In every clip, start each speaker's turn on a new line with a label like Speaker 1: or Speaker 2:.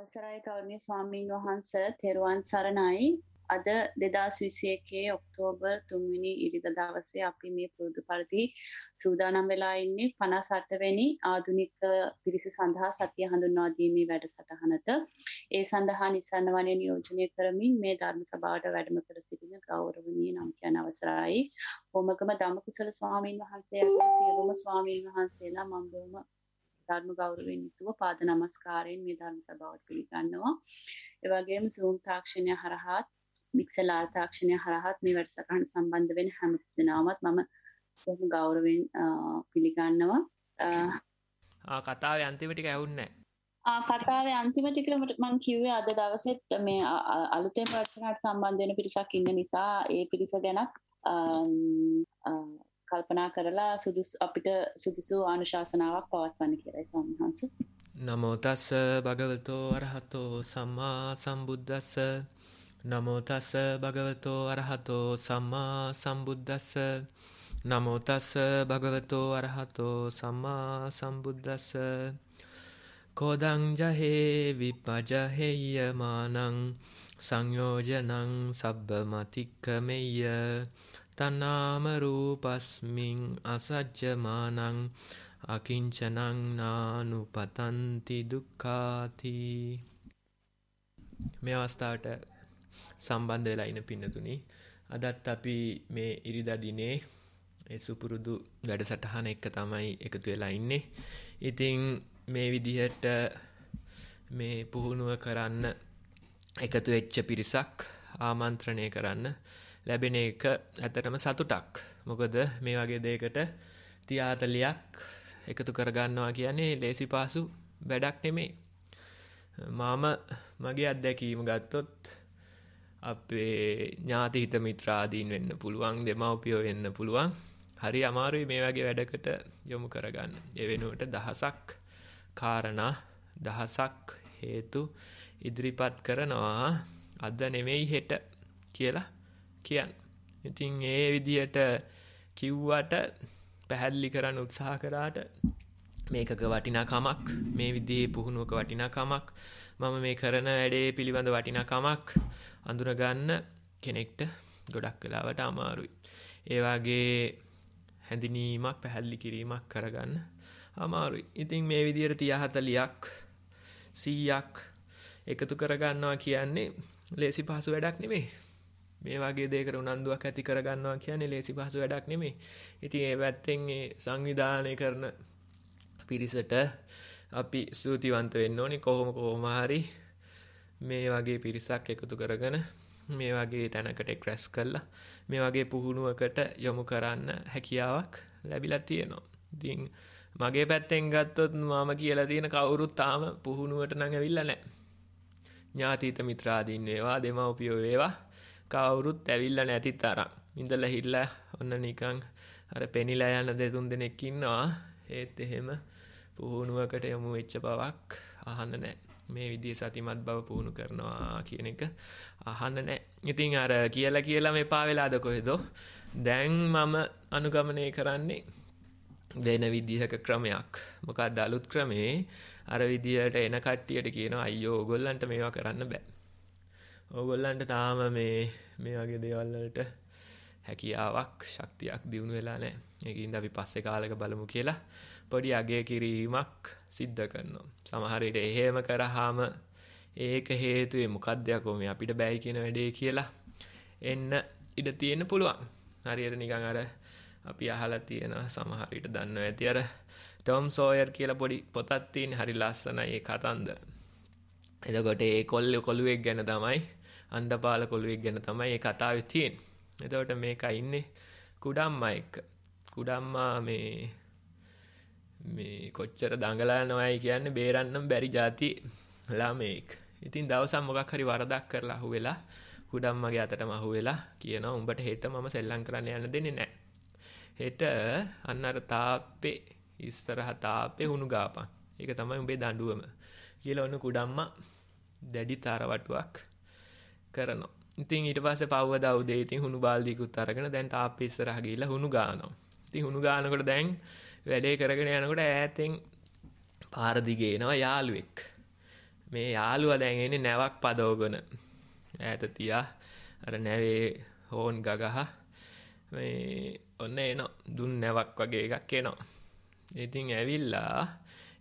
Speaker 1: අවසරයි කවරණය ස්වාමීන් වහන්ස තෙරුවන් සරණයි අද දෙදස් විසියකේ ඔක්තෝබර් තුන්විනි ඉරිද දවසේ අපි මේ පුරුදු පරිදි සූදානම් වෙලා ඉන්නේ පනස් අටවැනි ආධුනික පිරිස සඳහා සතිය හඳුන්වාදීමේ වැඩසටහනට ඒ සඳහා නිසන්න වනය නියෝජනය කරමින් මේ ධර්ම සභාවට වැඩම කර සිටින ගෞරවනීය නම් කියන අවසරයි හොමගම දමකුසල ස්වාමීන් වහන්සේ සියලුම ස්වාමීන් වහන්සේලා මම බොහොම ධර්ම ගෞරවයෙන් යුතුව පාද නමස්කාරයෙන් මේ ධර්ම සභාවට පිළිගන්නවා. ඒ වගේම Zoom තාක්ෂණය හරහා මික්සලාර් තාක්ෂණය හරහා මේ වැඩසටහන සම්බන්ධ වෙන හැම දෙනාමත් මම බොහොම ගෞරවයෙන් පිළිගන්නවා.
Speaker 2: ආ කතාවේ අන්තිම ටික ඇහුන්නේ
Speaker 1: ආ කතාවේ අන්තිම ටික මම කිව්වේ අද දවසෙත් මේ අලුතෙන් වැඩසටහනට සම්බන්ධ වෙන පිරිසක් ඉන්න නිසා ඒ පිරිස ගැන කල්පනා කරලා සුදුස් අපිට සුදුසු ආනුශාසනාවක් පවත්වන්න කියරයි සම්හන්ස.
Speaker 2: නමෝතස්ස භගවතෝ අරහතෝ සම්මා සම්බුද්ධස්ස නමෝතස්ස භගවතෝ අරහතෝ සම්මා සම්බුද්ධස්ස නමෝතස්ස භගවතෝ අරහතෝ සම්මා සම්බුද්ධස්ස කෝදංජහේ විපජහෙය මානං සංයෝජනං සබ්බ මතික්කමෙය තන්නාම රූපස්මින් අසජ්ජමානං අකිංචනං නානුපතන්ති දුක්ඛාති මේ අවස්ථාවට සම්බන්ධ වෙලා ඉන පින්නතුනි අදත් අපි මේ ඉරිදා දිනේ ඒ සුපුරුදු වැඩසටහන එක තමයි එකතු වෙලා ඉන්නේ. ඉතින් මේ විදිහට මේ පුහුණුව කරන්න එකතු වෙච්ච පිරිසක් ආමන්ත්‍රණය කරන්න ලැබෙන එක ඇත්තටම සතුටක් මොකද මේ වගේ දේකට තියාතලියක් එකතු කරගන්නවා කියන්නේ ලේසි පාසු වැඩක් නෙමේ මාම මගේ අත්දැකීම ගත්තොත් අපේ ඥාති හිත මිත්‍රාදීන් වෙන්න පුළුවන් දෙමව්පියෝ වෙන්න පුළුවන් හරි අමාරුයි මේ වගේ වැඩකට යොමු කරගන්න ඒ වෙනුවට දහසක් කාරණා දහසක් හේතු ඉදිරිපත් කරනවා අද නෙමෙයි හෙට කියලා කියන්න. ඉතින් ඒ විදිහට කිව්වට පැහැදිලි කරන්න උත්සාහ කරාට මේකක වටිනාකමක් මේ විදිහේ පුහුණුවක වටිනාකමක් මම මේ කරන වැඩේ පිළිබඳ වටිනාකමක් අඳුරගන්න කෙනෙක්ට ගොඩක් වෙලාවට අමාරුයි. ඒ වගේ හැඳිනීමක් පැහැදිලි කිරීමක් කරගන්න අමාරුයි. ඉතින් මේ විදිහට 30 40ක් 100ක් එකතු කරගන්නවා කියන්නේ ලේසි පහසු වැඩක් නෙමෙයි. මේ වගේ දෙයකට උනන්දුවක් ඇති කරගන්නවා කියන්නේ ලේසි පහසු වැඩක් නෙමෙයි. ඉතින් ඒ පැත්තෙන් ඒ සංවිධානය කරන පිරිසට අපි ස්තුතිවන්ත වෙන්න ඕනේ කොහොම කොහොම හරි මේ වගේ පිරිසක් එකතු කරගෙන මේ වගේ තැනකට ක්‍රැස් කල්ලා මේ වගේ පුහුණුවකට යොමු කරන්න හැකියාවක් ලැබිලා තියෙනවා. ඉතින් මගේ පැත්තෙන් ගත්තොත් මම කියලා තියෙන කවුරුත් තාම පුහුණුවට නම් ඇවිල්ලා නැහැ. ඥාතීත මිත්‍රාදීන් වේවා දෙමව්පියෝ වේවා කවුරුත් ඇවිල්ල නැති තරම් ඉඳල හිල්ල ඔන්න නිකං අර පෙනිලා යන දෙතුන් දෙනෙක්කින්නවා ඒත් එහෙම පුහුණුවකට යොමු වෙච්ච බවක් අහන්න නෑ මේ විදිහ සතිමත් බව පුහුණු කරනවා කියන එක අහන්න නෑ ඉතින් අර කියලා කියලා මේ පාවෙලාද කොහෙදෝ දැන් මම අනුගමනය කරන්නේ වෙන විදිහක ක්‍රමයක් මොකක් දලුත් ක්‍රමේ අර විදිහට එන කට්ටියට කියනවා අයියෝ ඕගොල්ලන්ට මේවා කරන්න බෑ ඕගොල්ලන්ට තාම මේ මේ වගේ දේවල් වලට හැකියාවක් ශක්තියක් දියුණු වෙලා නැහැ. ඒකින්ද අපි පස්සේ කාලෙක බලමු කියලා පොඩි අගය කිරීමක් සිද්ධ කරනවා. සමහර විට එහෙම කරාම ඒක හේතුවේ මොකක්ද යකෝ මේ අපිට බෑයි කියන වැඩේ කියලා එන්න ඉඩ තියෙන්න පුළුවන්. හරියට නිකන් අර අපි අහලා තියෙන සමහර විට දන්නව ඇති අර ටොම් සෝයර් කියලා පොඩි පොතක් තියෙන හරි ලස්සනයි ඒ කතන්දර. එතකොට ඒ කොල්ල කොළුවෙක් ගැන තමයි අණ්ඩපාල කොළුවෙක් ගැන තමයි මේ කතාවේ තියෙන්නේ. එතකොට මේක ඉන්නේ කුඩම්මා එක්ක. කුඩම්මා මේ මේ කොච්චර දඟලා නොයයි කියන්නේ බේරන්නම් බැරි જાති ළමෙක්. ඉතින් දවසක් මොකක් හරි වරදක් කරලා අහුවෙලා කුඩම්මගේ අතටම අහුවෙලා කියනවා උඹට හෙට මම සෙල්ලම් කරන්න යන්න දෙන්නේ නැහැ. හෙට අන්න අර තාප්පේ ඉස්සරහ තාප්පේ හුණු ගාපන්. ඒක තමයි උඹේ දඬුවම. කියලා ඔන්න කුඩම්මා දැඩි තරවටුවක් කරනවා ඉතින් ඊට පස්සේ පව්ව දවුදේ ඉතින් හුණු බාල්දියකුත් අරගෙන දැන් තාප්පේ ඉස්සරහ ගිහිල්ලා හුණු ගානවා. ඉතින් හුණු ගානකොට දැන් වැඩේ කරගෙන යනකොට ඈතෙන් පාර දිගේ එනවා යාළුවෙක්. මේ යාළුවා දැන් එන්නේ නැවක් පදවගෙන. ඈත තියා අර නැවේ හෝන් ගගහ මේ ඔන්න එන දුන් නැවක් වගේ එකක් එනවා. ඉතින් ඇවිල්ලා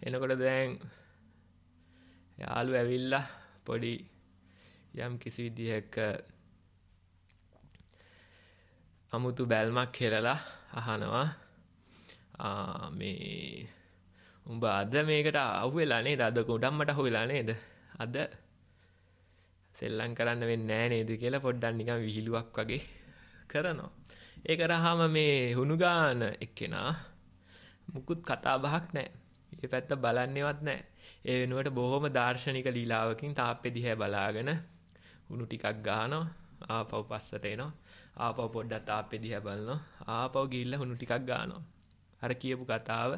Speaker 2: එනකොට දැන් යාළුවා ඇවිල්ලා පොඩි යම් කිසි විදිහක අමුතු බැල්මක් හෙලලා අහනවා මේ උඹ අද මේකට අහුවෙලා නේද අද උඩම්මට අහුවෙලා නේද අද සෙල්ලම් කරන්න වෙන්නේ නැහැ නේද කියලා පොඩ්ඩක් නිකන් විහිළුවක් වගේ කරනවා ඒ කරාම මේ හුණු ගාන එක්කෙනා මුකුත් කතා බහක් නැහැ ඒ පැත්ත බලන්නේවත් නැහැ ඒ වෙනුවට බොහොම දාර්ශනික ලීලාවකින් තාප්පේ දිහා බලාගෙන උණු ටිකක් ගහනවා ආපහු පස්සට එනවා ආපහු පොඩ්ඩක් තාප්පේ දිහා බලනවා ආපහු ගිහිල්ලා උණු ටිකක් ගහනවා අර කියපු කතාව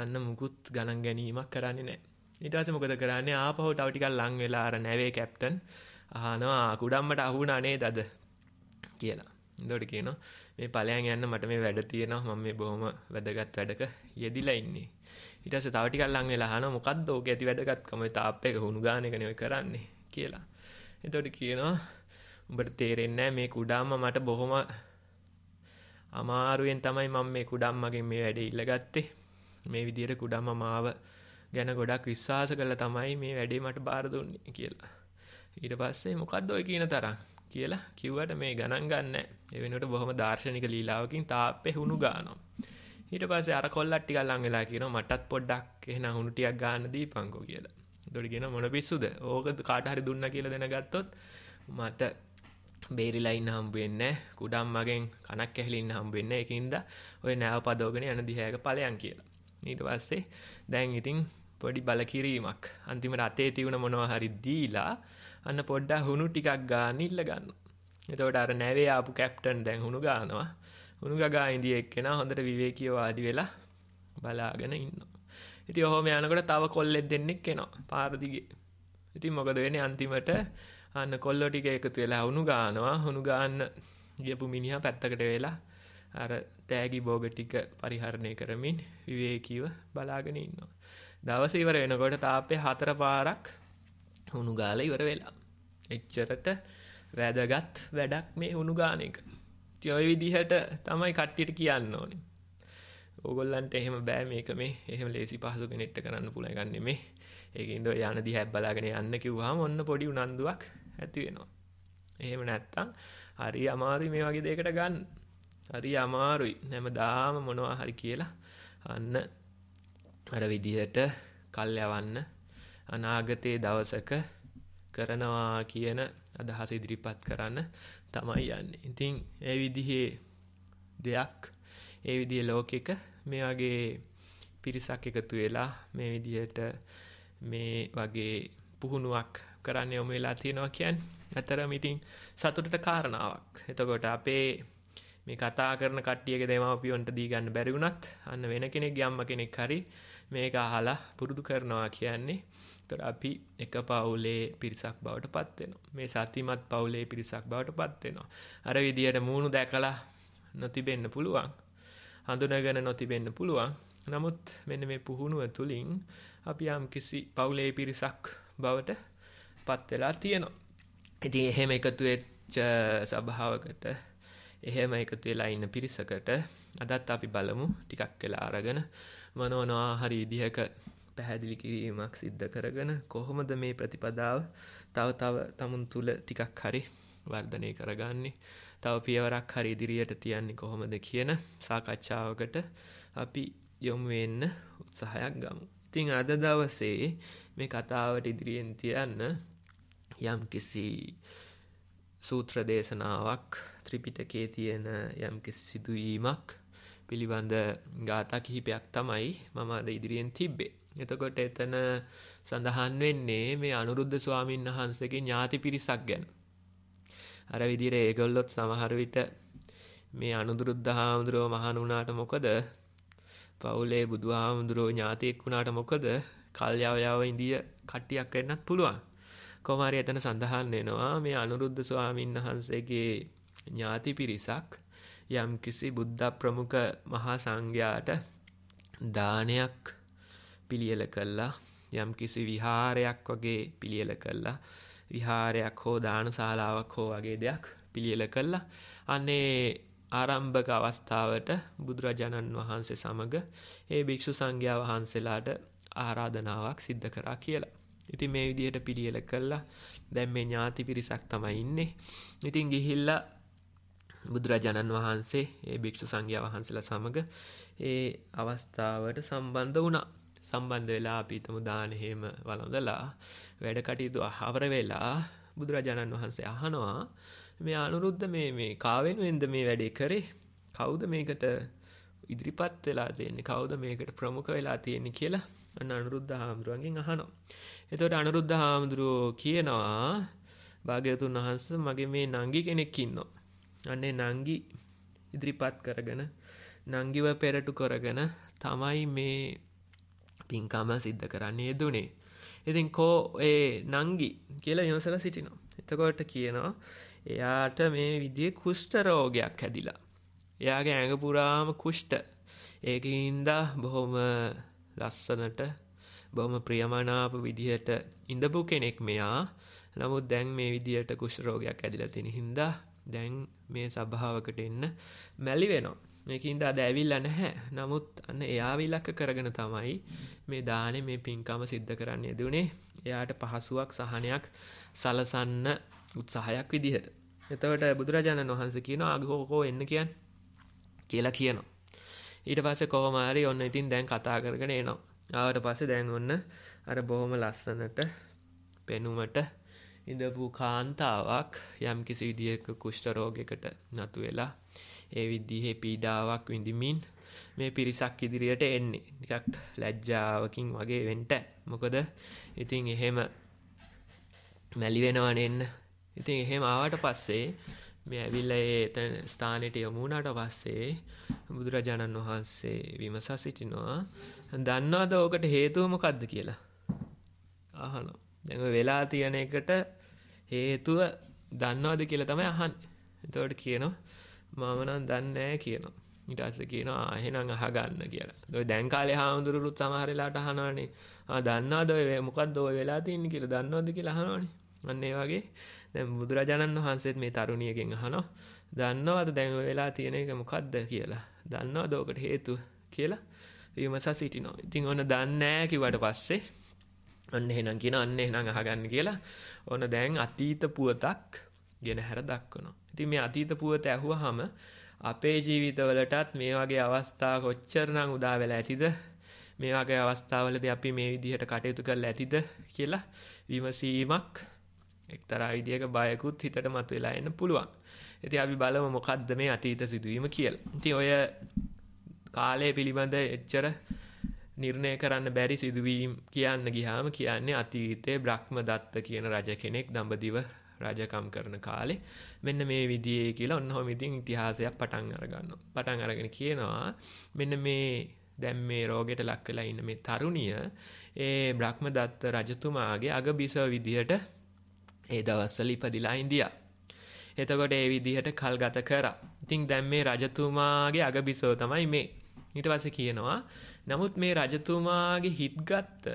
Speaker 2: අන්න මුකුත් ගණන් ගැනීමක් කරන්නේ නැහැ ඊට පස්සේ මොකද කරන්නේ ආපහු තව ටිකක් ලං වෙලා අර නැවේ කැප්ටන් අහනවා කුඩම්මට අහු වුණා නේද අද කියලා එතකොට කියනවා මේ ඵලයන් යන්න මට මේ වැඩ තියෙනවා මම මේ බොහොම වැදගත් වැඩක යෙදිලා ඉන්නේ ඊට පස්සේ තව ටිකක් ලං වෙලා අහනවා මොකද්ද ඕක ඇති වැදගත්කම තාප් එක හුණු ගාන එකනේ ඔය කරන්නේ කියලා එතකොට කියනවා උඹට තේරෙන්නේ මේ කුඩාම්ම මට බොහොම අමාරුවෙන් තමයි මම මේ කුඩම්මගෙන් මේ වැඩේ ඉල්ලගත්තේ. මේ විදියට කුඩම්ම මාව ගැන ගොඩක් විශ්වාස කරලා තමයි මේ වැඩේ මට බාර දුන්නේ කියලා. ඊට පස්සේ මොකද්ද ඔය කියන තරම් කියලා කිව්වට මේ ගණන් ගන්න ඒ වෙනුවට බොහොම දාර්ශනික ලීලාවකින් තාප්පේ හුණු ගන්නවා. ඊට පස්සේ අර කොල්ලක් ටිකක් ලං වෙලා කියනවා මටත් පොඩ්ඩක් එහෙනම් හුණු ටිකක් ගන්න දීපන්කෝ කියලා. දොඩිගෙන මොන පිස්සුද ඕක කාට හරි දුන්න කියල දෙනගත්තොත් මට බේරිලයින්න හම්බවෙන්න කුඩම් මගෙන් කනක් ඇහලින්න හම්බවෙන්න එකින්ද ඔය නෑව පදෝගෙන යන දිහයක පලයන් කියලා නීට පස්සේ දැන් ඉතින් පොඩි බලකිරීමක් අන්තිම රතේ තිවුණ මොනවා හරි දීලා අන්න පොඩ්ඩා හුණු ටිකක් ගාන ඉල්ල ගන්න එතවට අර නැවේ ආපු කැප්ටන් දැන් හුණු ගානවා හුණු ගා ඉදිියෙක් කෙන හොඳට විවේකීව ආඩි වෙලා බලාගෙන ඉන්නවා ඉති ඔහොම යනකොට තව කොල්ලෙක් දෙන්නෙක් කෙනවා පාරදිගේ ඉතින් මොකද වෙන අන්තිමට අන්න කොල්ලෝ ටික එකතු වෙලා හුණු ගානවා හුණු ගාන්න ගියපු මිනිහා පැත්තකට වෙලා අර තෑගි බෝග ටික පරිහරණය කරමින් විවේකීව බලාගෙන ඉන්නවා දවස ඉවර වෙනකොට තාප්පේ හතර පාරක් හුණු ගාලා ඉවර වෙලා එච්චරට වැදගත් වැඩක් මේ හුණු ගාන එක ඉතින් ওই විදිහට තමයි කට්ටියට කියන්න ඕනේ ඕගොල්ලන්ට එහෙම බෑ මේක මේ එහෙම ලේසි පහසු කෙනෙට්ට කරන්න පුළුවන් එකක් නෙමෙයි. ඒකින්ද යන දිහා බලාගෙන යන්න කිව්වහම ඔන්න පොඩි උනන්දුවක් ඇති වෙනවා. එහෙම නැත්තම් හරි අමාරුයි මේ වගේ දෙයකට ගන්න. හරි අමාරුයි. හැමදාම මොනවා හරි කියලා අන්න අර විදිහට කල් යවන්න අනාගතයේ දවසක කරනවා කියන අදහස ඉදිරිපත් කරන්න තමයි යන්නේ. ඉතින් ඒ විදිහේ දෙයක් ඒ විදිහේ ලෝකෙක මේ වගේ පිරිසක් එකතු වෙලා මේ විදිහට මේ වගේ පුහුණුවක් කරන්න යොමු වෙලා තියෙනවා කියන්නේ. අතරම ඉතින් සතුටට කාරණාවක්. එතකොට අපේ මේ කතා කරන කට්ටියගේ දෙමාපියන්ට දී ගන්න බැරි වුණත් අන්න වෙන කෙනෙක්ගේ අම්මා කෙනෙක් හරි මේක අහලා පුරුදු කරනවා කියන්නේ. ඒතර අපි එක පවුලේ පිරිසක් බවට පත් වෙනවා. මේ සතිමත් පවුලේ පිරිසක් බවට පත් වෙනවා. අර විදියට මූණු දැකලා නොතිබෙන්න පුළුවන්. හඳුනගෙන නොතිබෙන්න පුළුවන්. නමුත් මෙන්න මේ පුහුණුව තුලින් අපි යම් කිසි පවුලේ පිරිසක් බවට පත් වෙලා තියෙනවා. ඉතින් එහෙම එකතු වෙච්ච සභාවකට එහෙම එකතු වෙලා ඉන්න පිරිසකට අදත් අපි බලමු ටිකක් වෙලා අරගෙන මොනවා හරි විදිහක පැහැදිලි කිරීමක් සිද්ධ කරගෙන කොහොමද මේ ප්‍රතිපදාව තව තව තමුන් තුල ටිකක් හරි වර්ධනය කරගන්නේ තව පියවරක් හරි ඉදිරියට තියන්නේ කොහොමද කියන සාකච්ඡාවකට අපි යොමු වෙන්න උත්සාහයක් ගමු. ඉතින් අද දවසේ මේ කතාවට ඉදිරියෙන් තියන්න යම් කිසි සූත්‍ර දේශනාවක් ත්‍රිපිටකයේ තියෙන යම් කිසි සිදුවීමක් පිළිබඳ ගාථා කිහිපයක් තමයි මම අද ඉදිරියෙන් තිබ්බේ. එතකොට එතන සඳහන් වෙන්නේ මේ අනුරුද්ධ ස්වාමීන් වහන්සේගේ ඥාති පිරිසක් ගැන. අර විදිර ඒගොල්ලොත් සමහරවිට මේ අනුදුරුද්ධ හාමුදුරුවෝ මහන වුණාට මොකද පවුලේ බුදු හාමුදුරුවෝ ඥාතියෙක් වුණාට මොකද කල්යාවයාව ඉන්දිය කට්ටියක් වෙන්නත් පුළුවන් කොමාරි එතන සඳහන් වෙනවා මේ අනුරුද්ධ ස්වාමීන් වහන්සේගේ ඥාති පිරිසක් යම්කිසි බුද්ධ ප්‍රමුඛ මහා සංඝයාට දානයක් පිළියෙල කළා යම්කිසි විහාරයක් වගේ පිළියෙල කළා විහාරයක් හෝ දානශාලාවක් හෝ වගේ දෙයක් පිළියෙල කළා. අනේ ආරම්භක අවස්ථාවට බුදුරජාණන් වහන්සේ සමග ඒ භික්ෂු සංඝයා වහන්සේලාට ආරාධනාවක් සිද්ධ කරා කියලා. ඉතින් මේ විදිහට පිළියෙල කළා. දැන් මේ ඥාති පිරිසක් තමයි ඉන්නේ. ඉතින් ගිහිල්ලා බුදුරජාණන් වහන්සේ ඒ භික්ෂු සංඝයා වහන්සේලා සමග ඒ අවස්ථාවට සම්බන්ධ වුණා. සම්බන්ධ වෙලා අපි හිතමු දාන හේම වළඳලා වැඩ කටයුතු අහවර වෙලා බුදුරජාණන් වහන්සේ අහනවා මේ අනුරුද්ධ මේ මේ කාවෙනුවෙන්ද මේ වැඩේ කරේ කවුද මේකට ඉදිරිපත් වෙලා තියෙන්නේ කවුද මේකට ප්‍රමුඛ වෙලා තියෙන්නේ කියලා අන්න අනුරුද්ධ හාමුදුරුවන්ගෙන් අහනවා. එතකොට අනුරුද්ධ හාමුදුරුවෝ කියනවා භාග්‍යවතුන් වහන්සේ මගේ මේ නංගි කෙනෙක් ඉන්නවා. අන්නේ නංගි ඉදිරිපත් කරගෙන නංගිව පෙරටු කරගෙන තමයි මේ පින්කාම සිද්ධ කරන්නේ දුනේ. ඉතින් කෝ ඒ නංගි කියලා යොසල සිටිනවා. එතකොට කියනවා එයාට මේ විදිහ කුෂ්ට රෝගයක් හැදිලා. එයාගේ ඇඟ පුරාම කුෂ්ට. ඒකින්දා බොහොම ලස්සනට බොහොම ප්‍රියමනාප විදිහට ඉඳපු කෙනෙක් මෙයා. නමුත් දැන් මේ විදිහට කුෂ්ට රෝගයක් ඇදිලා තින හින්දා දැන් මේ සභාවකට එන්න මැලි වෙනවා. මේකින්ද අද ඇවිල්ලා නැහැ. නමුත් අන්න එයා විලක්ක කරගෙන තමයි මේ දානේ මේ පින්කම සිද්ධ කරන්නේ දුනේ. එයාට පහසුවක් සහනයක් සලසන්න උත්සාහයක් විදිහට. එතකොට බුදුරජාණන් වහන්සේ කියනවා අගෝකෝ එන්න කියන්නේ කියලා කියනවා. ඊට පස්සේ කොහොම හරි ඔන්න ඉතින් දැන් කතා කරගෙන එනවා. ආවට පස්සේ දැන් ඔන්න අර බොහොම ලස්සනට පෙනුමට ඉඳපු කාන්තාවක් යම්කිසි විදියක කුෂ්ඨ රෝගයකට නතු වෙලා ඒ විදිහේ පීඩාවක් විඳමින් මේ පිරිසක් ඉදිරියට එන්නේ ටිකක් ලැජ්ජාවකින් වගේ වෙන්ට මොකද ඉතින් එහෙම මැලි වෙනවන එන්න ඉතින් එහෙම ආවට පස්සේ මේ ඇවිල්ල එතන ස්ථානයට යොමුණට පස්සේ බුදුරජාණන් වහන්සේ විමසා සිටිනවා දන්නවද ඕකට හේතුව මොකක්ද කියලා අහනවා දැන් වෙලා තියෙන එකට හේතුව දන්නවද කියලා තමයි අහන්නේ එතකොට කියනවා මමනන් දන්නෑ කියනවා ඉටස කියන ආහෙනං අහගන්න කියලා දොයි දැන්කාලේ හාමුදුරුත් සමහරලාට අහනවානේ දන්නා දොය මොකක් දෝය වෙලා තින්න කියල දන්නවද කියලා අහනවානේ අන්නේ වගේ දැ බුදුරජාණන් වහන්සේත් මේ තරුණියගෙන් අහනෝ දන්නවද දැන්ව වෙලා තියෙන එක මොකක්ද කියලා දන්නවා දෝකට හේතු කියලා විමස සිටිනෝ ඉතින් ඔන්න දන්නෑ කිවට පස්සේ ඔන්න එහෙනම් කියන අන්න එහෙනම් අහගන්න කියලා ඕන දැන් අතීත පුවතක් ගෙන හැර දක්වනවා. ඉතින් මේ අතීත පුවත ඇහුවහම අපේ ජීවිතවලටත් මේ වගේ අවස්ථා කොච්චරනම් උදා වෙලා ඇතිද? මේ වගේ අවස්ථාවලදී අපි මේ විදිහට කටයුතු කරලා ඇතිද කියලා විමසීමක් එක්තරා විදිහක බයකුත් හිතට මතුවලා එන්න පුළුවන්. ඉතින් අපි බලමු මොකද්ද මේ අතීත සිදුවීම කියලා. ඉතින් ඔය කාලය පිළිබඳ එච්චර නිර්ණය කරන්න බැරි සිදුවීම් කියන්න ගියාම කියන්නේ අතීතයේ බ්‍රහ්මදත්ත කියන රජ කෙනෙක් දඹදිව රාජකම් කරන කාලේ මෙන්න මේ විදිහේ කියලා ඔන්නෝම ඉතින් ඉතිහාසයක් පටන් අරගන්නවා. පටන් අරගෙන කියනවා මෙන්න මේ දැන් මේ රෝගයට ලක් වෙලා ඉන්න මේ තරුණිය ඒ බ්‍රහ්මදත්ත රජතුමාගේ අගබිස විදිහට ඒ දවස්වල ඉපදිලා ඉඳියා. එතකොට ඒ විදිහට කල්ගත කරා. ඉතින් දැන් මේ රජතුමාගේ අගබිසෝ තමයි මේ. ඊට පස්සේ කියනවා නමුත් මේ රජතුමාගේ හිත්ගත්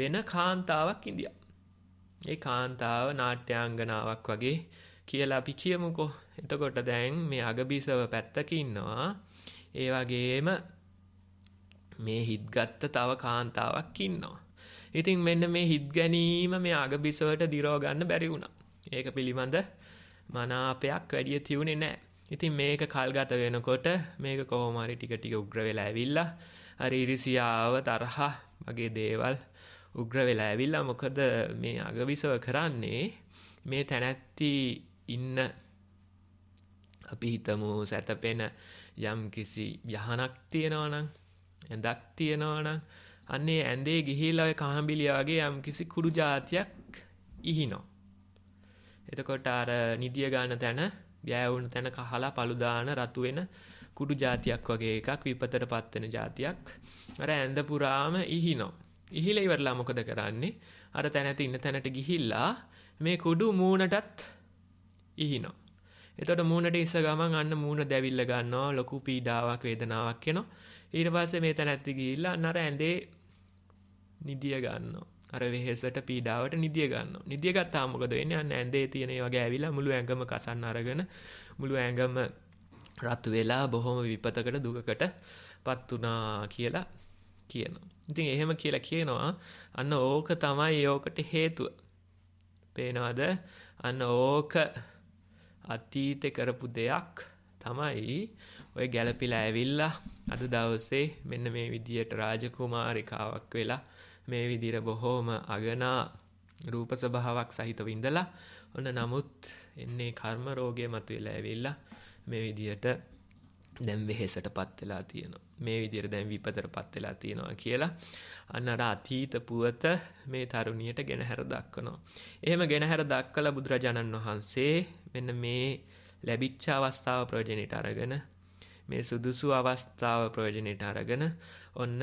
Speaker 2: වෙන කාන්තාවක් ඉඳියා. ඒ කාන්තාව නාට්‍යාංගනාවක් වගේ කියලා අපි කියමුකෝ. එතකොට දැන් මේ අගබිසව පැත්තක ඉන්නවා. ඒ වගේම මේ හිටගත්ත තව කාන්තාවක් ඉන්නවා. ඉතින් මෙන්න මේ හිට ගැනීම මේ අගබිසවට දිරව ගන්න බැරි වුණා. ඒක පිළිබඳ මනාපයක් වැඩිය තියුනේ නැහැ. ඉතින් මේක කල්ගත වෙනකොට මේක කොහොම හරි ටික ටික උග්‍ර වෙලා ඇවිල්ලා හරි ඉරිසියාව තරහ වගේ දේවල් උග්‍ර වෙලා ඇවිල්ලා මොකද මේ අගවිසව කරන්නේ මේ තැනැත්ති ඉන්න අපි හිතමු සැතපෙන යම් කිසි යහනක් තියෙනවනම් ඇඳක් තියෙනවනම් අන්නේ ඇඳේ ගිහිල්ලා ඔය කහඹිලියාගේ යම් කිසි කුඩු జాතියක් ඉහිනවා. එතකොට අර නිදිය ගන්න තැන, ගෑවුණු තැන කහලා පළු දාන රතු වෙන කුඩු జాතියක් වගේ එකක් විපතටපත් වෙන జాතියක් අර ඇඳ පුරාම ඉහිනවා. ගිහිලා ඉවරලා මොකද කරන්නේ? අර තැනට ඉන්න තැනට ගිහිල්ලා මේ කුඩු මූණටත් ඉහිනවා. එතකොට මූණට ඉස්ස ගමන් අන්න මූණ දැවිල්ල ගන්නවා ලොකු පීඩාවක් වේදනාවක් එනවා. ඊට පස්සේ මේ තැනත් ගිහිල්ලා අන්න අර ඇඳේ නිදිය ගන්නවා. අර වෙහෙසට පීඩාවට නිදිය ගන්නවා. නිදිය ගත්තාම මොකද වෙන්නේ? අන්න ඇඳේ තියෙන ඒ වගේ ඇවිලා මුළු ඇඟම කසන්න අරගෙන මුළු ඇඟම රත් වෙලා බොහොම විපතකට දුකකටපත් වුණා කියලා කියනවා. ඉතින් එහෙම කියලා කියනවා අන්න ඕක තමයි ඕකට හේතුව. පේනවද? අන්න ඕක අතීතේ කරපු දෙයක් තමයි ඔය ගැළපිලා ඇවිල්ලා අද දවසේ මෙන්න මේ විදියට රාජකුමාරිකාවක් වෙලා මේ විදිහට බොහොම අගනා රූප ස්වභාවයක් සහිතව ඉඳලා ඔන්න නමුත් එන්නේ කර්ම රෝගය මතුවලා ඇවිල්ලා මේ විදියට දැන් වෙහෙසටපත් වෙලා තියෙනවා. මේ විදියට දැන් විපතරපත් වෙලා තියෙනවා කියලා අන්න අර අතීත පුවත මේ තරුණියට ගෙනහැර දක්වනවා. එහෙම ගෙනහැර දක්කලා බුදුරජාණන් වහන්සේ මෙන්න මේ ලැබිච්ච අවස්ථාව ප්‍රයෝජනෙට අරගෙන මේ සුදුසු අවස්ථාව ප්‍රයෝජනෙට අරගෙන ඔන්න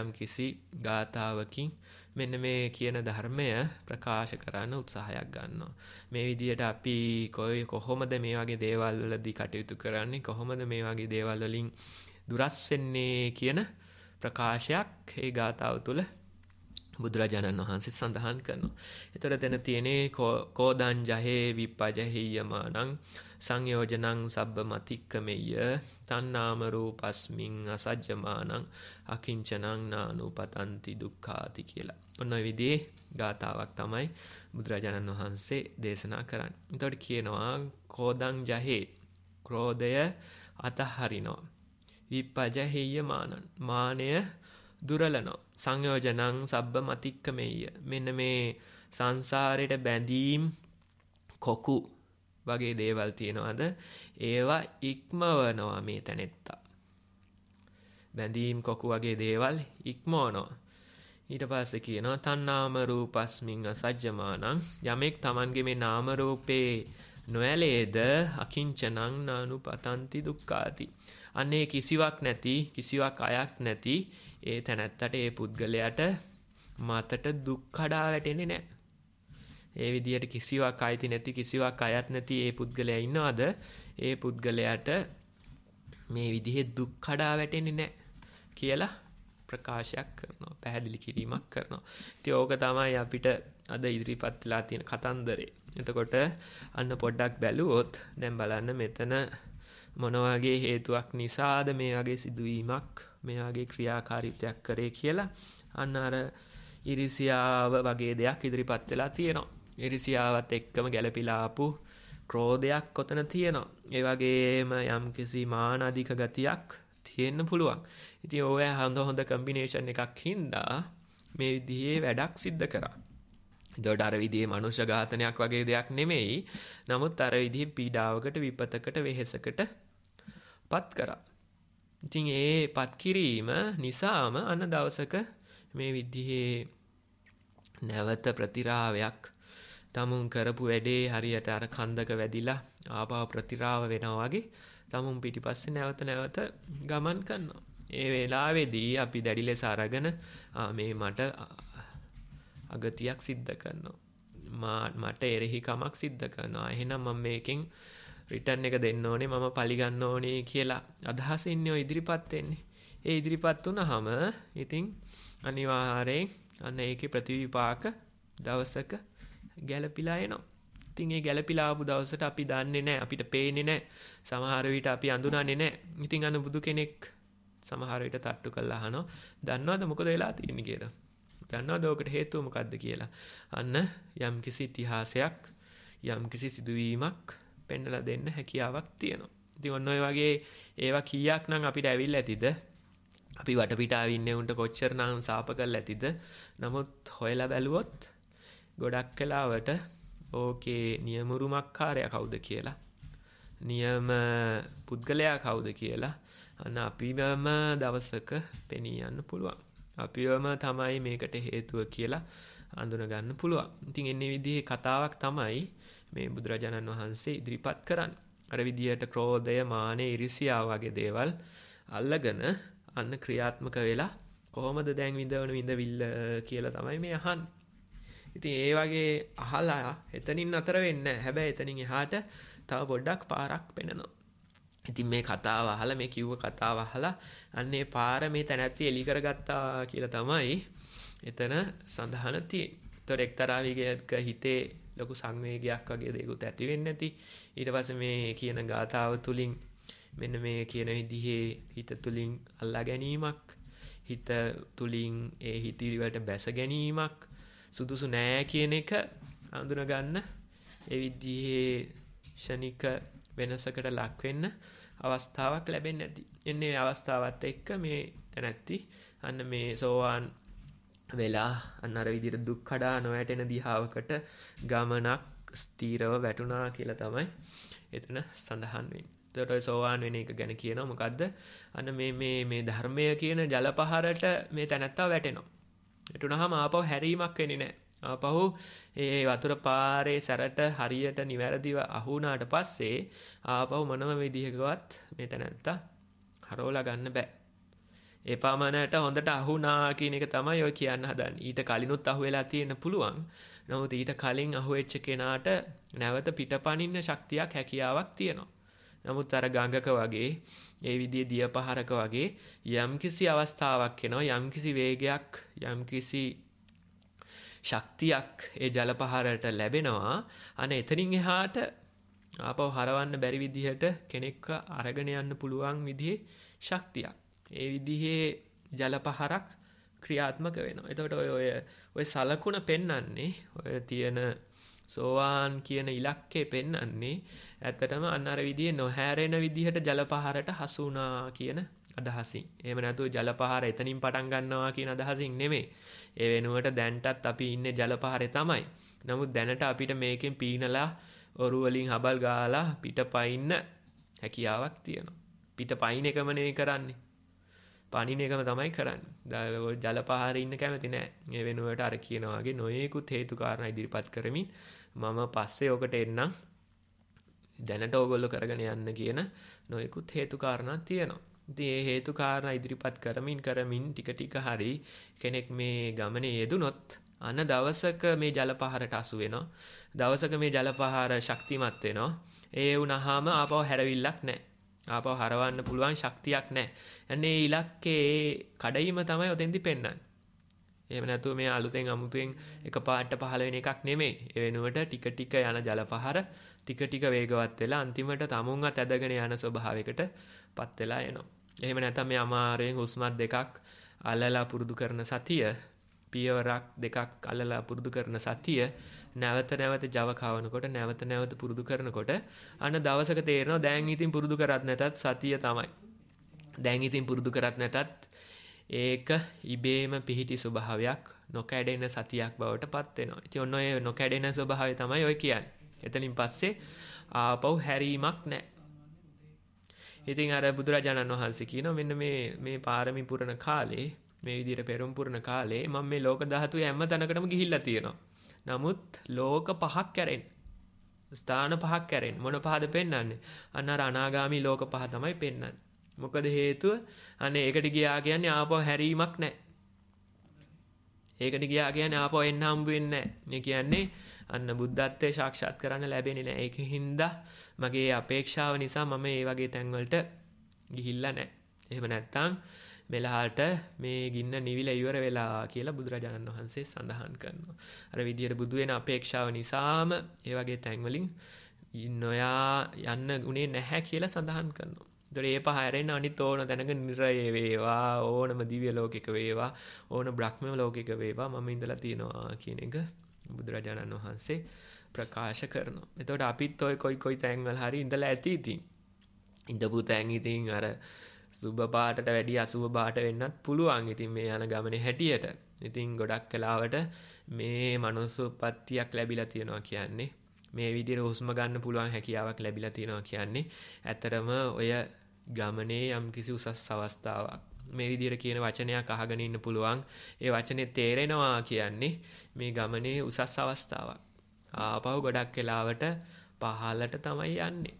Speaker 2: යම්කිසි ගාතාවකින් මෙන්න මේ කියන ධර්මය ප්‍රකාශ කරන්න උත්සාහයක් ගන්නවා. මේ විදිහට අපි කොයි කොහොමද මේ වගේ දේවල් වලදී කටයුතු කරන්නේ? කොහොමද මේ වගේ දේවල් වලින් දුරස් වෙන්නේ කියන ප්‍රකාශයක් ඒ ගාථාව තුළ බුදුරජාණන් වහන්සේ සඳහන් කරනවා. එතකොට දැන තියෙන්නේ කෝදං ජහේ විපජහියමානං සංයෝජනං සබ්බ මතික්කමෙය්‍ය තණ්හාම රූපස්මින් අසජ්ජමානං අකිංචනං නානුපතන්ති දුක්ඛාති කියලා. ඔන්න ඔය විදිහේ ගාතාවක් තමයි බුදුරජාණන් වහන්සේ දේශනා කරන්නේ. එතකොට කියනවා කෝදං ජහේ ක්‍රෝධය අතහරිනවා. විපජහේය මානන් මානය දුරලනෝ සංයෝජනං සබ්බ මතික්කමෙය මෙන්න මේ සංසාරයට බැඳීම් කොකු වගේ දේවල් තියෙනවද ඒවා ඉක්මවනවා මේ තැනෙත්තා බැඳීම් කොකු වගේ දේවල් ඉක්මෝනෝ ඊට පස්සේ කියනවා තණ්හාම රූපස්මින් අසජ්ජමානං යමෙක් Tamange මේ නාම රූපේ නොඇලේද අකිංචනං නානුපතන්ති දුක්ඛාති අන්නේ කිසිවක් නැති කිසිවක් අයක් නැති ඒ තැනැත්තට ඒ පුද්ගලයාට මතට දුක් කඩා වැටෙන්නේ නැහැ. ඒ විදියට කිසිවක් අයිති නැති කිසිවක් අයත් නැති ඒ පුද්ගලයා ඉන්නවද? ඒ පුද්ගලයාට මේ විදිහේ දුක් කඩා වැටෙන්නේ නැහැ කියලා ප්‍රකාශයක් කරනවා පැහැදිලි කිරීමක් කරනවා. ඉතින් ඕක තමයි අපිට අද ඉදිරිපත් වෙලා තියෙන කතන්දරේ. එතකොට අන්න පොඩ්ඩක් බැලුවොත් දැන් බලන්න මෙතන මොනවගේ හේතුවක් නිසාද මේ වගේ සිදුවීමක් මෙයාගේ ක්‍රියාකාරීත්වයක් කරේ කියලා අන්න අර ඉරිසියාව වගේ දෙයක් ඉදිරිපත් වෙලා තියෙනවා. ඉරිසියාවත් එක්කම ගැළපිලාපු ක්‍රෝධයක් කොතන තියෙනවා. ඒ වගේම යම්කිසි මාන අධික ගතියක් තියෙන්න පුළුවන්. ඉතින් ඔය හොඳ හොඳ කම්බිනේෂන් එකක් හින්දා මේ විදිහේ වැඩක් සිද්ධ කරා. දොඩ අර විදිහේ මනුෂ්‍ය ඝාතනයක් වගේ දෙයක් නෙමෙයි. නමුත් අර විදිහේ පීඩාවකට විපතකට වෙහෙසකට පත් කරා. ඉතින් ඒ පත් කිරීම නිසාම අන්න දවසක මේ විද්දිහේ නැවත ප්‍රතිරාවයක් තමුන් කරපු වැඩේ හරියට අර කන්දක වැදිලා ආපා ප්‍රතිරාව වෙනවා වගේ තමුන් පිටිපස්සේ නැවත නැවත ගමන් කරනවා. ඒ වෙලාවේදී අපි දැඩි ලෙස අරගෙන මේ මට අගතියක් සිද්ධ කරනවා. මට එරෙහිකමක් සිද්ධ කරනවා. එහෙනම් මම මේකෙන් රිටන් එක දෙන්න ඕනේ මම පලිගන්න ඕනේ කියලා අදහසින්න ඉදිරිපත්වෙන්නේ ඒ ඉදිරිපත් වුන හම ඉතිං අනිවාරයෙන් අන්න ඒක ප්‍රතිවිපාක දවසක ගැලපිලා එනවා ඉතින් ඒ ගැලපිලාපු දවසට අපි දන්නේ නෑ අපිට පේනෙ නෑ සමහරවිට අපි අඳුනන්නේ නෑ ඉතින් අන්න බුදු කෙනෙක් සමහරවිට තට්ටු කල්ලා හනෝ දන්නවද මොකද වෙලා තියෙන කියලා දන්නවා දෝකට හේතුව මොකක්ද කියලා අන්න යම්කිසි ඉතිහාසයක් යම්කිසි සිදුවීමක් පෙන්ඩල දෙන්න හැකියාවක් තියෙනවා. ඉතින් ඔන්න ඔය වගේ ඒවා කීයක් නම් අපිට ඇවිල්ලා ඇතිද? අපි වටපිටාවින්නේ උන්ට කොච්චර නම් සාප කරලා ඇතිද? නමුත් හොයලා බැලුවොත් ගොඩක් කලාවට ඕකේ නියමුරුමක්කාරයා කවුද කියලා නියම පුද්ගලයා කවුද කියලා අන්න අපිවම දවසක පෙනී යන්න පුළුවන්. අපිවම තමයි මේකට හේතුව කියලා අඳුනගන්න පුළුවන්. ඉතින් එන්නේ විදිහේ කතාවක් තමයි මේ බුදුරජාණන් වහන්සේ ඉදිරිපත් කරන්නේ. අර විදියට ක්‍රෝධය, මානෙ, ඉරිසියාව වගේ දේවල් අල්ලගෙන අන්න ක්‍රියාත්මක වෙලා කොහොමද දැන් විඳවන විඳවිල්ල කියලා තමයි මේ අහන්නේ. ඉතින් ඒ වගේ අහලා එතනින් අතර වෙන්නේ හැබැයි එතනින් එහාට තව පොඩ්ඩක් පාරක් පෙනෙනවා. ඉතින් මේ කතාව අහලා මේ කිව්ව කතාව අහලා අන්න ඒ පාර මේ තැනැත්ති එලි කරගත්තා කියලා තමයි එතන සඳහන තියෙන්නේ. ඒතර එක්තරා විගයක හිතේ ලොකු සංවේගයක් වගේ දෙකුත් ඇතිවෙන්න ඇති ඊට පස මේ කියන ගාථාව තුළින් මෙන්න මේ කියන විදිහේ හිත තුළින් අල්ලා ගැනීමක් හිත තුළින් ඒ හිතිරිවලට බැස ගැනීමක් සුදුසු නෑ කියන එක අඳුනගන්න ඒ විදිහේ ෂණික වෙනසකට ලක්වෙන්න අවස්ථාවක් ලැබෙන් ඇති එන්නේ අවස්ථාවත් එක්ක මේ තැනැත්ති අන්න මේ සෝවාන් වෙලා අන්නර විදිර දුක්කඩා නොවැටෙන දිහාවකට ගමනක් ස්තීරව වැටුනා කියල තමයි එතන සඳහන් වෙන් තොටයි සෝවාන් වෙන එක ගැන කියන මොකක්ද අන්න මේ ධර්මය කියන ජලපහරට මේ තැනැත්තා වැටෙනවා එටුනහම ආපව හැරීමක් වෙනි නෑ ආපහු ඒ වතුර පාරේ සැරට හරියට නිවැරදිව අහුනාට පස්සේ ආපහු මොනම විදිහකවත් මේ තැනැත්තා හරෝලා ගන්න බෑ එපමණට හොඳට අහුනා කියන එක තමයි ඔය කියන්න හදන්නේ. ඊට කලිනුත් අහුවෙලා තියෙන්න පුළුවන්. නමුත් ඊට කලින් අහුවෙච්ච කෙනාට නැවත පිටපනින්න ශක්තියක් හැකියාවක් තියෙනවා. නමුත් අර ගංගක වගේ ඒ විදිහේ දියපහරක වගේ යම්කිසි අවස්ථාවක් එනවා යම්කිසි වේගයක් යම්කිසි ශක්තියක් ඒ ජලපහරට ලැබෙනවා. අනේ එතනින් එහාට ආපහු හරවන්න බැරි විදිහට කෙනෙක්ව අරගෙන යන්න පුළුවන් විදිහේ ශක්තියක්. ඒ විදිහේ ජලපහරක් ක්‍රියාත්මක වෙනවා. එතකොට ඔය ඔය ඔය සලකුණ පෙන්වන්නේ ඔය තියෙන සෝවාන් කියන ඉලක්කේ පෙන්වන්නේ ඇත්තටම අන්න අර විදිහේ නොහැරෙන විදිහට ජලපහරට හසුණා කියන අදහසින්. එහෙම නැතුව ජලපහර එතනින් පටන් ගන්නවා කියන අදහසින් නෙමෙයි. ඒ වෙනුවට දැන්ටත් අපි ඉන්නේ ජලපහරේ තමයි. නමුත් දැනට අපිට මේකෙන් පීනලා ඔරු වලින් හබල් ගාලා පිට පයින්න හැකියාවක් තියෙනවා. පිට පයින් එකමනේ කරන්නේ. පණින එකම තමයි කරන්නේ. ජලපහාරේ ඉන්න කැමති නෑ. මේ වෙනුවට අර කියනවා වගේ නොයේකුත් හේතු කාරණා ඉදිරිපත් කරමින් මම පස්සේ ඔකට එන්නම්. දැනට ඕගොල්ලෝ කරගෙන යන්න කියන නොයෙකුත් හේතු කාරණා තියෙනවා. ඉතින් ඒ හේතු කාරණා ඉදිරිපත් කරමින් කරමින් ටික ටික හරි කෙනෙක් මේ ගමනේ යෙදුනොත් අන දවසක මේ ජලපහරට අසු වෙනවා. දවසක මේ ජලපහර ශක්තිමත් වෙනවා. ඒ වුණාම ආපහු හැරවිල්ලක් නැහැ. ආපහු හරවන්න පුළුවන් ශක්තියක් නැහැ. යන්නේ ඉලක්කේ කඩයිම තමයි ඔතෙන්දි පෙන්වන්නේ. එහෙම නැතුව මේ අලුතෙන් අමුතුවෙන් එකපාරට පහළ වෙන එකක් නෙමෙයි. ඒ වෙනුවට ටික ටික යන ජලපහර ටික ටික වේගවත් වෙලා අන්තිමට tamun අත ඇදගෙන යන ස්වභාවයකටපත් වෙලා එනවා. එහෙම නැත්නම් මේ අමාරුවෙන් හුස්මත් දෙකක් අල්ලලා පුරුදු කරන සතිය පියවරක් දෙකක් අල්ලලා පුරුදු කරන සතිය නැවත නැවත Java කවනකොට නැවත නැවත පුරුදු කරනකොට අන්න දවසක තේරෙනවා දැන් ඉතින් පුරුදු කරත් නැතත් සතිය තමයි. දැන් ඉතින් පුරුදු කරත් නැතත් ඒක ඉබේම පිහිටි ස්වභාවයක් නොකැඩෙන සතියක් බවට පත් වෙනවා. ඉතින් ඔන්න ඔය නොකැඩෙන ස්වභාවය තමයි ඔය කියන්නේ. එතනින් පස්සේ ආපහු හැරීමක් නැහැ. ඉතින් අර බුදුරජාණන් වහන්සේ කියනවා මෙන්න මේ මේ පාරමී පුරන කාලේ මේ විදිහට පෙරම් පුරන කාලේ මම මේ ලෝක ධාතුවේ හැම තැනකටම ගිහිල්ලා තියෙනවා. නමුත් ලෝක පහක් කැරෙන් ස්ථාන පහක් කැරෙන් මොන පහද පෙන්න්නේ අන්න අනාගාමී ලෝක පහ තමයි පෙන්න්න. මොකද හේතුව අන්න ඒකට ගියා කියන්නේ ආපෝ හැරීමක් නෑ. ඒකට ගියා කියන්නේ ආපෝ එන්න හම්බ වෙන්නේ මේ කියන්නේ අන්න බුද්ධත්වයේ සාක්ෂාත් කරන්න ලැබෙන්නේ නෑ. ඒක හින්දා මගේ අපේක්ෂාව නිසා මම මේ වගේ තැන්වලට ගිහිල්ලා නෑ. එහෙම නැත්තම් මෙලහාට මේ ගින්න නිවිල ඉවර වෙලා කියලා බුදුරජාණන් වහන්සේ සඳහන් කරනවා. අර විදියට බුදු වෙන අපේක්ෂාව නිසාම ඒ වගේ තැන්වලින් නොයා යන්න උනේ නැහැ කියලා සඳහන් කරනවා. දොර ඒ පහ හැරෙන්න අනිත් ඕන තැනක නිරය වේවා ඕනම දිව්‍ය ලෝකයක වේවා ඕන බ්‍රහ්ම ලෝකයක වේවා මම ඉඳලා තියෙනවා කියන එක බුදුරජාණන් වහන්සේ ප්‍රකාශ කරනවා. එතකොට අපිත් ඔය කොයි කොයි තැන්වල හරි ඉඳලා ඇති ඉතින්. ඉඳපු තැන් ඉතින් අර සුබ පාටට වැඩි අසුබ පාට වෙන්නත් පුළුවන් ඉතින් මේ යන ගමනේ හැටියට. ඉතින් ගොඩක් කලාවට මේ මනුස්ස උප්පත්තියක් ලැබිලා තියෙනවා කියන්නේ මේ විදිහට හුස්ම ගන්න පුළුවන් හැකියාවක් ලැබිලා තියෙනවා කියන්නේ ඇත්තටම ඔය ගමනේ යම්කිසි උසස් අවස්ථාවක් මේ විදිහට කියන වචනයක් අහගෙන ඉන්න පුළුවන් ඒ වචනේ තේරෙනවා කියන්නේ මේ ගමනේ උසස් අවස්ථාවක් ආපහු ගොඩක් වෙලාවට පහළට තමයි යන්නේ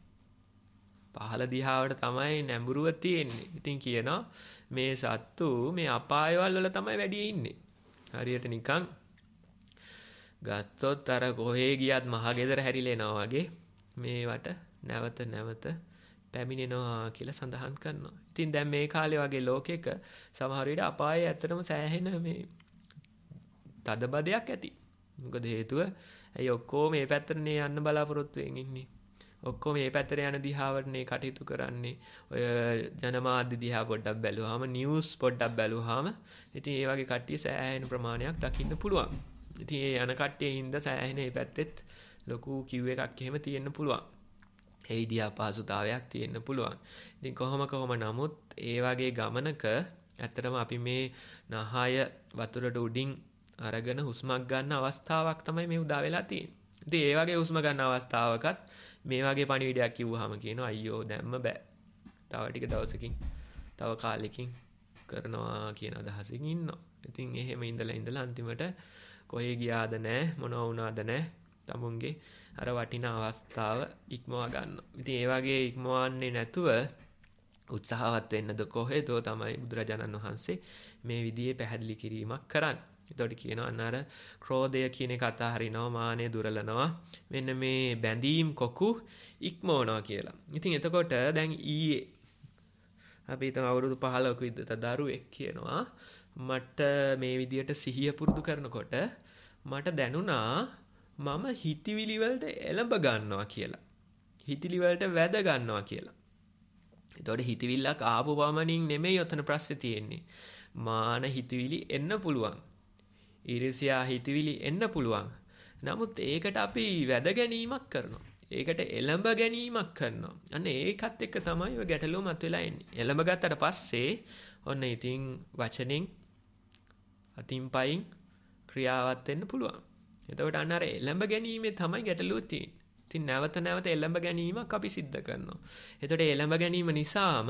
Speaker 2: පහළ දිහාවට තමයි නැඹුරුව තියෙන්නේ. ඉතින් කියනවා මේ සත්තු මේ අපායවල වල තමයි වැඩි ඉන්නේ. හරියට නිකන් ගත්තොත් අර කොහේ ගියත් මහගෙදර හැරිලෙනවා වගේ මේවට නැවත නැවත පැමිණෙනවා කියලා සඳහන් කරනවා. ඉතින් දැන් මේ කාලේ වගේ ලෝකෙක සමහර විට අපායේ ඇත්තටම සෑහෙන මේ තදබදයක් ඇති. මොකද හේතුව ඇයි ඔක්කොම මේ පැත්තටනේ යන්න බලාපොරොත්තු වෙමින් ඉන්නේ. ඔක්කොම මේ පැත්තර යන දිහාවටනේ කටයුතු කරන්නේ ඔය ජනමාධ්‍ය දිහා පොඩ්ඩක් බැලුවාම නිවුස් පොඩ්ඩක් බැලුවාම ඉතින් ඒ වගේ කට්ටිය සෑහෙන ප්‍රමාණයක් දකින්න පුළුවන්. ඉතින් ඒ යන කට්ටිය හින්දා සෑහෙන මේ පැත්තෙත් ලොකු කිව් එකක් එහෙම තියෙන්න පුළුවන්. ඒ ඉදියා පාසුතාවයක් තියෙන්න පුළුවන්. ඉතින් කොහොම කොහොම නමුත් ඒ වගේ ගමනක ඇත්තටම අපි මේ නහය වතුරට උඩින් අරගෙන හුස්මක් ගන්න අවස්ථාවක් තමයි මේ උදා වෙලා තියෙන්නේ. ඉතින් ඒ වගේ හුස්ම ගන්න අවස්ථාවකත් මේ වගේ පණිවිඩයක් කිව්වහම කියනවා අයියෝ දැම්ම බෑ. තව ටික දවසකින් තව කාලෙකින් කරනවා කියන අදහසකින් ඉන්නවා. ඉතින් එහෙම ඉඳලා ඉඳලා අන්තිමට කොහේ ගියාද නැහැ මොනව වුණාද නැහැ තමුන්ගේ අර වටින අවස්ථාව ඉක්මවා ගන්න. ඉතින් ඒ වගේ ඉක්මවන්නේ නැතුව උත්සාහවත් වෙන්නද කොහෙදෝ තමයි බුදුරජාණන් වහන්සේ මේ විදිහේ පැහැදිලි කිරීමක් කරන්නේ. එතකොට කියනවා අන්න අර ක්‍රෝධය කියන එක අතහරිනවා මානෙ දුරලනවා මෙන්න මේ බැඳීම් කොකු ඉක්මවනවා කියලා. ඉතින් එතකොට දැන් ඊයේ අපි හිතමු අවුරුදු 15ක විද්දත දරුවෙක් කියනවා මට මේ විදියට සිහිය පුරුදු කරනකොට මට දැනුණා මම හිතවිලි වලට එළඹ ගන්නවා කියලා. හිතවිලි වලට වැද ගන්නවා කියලා. එතකොට හිතවිල්ලක් ආපු පමණින් නෙමෙයි ඔතන ප්‍රශ්නේ තියෙන්නේ. මාන හිතවිලි එන්න පුළුවන්. ඊර්ෂ්‍යා හිතවිලි එන්න පුළුවන්. නමුත් ඒකට අපි වැද ගැනීමක් කරනවා. ඒකට එළඹ ගැනීමක් කරනවා. අන්න ඒකත් එක්ක තමයි ඔය ගැටලුව මතුවලා එන්නේ. එළඹ ගත්තට පස්සේ ඔන්න ඉතින් වචනෙන් අතින් පයින් ක්‍රියාවත් වෙන්න පුළුවන්. එතකොට අන්න අර එළඹ ගැනීමේ තමයි ගැටලුව තියෙන්නේ. ඉතින් නැවත නැවත එළඹ ගැනීමක් අපි සිද්ධ කරනවා. එතකොට එළඹ ගැනීම නිසාම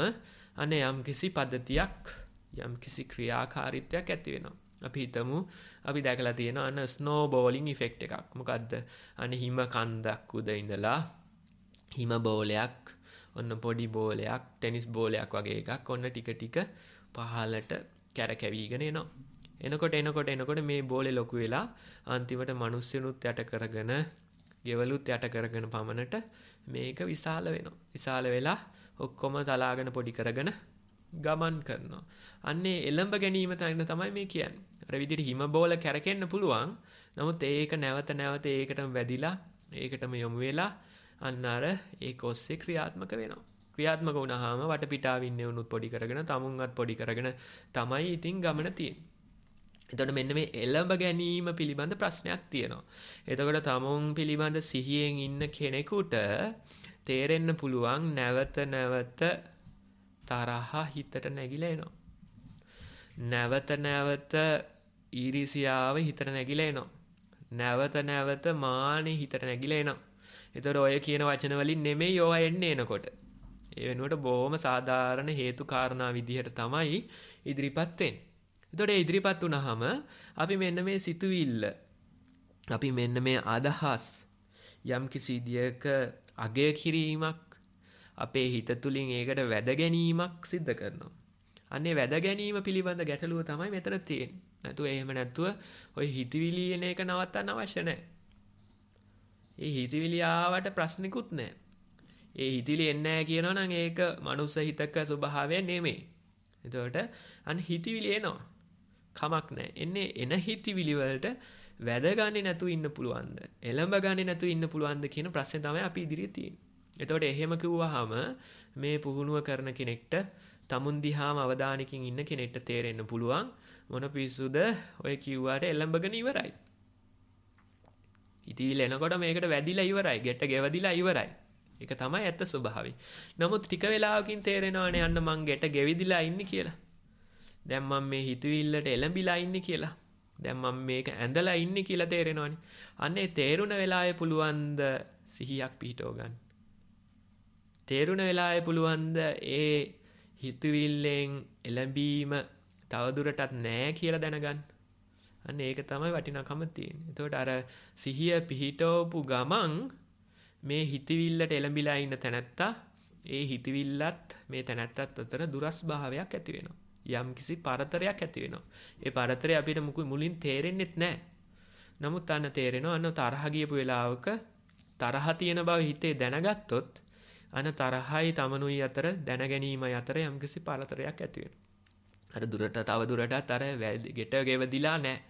Speaker 2: අනේ යම්කිසි පද්ධතියක් යම්කිසි ක්‍රියාකාරීත්වයක් ඇති වෙනවා. අපි හිතමු අපි දැකලා තියෙන අන්න ස්නෝ බෝලිං ඉෆෙක්ට් එකක් මොකක්ද අන්න හිම කන්දක් උද ඉඳලා හිම බෝලයක් ඔන්න පොඩි බෝලයක් ටෙනිස් බෝලයක් වගේ එකක් ඔන්න ටික ටික පහලට කැර කැවීගෙන එනවා එනකොට එනකොට එනකොට මේ බෝලෙ ලොකු වෙලා අන්තිමට මිනිස්සුනුත් යට කරගෙන ගෙවලුත් යට කරගෙන පමණට මේක විශාල වෙනවා විශාල වෙලා ඔක්කොම තලාගෙන පොඩි කරගෙන ගමන් කරනවා. අන්නේ එළඹ ගැනීම තැන තමයි මේ කියන්නේ. අර විදිහට හිම බෝල කැරකෙන්න පුළුවන්. නමුත් ඒක නැවත නැවත ඒකටම වැඩිලා ඒකටම යොමු වෙලා අන්න අර ඒක ඔස්සේ ක්‍රියාත්මක වෙනවා. ක්‍රියාත්මක වුණාම වටපිටාව ඉන්නේ උනුත් පොඩි කරගෙන tamunවත් පොඩි කරගෙන තමයි ඉතින් ගමන තියෙන්නේ. එතකොට මෙන්න මේ එළඹ ගැනීම පිළිබඳ ප්‍රශ්නයක් තියෙනවා. එතකොට tamun පිළිබඳ සිහියෙන් ඉන්න කෙනෙකුට තේරෙන්න පුළුවන් නැවත නැවත තරහා හිතට නැగిලා එනවා. නැවත නැවත ඊරිසියාව හිතට නැగిලා එනවා. නැවත නැවත මානෙ හිතට නැగిලා එනවා. එතකොට ඔය කියන වචන වලින් නෙමෙයි ඕවා එන්නේ එනකොට. ඒ වෙනුවට බොහොම සාධාරණ හේතු කාරණා විදිහට තමයි ඉදිරිපත් වෙන්නේ. එතකොට ඉදිරිපත් වුනහම අපි මෙන්න මේ සිතුවිල්ල අපි මෙන්න මේ අදහස් යම් කිසි විදියක අගය කිරීමක් අපේ හිත තුළින් ඒකට වැද ගැනීමක් සිද්ධ කරනවා. අන්නේ වැද ගැනීම පිළිබඳ ගැටලුව තමයි මෙතන තියෙන් නැතු එහෙම නැත්තුව ඔය හිතිවිලියන එක නවත්තන්න අවශ්‍ය නෑ. ඒ හිතිවිලියාවට ප්‍රශ්නිකුත් නෑ. ඒ හිතිලි එන්නෑ කියනවනම් ඒක මනුස්ස හිතක ස්වභාවය නෙමේ. එතවට අන් හිතිවිලිය නවා. කමක් නෑ එන්නේ එන හිතිවිලිවලට වැදගන්නේ නැතු ඉන්න පුළුවන්ද එළඹ ගන්න නැතු ඉන්න පුළුවන්ද කියන ප්‍රශ්න තමයි අපි ඉදිරියේ තියෙන්නේ එතකොට එහෙම කිව්වහම මේ පුහුණුව කරන කෙනෙක්ට තමුන් දිහාම අවධානකින් ඉන්න කෙනෙක්ට තේරෙන්න පුළුවන් මොන පිස්සුද ඔය කිව්වාට එල්ලඹගෙන ඉවරයි. ඉතිවිල එනකොට මේකට වැඩිලා ඉවරයි ගෙට ගෙවදිලා ඉවරයි. එක තමයි ඇත්ත ස්වභාවය. නමුත් ටික වෙලාවකින් තේරෙනවනේ අන්න මං ගෙට ගෙවිදිලා ඉන්නේ කියලා. දැන් මම මේ හිතවිල්ලට එළඹිලා ඉන්නේ කියලා. දැන් මම මේක ඇඳලා ඉන්නේ කියලා තේරෙනවනේ. අන්න ඒ තේරුණ වෙලාවේ පුළුවන් ද සිහියක් පිහිටව ගන්න. තේරුණ වෙලාවේ පුළුවන්ද ඒ හිතවිල්ලෙන් එළඹීම තවදුරටත් නෑ කියලා දැනගන්න. අන්න ඒක තමයි වටිනකම තියෙන්නේ. එතකොට අර සිහිය පිහිටවපු ගමන් මේ හිතවිල්ලට එළඹිලා ඉන්න තැනැත්තා ඒ හිතවිල්ලත් මේ තැනැත්තත් අතර දුරස් භාවයක් ඇති වෙනවා. යම් කිසි පරතරයක් ඇති වෙනවා. ඒ පරතරය අපිට මුකුයි මුලින් තේරෙන්නෙත් නෑ. නමුත් අන්න තේරෙනවා අන්න තරහ ගියපු වෙලාවක තරහ තියෙන බව හිතේ දැනගත්තොත් අන තරහයි තමනුයි අතර දැනගැනීම අතර යම්කිසි පරතරයක් ඇති වෙනවා. අර දුරට තව දුරටත් අර ගෙට ගෙවදිලා නැහැ.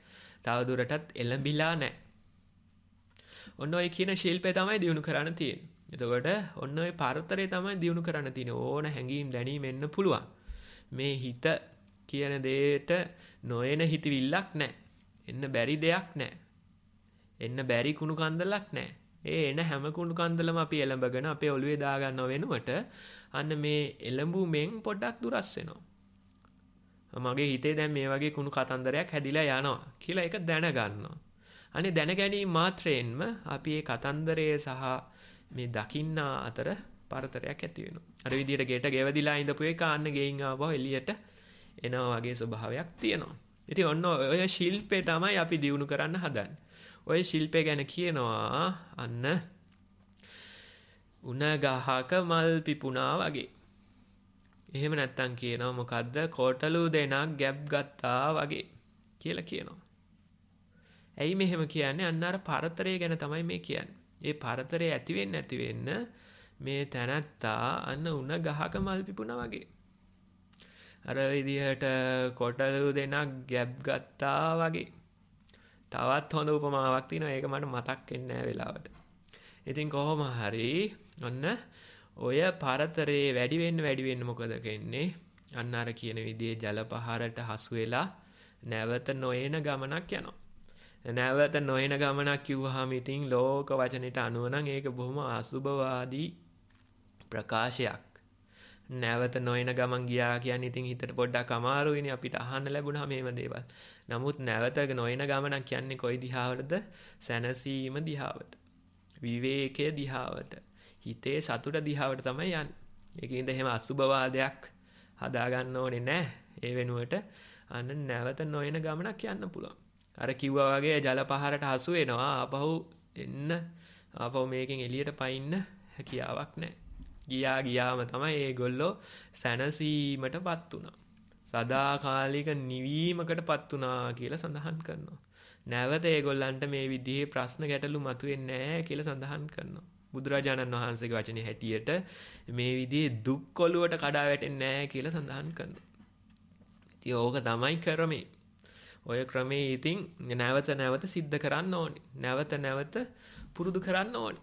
Speaker 2: තව දුරටත් එළඹිලා නැහැ. ඔන්න ඔය කියන ශිල්පය තමයි දිනු කරන්න තියෙන්නේ. එතකොට ඔන්න ඔය පරතරය තමයි දිනු කරන්න තියෙන ඕන හැඟීම් දැනීම එන්න පුළුවන්. මේ හිත කියන දෙයට නොයන හිතවිල්ලක් නැහැ. එන්න බැරි දෙයක් නැහැ. එන්න බැරි කුණු කන්දලක් නැහැ. ඒ එන හැම කුණු කන්දලම අපි එළඹගෙන අපේ ඔළුවේ දාගන්න වෙනුවට අන්න මේ එළඹුමෙන් පොඩ්ඩක් දුරස් වෙනවා. මගේ හිතේ දැන් මේ වගේ කුණු කතන්දරයක් හැදිලා යනවා කියලා ඒක දැනගන්නවා. අනේ දැන ගැනීම මාත්‍රයෙන්ම අපි මේ කතන්දරය සහ මේ දකින්න අතර පරතරයක් ඇති වෙනවා. අර විදියට ගේට ගෙවදිලා ඉඳපු එක ආන්න ගෙයින් ආවව එළියට එනවා වගේ ස්වභාවයක් තියෙනවා. ඉතින් ඔන්න ඔය ශිල්පේ තමයි අපි දිනු කරන්න හදන්නේ. ඔය ශිල්පය ගැන කියනවා අන්න උණ ගහක මල් පිපුණා වගේ. එහෙම නැත්තම් කියනවා මොකද්ද කොටලු දෙනක් ගැප් ගත්තා වගේ කියලා කියනවා. ඇයි මෙහෙම කියන්නේ අන්න අර පරතරය ගැන තමයි මේ කියන්නේ. ඒ පරතරය ඇති වෙන්න ඇති වෙන්න මේ තනත්තා අන්න උණ ගහක මල් පිපුණා වගේ. අර විදිහට කොටලු දෙනක් ගැප් ගත්තා වගේ. තවත් හොඳ උපමාවක් තියෙනවා ඒක මට මතක් වෙන්නේ නැහැ වෙලාවට. ඉතින් කොහොම හරි ඔන්න ඔය පරතරේ වැඩි වෙන්න වැඩි වෙන්න මොකද වෙන්නේ? අන්න අර කියන විදිහේ ජලපහරට හසු වෙලා නැවත නොයන ගමනක් යනවා. නැවත නොයන ගමනක් කිව්වහම ඉතින් ලෝක වචනෙට අනුව නම් ඒක බොහොම අසුබවාදී ප්‍රකාශයක්. නැවත නොයන ගමන් ගියා කියන්නේ ඉතින් හිතට පොඩ්ඩක් අමාරුයිනේ අපිට අහන්න ලැබුණා මේව දේවල්. නමුත් නැවත නොයන ගමනක් කියන්නේ කොයි දිහාවටද සැනසීම දිහාවට. විවේකය දිහාවට. හිතේ සතුට දිහාවට තමයි යන්නේ. ඒකින්ද එහෙම අසුබවාදයක් හදාගන්න ඕනේ නැහැ. ඒ වෙනුවට අන්න නැවත නොයන ගමනක් යන්න පුළුවන්. අර කිව්වා වගේ ජල පහරට හසු වෙනවා ආපහු එන්න ආපහු මේකෙන් එළියට පයින්න හැකියාවක් නැහැ. ගියා ගියාම තමයි ඒගොල්ලෝ සැනසීමටපත් වුණා. සදාකාලික නිවීමකට පත් වුණා කියලා සඳහන් කරනවා. නැවත ඒගොල්ලන්ට මේ විදිහේ ප්‍රශ්න ගැටලු මතුවෙන්නේ නැහැ කියලා සඳහන් කරනවා. බුදුරජාණන් වහන්සේගේ වචනේ හැටියට මේ විදිහේ දුක් කොළුවට කඩා වැටෙන්නේ නැහැ කියලා සඳහන් කරනවා. ඉතින් ඕක තමයි ක්‍රමේ. ඔය ක්‍රමේ ඉතින් නැවත නැවත සිද්ධ කරන්න ඕනේ. නැවත නැවත පුරුදු කරන්න ඕනේ.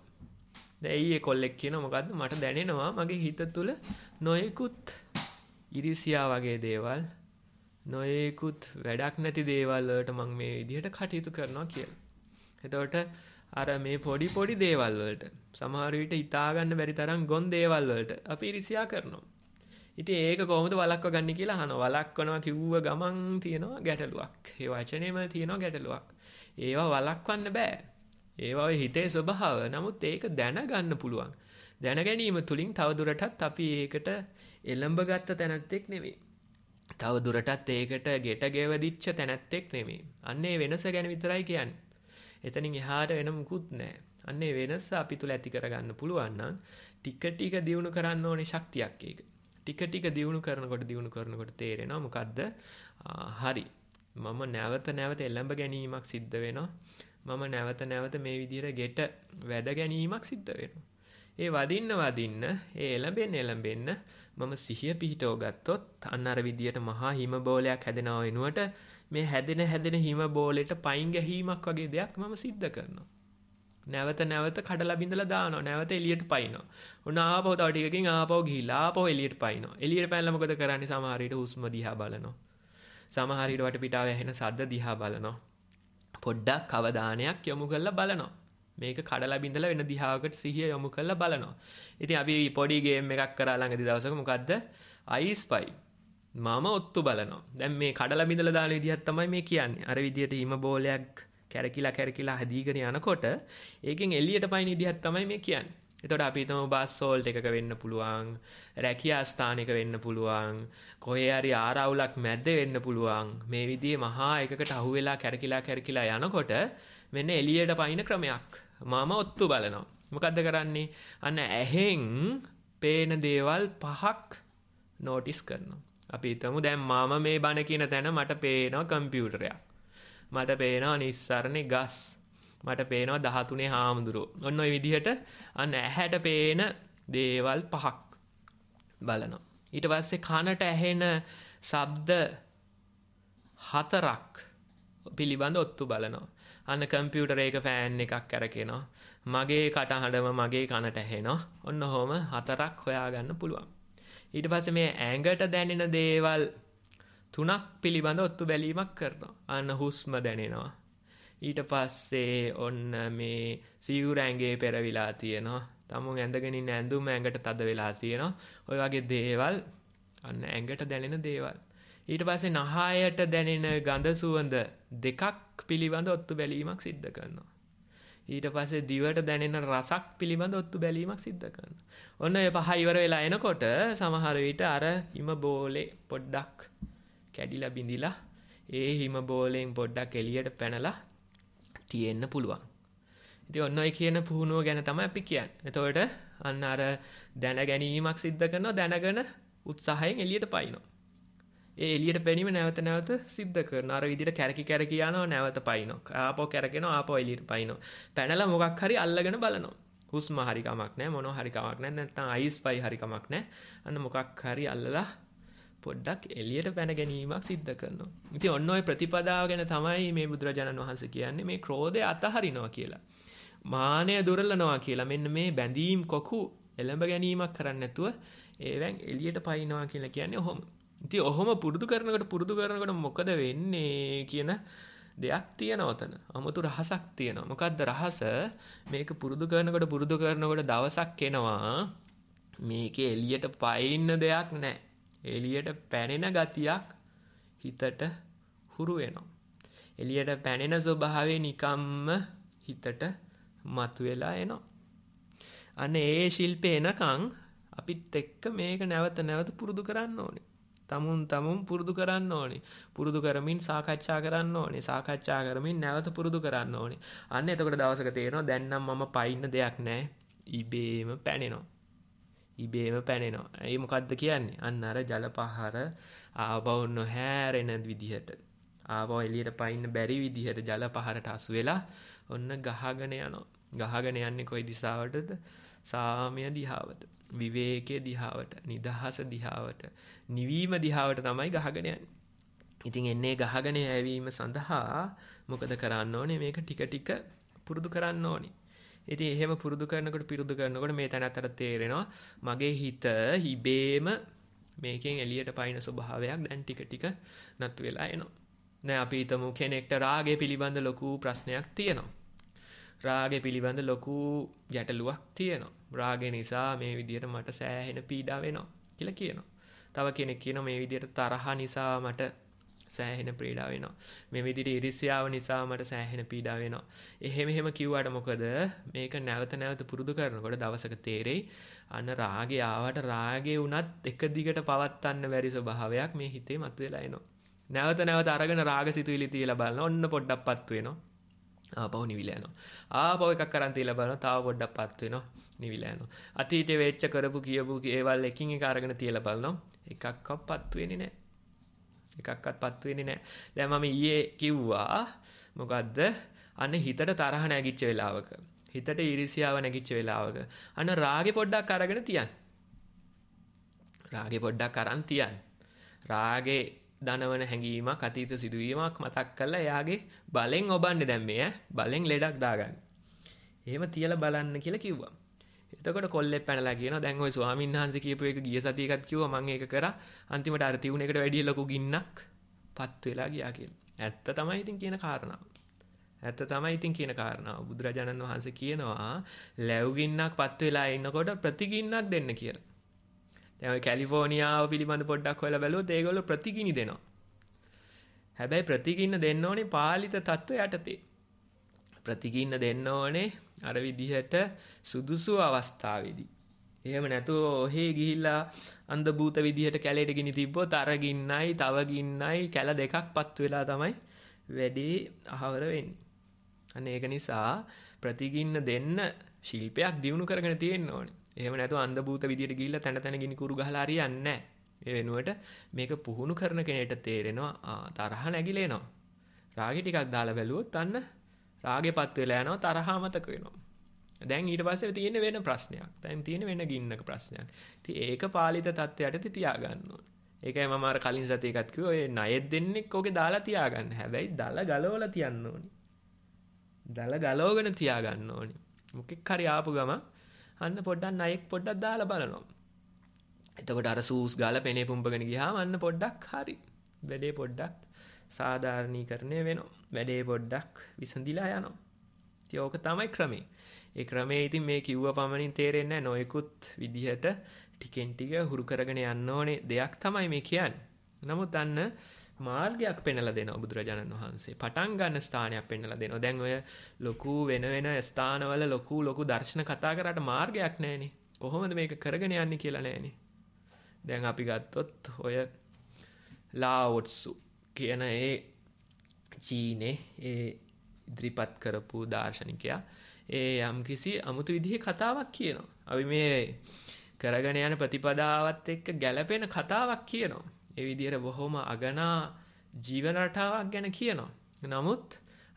Speaker 2: දැන් ඊයේ කොල්ලෙක් කියන මොකද්ද මට දැනෙනවා මගේ හිත තුල නොයෙකුත් ඉරිසියා වගේ දේවල් නොයෙකුත් වැඩක් නැති දේවල් වලට මම මේ විදිහට කටයුතු කරනවා කියලා. එතකොට අර මේ පොඩි පොඩි දේවල් වලට සමහර විට හිතා ගන්න බැරි තරම් ගොන් දේවල් වලට අපි ඉරිසියා කරනවා. ඉතින් ඒක කොහොමද වළක්ව ගන්න කියලා අහනවා. වළක්වනවා කිව්ව ගමන් තියෙනවා ගැටලුවක්. ඒ වචනේම තියෙනවා ගැටලුවක්. ඒවා වළක්වන්න බෑ. ඒවා හිතේ ස්වභාව. නමුත් ඒක දැනගන්න පුළුවන්. දැන ගැනීම තුලින් තවදුරටත් අපි ඒකට එළඹ ගත්ත තැනැත්තෙක් නෙවේ. තව දුරටත් ඒකට ගෙට ගෙවදිච්ච තැනැත්තෙක් නෙමේ. අන්නේ වෙනස ගැන විතරයි කියන්න. එතනින් එහාට වෙන මුකුත් නෑ. අන්නේ වෙනස අපි තුළ ඇති කරගන්න පුළුවන් නම් ටික ටික දියුණු කරන්න ඕනේ ශක්තියක් ඒක. ටික ටික දියුණු කරනකොට දියුණු කරනකොට තේරෙනවා මොකද්ද? හරි. මම නැවත නැවත එළඹ ගැනීමක් සිද්ධ වෙනවා. මම නැවත නැවත මේ විදිහට ගෙට වැද ගැනීමක් සිද්ධ වෙනවා. ඒ වදින්න වදින්න, ඒ එළඹෙන්න එළඹෙන්න මම සිහිය පිහිටව ගත්තොත් අන්න අර විදියට මහා හිම බෝලයක් හැදෙනව වෙනුවට මේ හැදෙන හැදෙන හිම බෝලෙට පයින් ගැහීමක් වගේ දෙයක් මම සිද්ධ කරනවා. නැවත නැවත කඩලා බිඳලා දානවා. නැවත එළියට පයින්නවා. උන ආපහු තව ටිකකින් ආපහු ගිහිලා ආපහු එළියට පයින්නවා. එළියට පැනලා මොකද කරන්නේ? සමහර විට හුස්ම දිහා බලනවා. සමහර විට වටපිටාව ඇහෙන සද්ද දිහා බලනවා. පොඩ්ඩක් අවධානයක් යොමු කරලා බලනවා. මේක කඩලා බින්දලා වෙන දිහාවකට සිහිය යොමු කරලා බලනවා. ඉතින් අපි පොඩි ගේම් එකක් කරා ළඟදී දවසක මොකද්ද? I spy. මම ඔත්තු බලනවා. දැන් මේ කඩලා බින්දලා දාන විදිහක් තමයි මේ කියන්නේ. අර විදියට හිම බෝලයක් කැරකිලා කැරකිලා හදීගෙන යනකොට ඒකෙන් එළියට පයින් විදිහක් තමයි මේ කියන්නේ. එතකොට අපි හිතමු බස් හෝල්ට් එකක වෙන්න පුළුවන් රැකියා ස්ථානයක වෙන්න පුළුවන් කොහේ හරි ආරවුලක් මැද්ද වෙන්න පුළුවන් මේ විදිහේ මහා එකකට අහු වෙලා කැරකිලා කැරකිලා යනකොට මෙන්න එළියට පයින් ක්‍රමයක් මම ඔත්තු බලනවා. මොකද්ද කරන්නේ? අන්න ඇහෙන් පේන දේවල් පහක් නෝටිස් කරනවා. අපි හිතමු දැන් මම මේ බණ කියන තැන මට පේනවා කම්පියුටරයක්. මට පේනවා නිස්සරණේ ගස්. මට පේනවා 13 හාමුදුරුවෝ. ඔන්න ඔය විදිහට අන්න ඇහැට පේන දේවල් පහක් බලනවා. ඊට පස්සේ කනට ඇහෙන ශබ්ද හතරක් පිළිබඳ ඔත්තු බලනවා. අන්න කම්පියුටරේක ෆෑන් එකක් අරගෙනවා. මගේ කටහඬම මගේ කනට ඇහෙනවා. ඔන්න ඔහොම හතරක් හොයාගන්න පුළුවන්. ඊට පස්සේ මේ ඇඟට දැනෙන දේවල් තුනක් පිළිබඳ ඔත්තු බැලීමක් කරනවා. අන්න හුස්ම දැනෙනවා. ඊට පස්සේ ඔන්න මේ සිවුර ඇඟේ පෙරවිලා තියෙනවා. තමුන් ඇඳගෙන ඉන්න ඇඳුම ඇඟට තද වෙලා තියෙනවා. ඔය වගේ දේවල් අන්න ඇඟට දැනෙන දේවල්. ඊට පස්සේ නහායට දැනෙන ගඳ සුවඳ දෙකක් පිළිබඳ ඔත්තු බැලීමක් සිද්ධ කරනවා. ඊට පස්සේ දිවට දැනෙන රසක් පිළිබඳ ඔත්තු බැලීමක් සිද්ධ කරනවා. ඔන්න ඔය පහ ඉවර වෙලා එනකොට සමහර විට අර හිම බෝලේ පොඩ්ඩක් කැඩිලා බිඳිලා ඒ හිම බෝලෙන් පොඩ්ඩක් එළියට පැනලා තියෙන්න පුළුවන්. ඉතින් ඔන්න ඔය කියන පුහුණුව ගැන තමයි අපි කියන්නේ. එතකොට අන්න අර දැන ගැනීමක් සිද්ධ කරනවා දැනගෙන උත්සාහයෙන් එළියට පයින්නවා. එලියට පැනීම නැවත නැවත සිද්ධ කරන අර විදිහට කැරකි කැරකි යනවා නැවත පයින්නක් ආපෝ කැරකෙනවා ආපෝ එලියට පයින්නවා පැනලා මොකක් හරි අල්ලගෙන බලනවා හුස්ම හරි කමක් නැහැ මොනෝ හරි කමක් නැහැ නැත්නම් අයිස් පයි හරි කමක් නැහැ අන්න මොකක් හරි අල්ලලා පොඩ්ඩක් එලියට පැන ගැනීමක් සිද්ධ කරනවා ඉතින් ඔන්න ඔය ප්‍රතිපදාව ගැන තමයි මේ බුදුරජාණන් වහන්සේ කියන්නේ මේ ක්‍රෝධය අතහරිනවා කියලා මානය දුරලනවා කියලා මෙන්න මේ බැඳීම් කොකු එළඹ ගැනීමක් කරන්නේ නැතුව ඒවෙන් එලියට පයින්නවා කියලා කියන්නේ ඔහොම ඉති ඔහොම පුරුදු කරනකට පුරුදු කරනකට මොකද වෙන්නේ කියන දෙයක් තියනවතන අමුතු රහසක් තියෙනවා මොකක්ද රහස මේක පුරුදු කරනකට පුරුදු කරනකට දවසක් එනවා මේක එලියට පයින්න දෙයක් නෑ එලියට පැනෙන ගතියක් හිතට හුරු වෙනවා එලියට පැනෙන ස්වභාවේ නිකම්ම හිතට මතුවෙලා එනවා අන්න ඒ ශිල්පේ එනකං අපිත් එක්ක මේක නැවත නැවත පුරුදු කරන්න ඕනේ තමුන් තමුන් පුරුදු කරන්න ඕනේ. පුරුදු කරමින් සාකච්ඡා කරන්න ඕනේ. සාකච්ඡා කරමින් නැවත පුරුදු කරන්න ඕනේ. අන්න එතකොට දවසක තේරෙනවා දැන් නම් මම පයින්න දෙයක් නැහැ. ඉබේම පැනෙනවා. ඉබේම පැනෙනවා. ඒ මොකද්ද කියන්නේ? අන්න අර ජලපහර ආවව නොහැරෙන විදිහට. ආවව එළියට පයින්න බැරි විදිහට ජලපහරට අසු වෙලා ඔන්න ගහගෙන යනවා. ගහගෙන යන්නේ කොයි දිශාවටද? සාමය දිහාවට විවේකය දිහාවට නිදහස දිහාවට නිවීම දිහාවට තමයි ගහගෙන යන්නේ. ඉතින් එන්නේ ගහගෙන යෑවීම සඳහා මොකද කරන්න ඕනේ මේක ටික ටික පුරුදු කරන්න ඕනේ. ඉතින් එහෙම පුරුදු කරනකොට පුරුදු කරනකොට මේ තැනතර තේරෙනවා මගේ හිත හිබේම මේකෙන් එළියට පයින් ස්වභාවයක් දැන් ටික ටික නතු වෙලා එනවා. දැන් අපි හිතමු කෙනෙක්ට රාගය පිළිබඳ ලොකු ප්‍රශ්නයක් තියෙනවා. රාගය පිළිබඳ ලොකු ගැටලුවක් තියෙනවා රාගය නිසා මේ විදියට මට සෑහෙන පීඩා වෙනවා කියලා කියනවා තව කෙනෙක් කියන මේ විදියට තරහ නිසා මට සෑහෙන ප්‍රීඩා වෙනවා මේ විදිහට ඉරිසියාව නිසා මට සෑහෙන පීඩා වෙනවා එහෙම එහෙම කිව්වට මොකද මේක නැවත නැවත පුරුදු කරනකොට දවසක තේරෙයි අන්න රාගය ආවට රාගය වුණත් එක දිගට පවත්වන්න බැරි ස්වභාවයක් මේ හිතේ මතුවලා එනවා නැවත නැවත අරගෙන රාග සිතුවිලි තියලා බලන ඔන්න පොඩ්ඩක් පත්තු වෙනවා ආපහු නිවිලෑනවා. ආපහු එකක් කරන් තියලා බලනවා. තාම පොඩ්ඩක් පත් වෙනවා. නිවිලෑනවා. අතීතේ වෙච්ච කරපු කියපු ඒවල් එකින් එක අරගෙන තියලා බලනවා. එකක්වත් පත් වෙන්නේ නැහැ. එකක්වත් පත් වෙන්නේ නැහැ. දැන් මම ඊයේ කිව්වා මොකද්ද? අනේ හිතට තරහ නැගිච්ච වෙලාවක. හිතට ඊර්ෂ්‍යාව නැගිච්ච වෙලාවක. අන්න රාගෙ පොඩ්ඩක් අරගෙන තියන්න. රාගෙ පොඩ්ඩක් අරන් තියන්න. රාගේ දනවන හැඟීමක් අතීත සිදුවීමක් මතක් කරලා එයාගේ බලෙන් ඔබන්නේ දැන් මේ බලෙන් ලෙඩක් දාගන්න. එහෙම තියලා බලන්න කියලා කිව්වා. එතකොට කොල්ලේ පැනලා කියනවා දැන් ওই ස්වාමීන් වහන්සේ කියපු එක ගිය සතිය එකත් කිව්වා මම ඒක කරා අන්තිමට අර තියුණ එකට වැඩිය ලොකු ගින්නක් පත් වෙලා ගියා කියලා. ඇත්ත තමයි ඉතින් කියන කාරණාව. ඇත්ත තමයි ඉතින් කියන කාරණාව. බුදුරජාණන් වහන්සේ කියනවා ලැබු ගින්නක් පත් වෙලා ඉන්නකොට ප්‍රතිගින්නක් දෙන්න කියලා. තැම කැලිෆෝනිියාව පිළිබඳ පොඩ්ඩක් හොල බැලෝ දේගොල ප්‍රතිගිනි දෙනවා. හැබැයි ප්‍රතිගින්න දෙන්න ඕනේ පාලිත තත්ත්ව යටතේ. ප්‍රතිගින්න දෙන්න ඕනේ අර විදිහට සුදුසු අවස්ථාවේදී. එහෙම නැතුව ඔහේ ගිහිල්ලා අන්ද භූත විදිහට කැලේට ගිනි තිබ්බොත් අර ගින්නයි තව ගින්නයි කැල දෙකක් පත්තු වෙලා තමයි වැඩි අහවර වෙන්නේ. අන්න ඒක නිසා ප්‍රතිගින්න දෙන්න ශිල්පයක් දිනු කරගෙන තියෙන්න ඕනේ. එහෙම නැතු අන්දභූත විදියට ගිහිල්ලා තන තන ගිනි කුරු ගහලා හරියන්නේ නැහැ. ඒ වෙනුවට මේක පුහුණු කරන කෙනෙට තේරෙනවා තරහ නැగిලෙනවා. රාගෙ ටිකක් දාලා බැලුවොත් අන්න රාගෙපත් වෙලා යනවා තරහා මතක වෙනවා. දැන් ඊට පස්සේ තියෙන වෙන ප්‍රශ්නයක්. දැන් තියෙන වෙන ගින්නක ප්‍රශ්නයක්. ඉතින් ඒක පාලිත தත්ත්වයට තියාගන්න ඕන. ඒකයි මම අර කලින් සතියේ එකත් කිව්වා ඔය ණයෙත් දෙන්නේ ඕකේ දාලා තියාගන්න. හැබැයි දල ගලවලා තියන්න ඕනි. දල ගලවගෙන තියාගන්න ඕනි. මොකෙක් හරි ආපු ගමන් අන්න පොඩ්ඩක් නයික් පොඩ්ඩක් දාලා බලනවා. එතකොට අර සූස් ගාලා පෙනේ පුම්බගෙන ගියාම අන්න පොඩ්ඩක් හරි. වැඩේ පොඩ්ඩක් සාධාරණීකරණය වෙනවා. වැඩේ පොඩ්ඩක් විසඳිලා යනවා. ඉතින් ඕක තමයි ක්‍රමේ. ඒ ක්‍රමේ ඉතින් මේ කිව්ව පමණින් තේරෙන්නේ නැහැ. නොයෙකුත් විදිහට ටිකෙන් ටික හුරු කරගෙන යන්න ඕනේ දෙයක් තමයි මේ කියන්නේ. නමුත් අන්න මාර්ගයක් පෙනලා දෙනවා බුදුරජාණන් වහන්සේ. පටන් ගන්න ස්ථානයක් පෙන්වලා දෙනවා. දැන් ඔය ලොකු වෙන වෙන ස්ථානවල ලොකු ලොකු දර්ශන කතා කරාට මාර්ගයක් නැහැනේ. කොහොමද මේක කරගෙන යන්නේ කියලා නැහැනේ. දැන් අපි ගත්තොත් ඔය ලාවොට්සු කියන ඒ චීනේ ඒ ඉදිරිපත් කරපු දාර්ශනිකයා ඒ යම්කිසි අමුතු විදිහේ කතාවක් කියනවා. අපි මේ කරගෙන යන ප්‍රතිපදාවත් එක්ක ගැළපෙන කතාවක් කියනවා. ඒ විදිහට බොහොම අගනා ජීවන රටාවක් ගැන කියනවා. නමුත්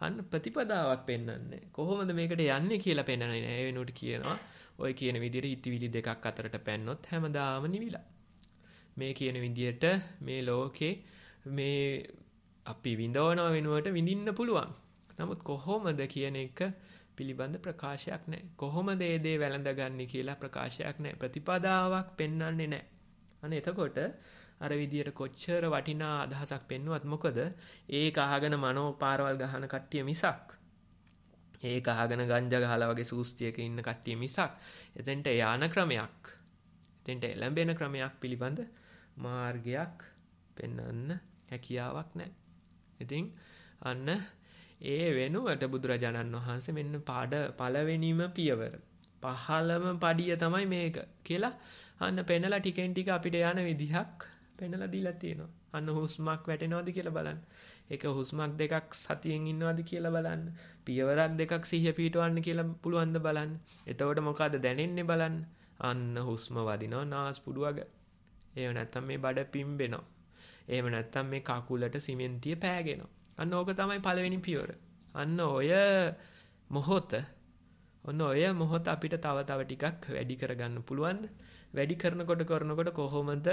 Speaker 2: අන්න ප්‍රතිපදාවක් පෙන්වන්නේ කොහොමද මේකට යන්නේ කියලා පෙන්වන්නේ නැහැ වෙනුවට කියනවා ඔය කියන විදිහට හිතවිලි දෙකක් අතරට පැන්නොත් හැමදාම නිවිලා මේ කියන විදිහට මේ ලෝකේ මේ අපි විඳවනව වෙනුවට විඳින්න පුළුවන් නමුත් කොහොමද කියන එක පිළිබඳ ප්‍රකාශයක් නැහැ කොහොමද ඒ දේ වැළඳගන්නේ කියලා ප්‍රකාශයක් නැහැ ප්‍රතිපදාවක් පෙන්වන්නේ නැහැ අනේ එතකොට අර විදියට කොච්චර වටිනා අදහසක් පෙන්නුවත් මොකද ඒ අහගෙන මනෝ පාරවල් ගහන කට්ටිය මිසක් ඒ අහගෙන ගංජ ගහලා වගේ සූස්තියක ඉන්න කට්ටිය මිසක් එතෙන්ට යාන ක්‍රමයක් එතෙන්ට එළඹෙන ක්‍රමයක් පිළිබඳ මාර්ගයක් පෙන්වන්න හැකියාවක් නැහැ. ඉතින් අන්න ඒ වෙනුවට බුදුරජාණන් වහන්සේ මෙන්න පාඩ පළවෙනිම පියවර පහළම පඩිය තමයි මේක කියලා අන්න පෙන්නලා ටිකෙන් ටික අපිට යන විදිහක් පෙන්නලා දීලා තියෙනවා. අන්න හුස්මක් වැටෙනවද කියලා බලන්න. ඒක හුස්මක් දෙකක් සතියෙන් ඉන්නවද කියලා බලන්න. පියවරක් දෙකක් සිහිය පිටවන්න කියලා පුළුවන් ද බලන්න. එතකොට මොකද දැනෙන්නේ බලන්න. අන්න හුස්ම වදිනවා නාස්පුඩු වග. එහෙම නැත්නම් මේ බඩ පිම්බෙනවා. එහෙම නැත්නම් මේ කකුලට සිමෙන්තිය පෑගෙනවා. අන්න ඕක තමයි පළවෙනි පියවර. අන්න ඔය මොහොත ඔන්න ඔය මොහොත අපිට තව තව ටිකක් වැඩි කරගන්න පුළුවන්. වැඩි කරනකොට කරනකොට කොහොමද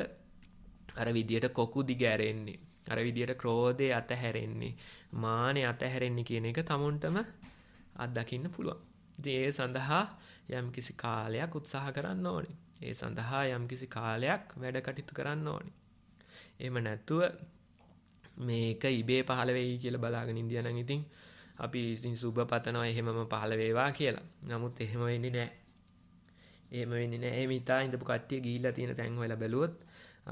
Speaker 2: අර විදියට කොකු දිගැරෙන්නේ. අර විදියට ක්‍රෝධය අතහැරෙන්නේ. මානෙ අතහැරෙන්නේ කියන එක තමුන්ටම අත්දකින්න පුළුවන්. ඉතින් ඒ සඳහා යම්කිසි කාලයක් උත්සාහ කරන්න ඕනේ. ඒ සඳහා යම්කිසි කාලයක් වැඩ කටයුතු කරන්න ඕනේ. එහෙම නැතුව මේක ඉබේ පහළ වෙයි කියලා බලාගෙන ඉඳියනම් ඉතින් අපි ඉතින් සුබ පතනවා එහෙමම පහළ වේවා කියලා. නමුත් එහෙම වෙන්නේ නැහැ. එහෙම වෙන්නේ නැහැ. මේ මිතා ඉඳපු කට්ටිය ගිහිල්ලා තියෙන තැන් හොයලා බැලුවොත්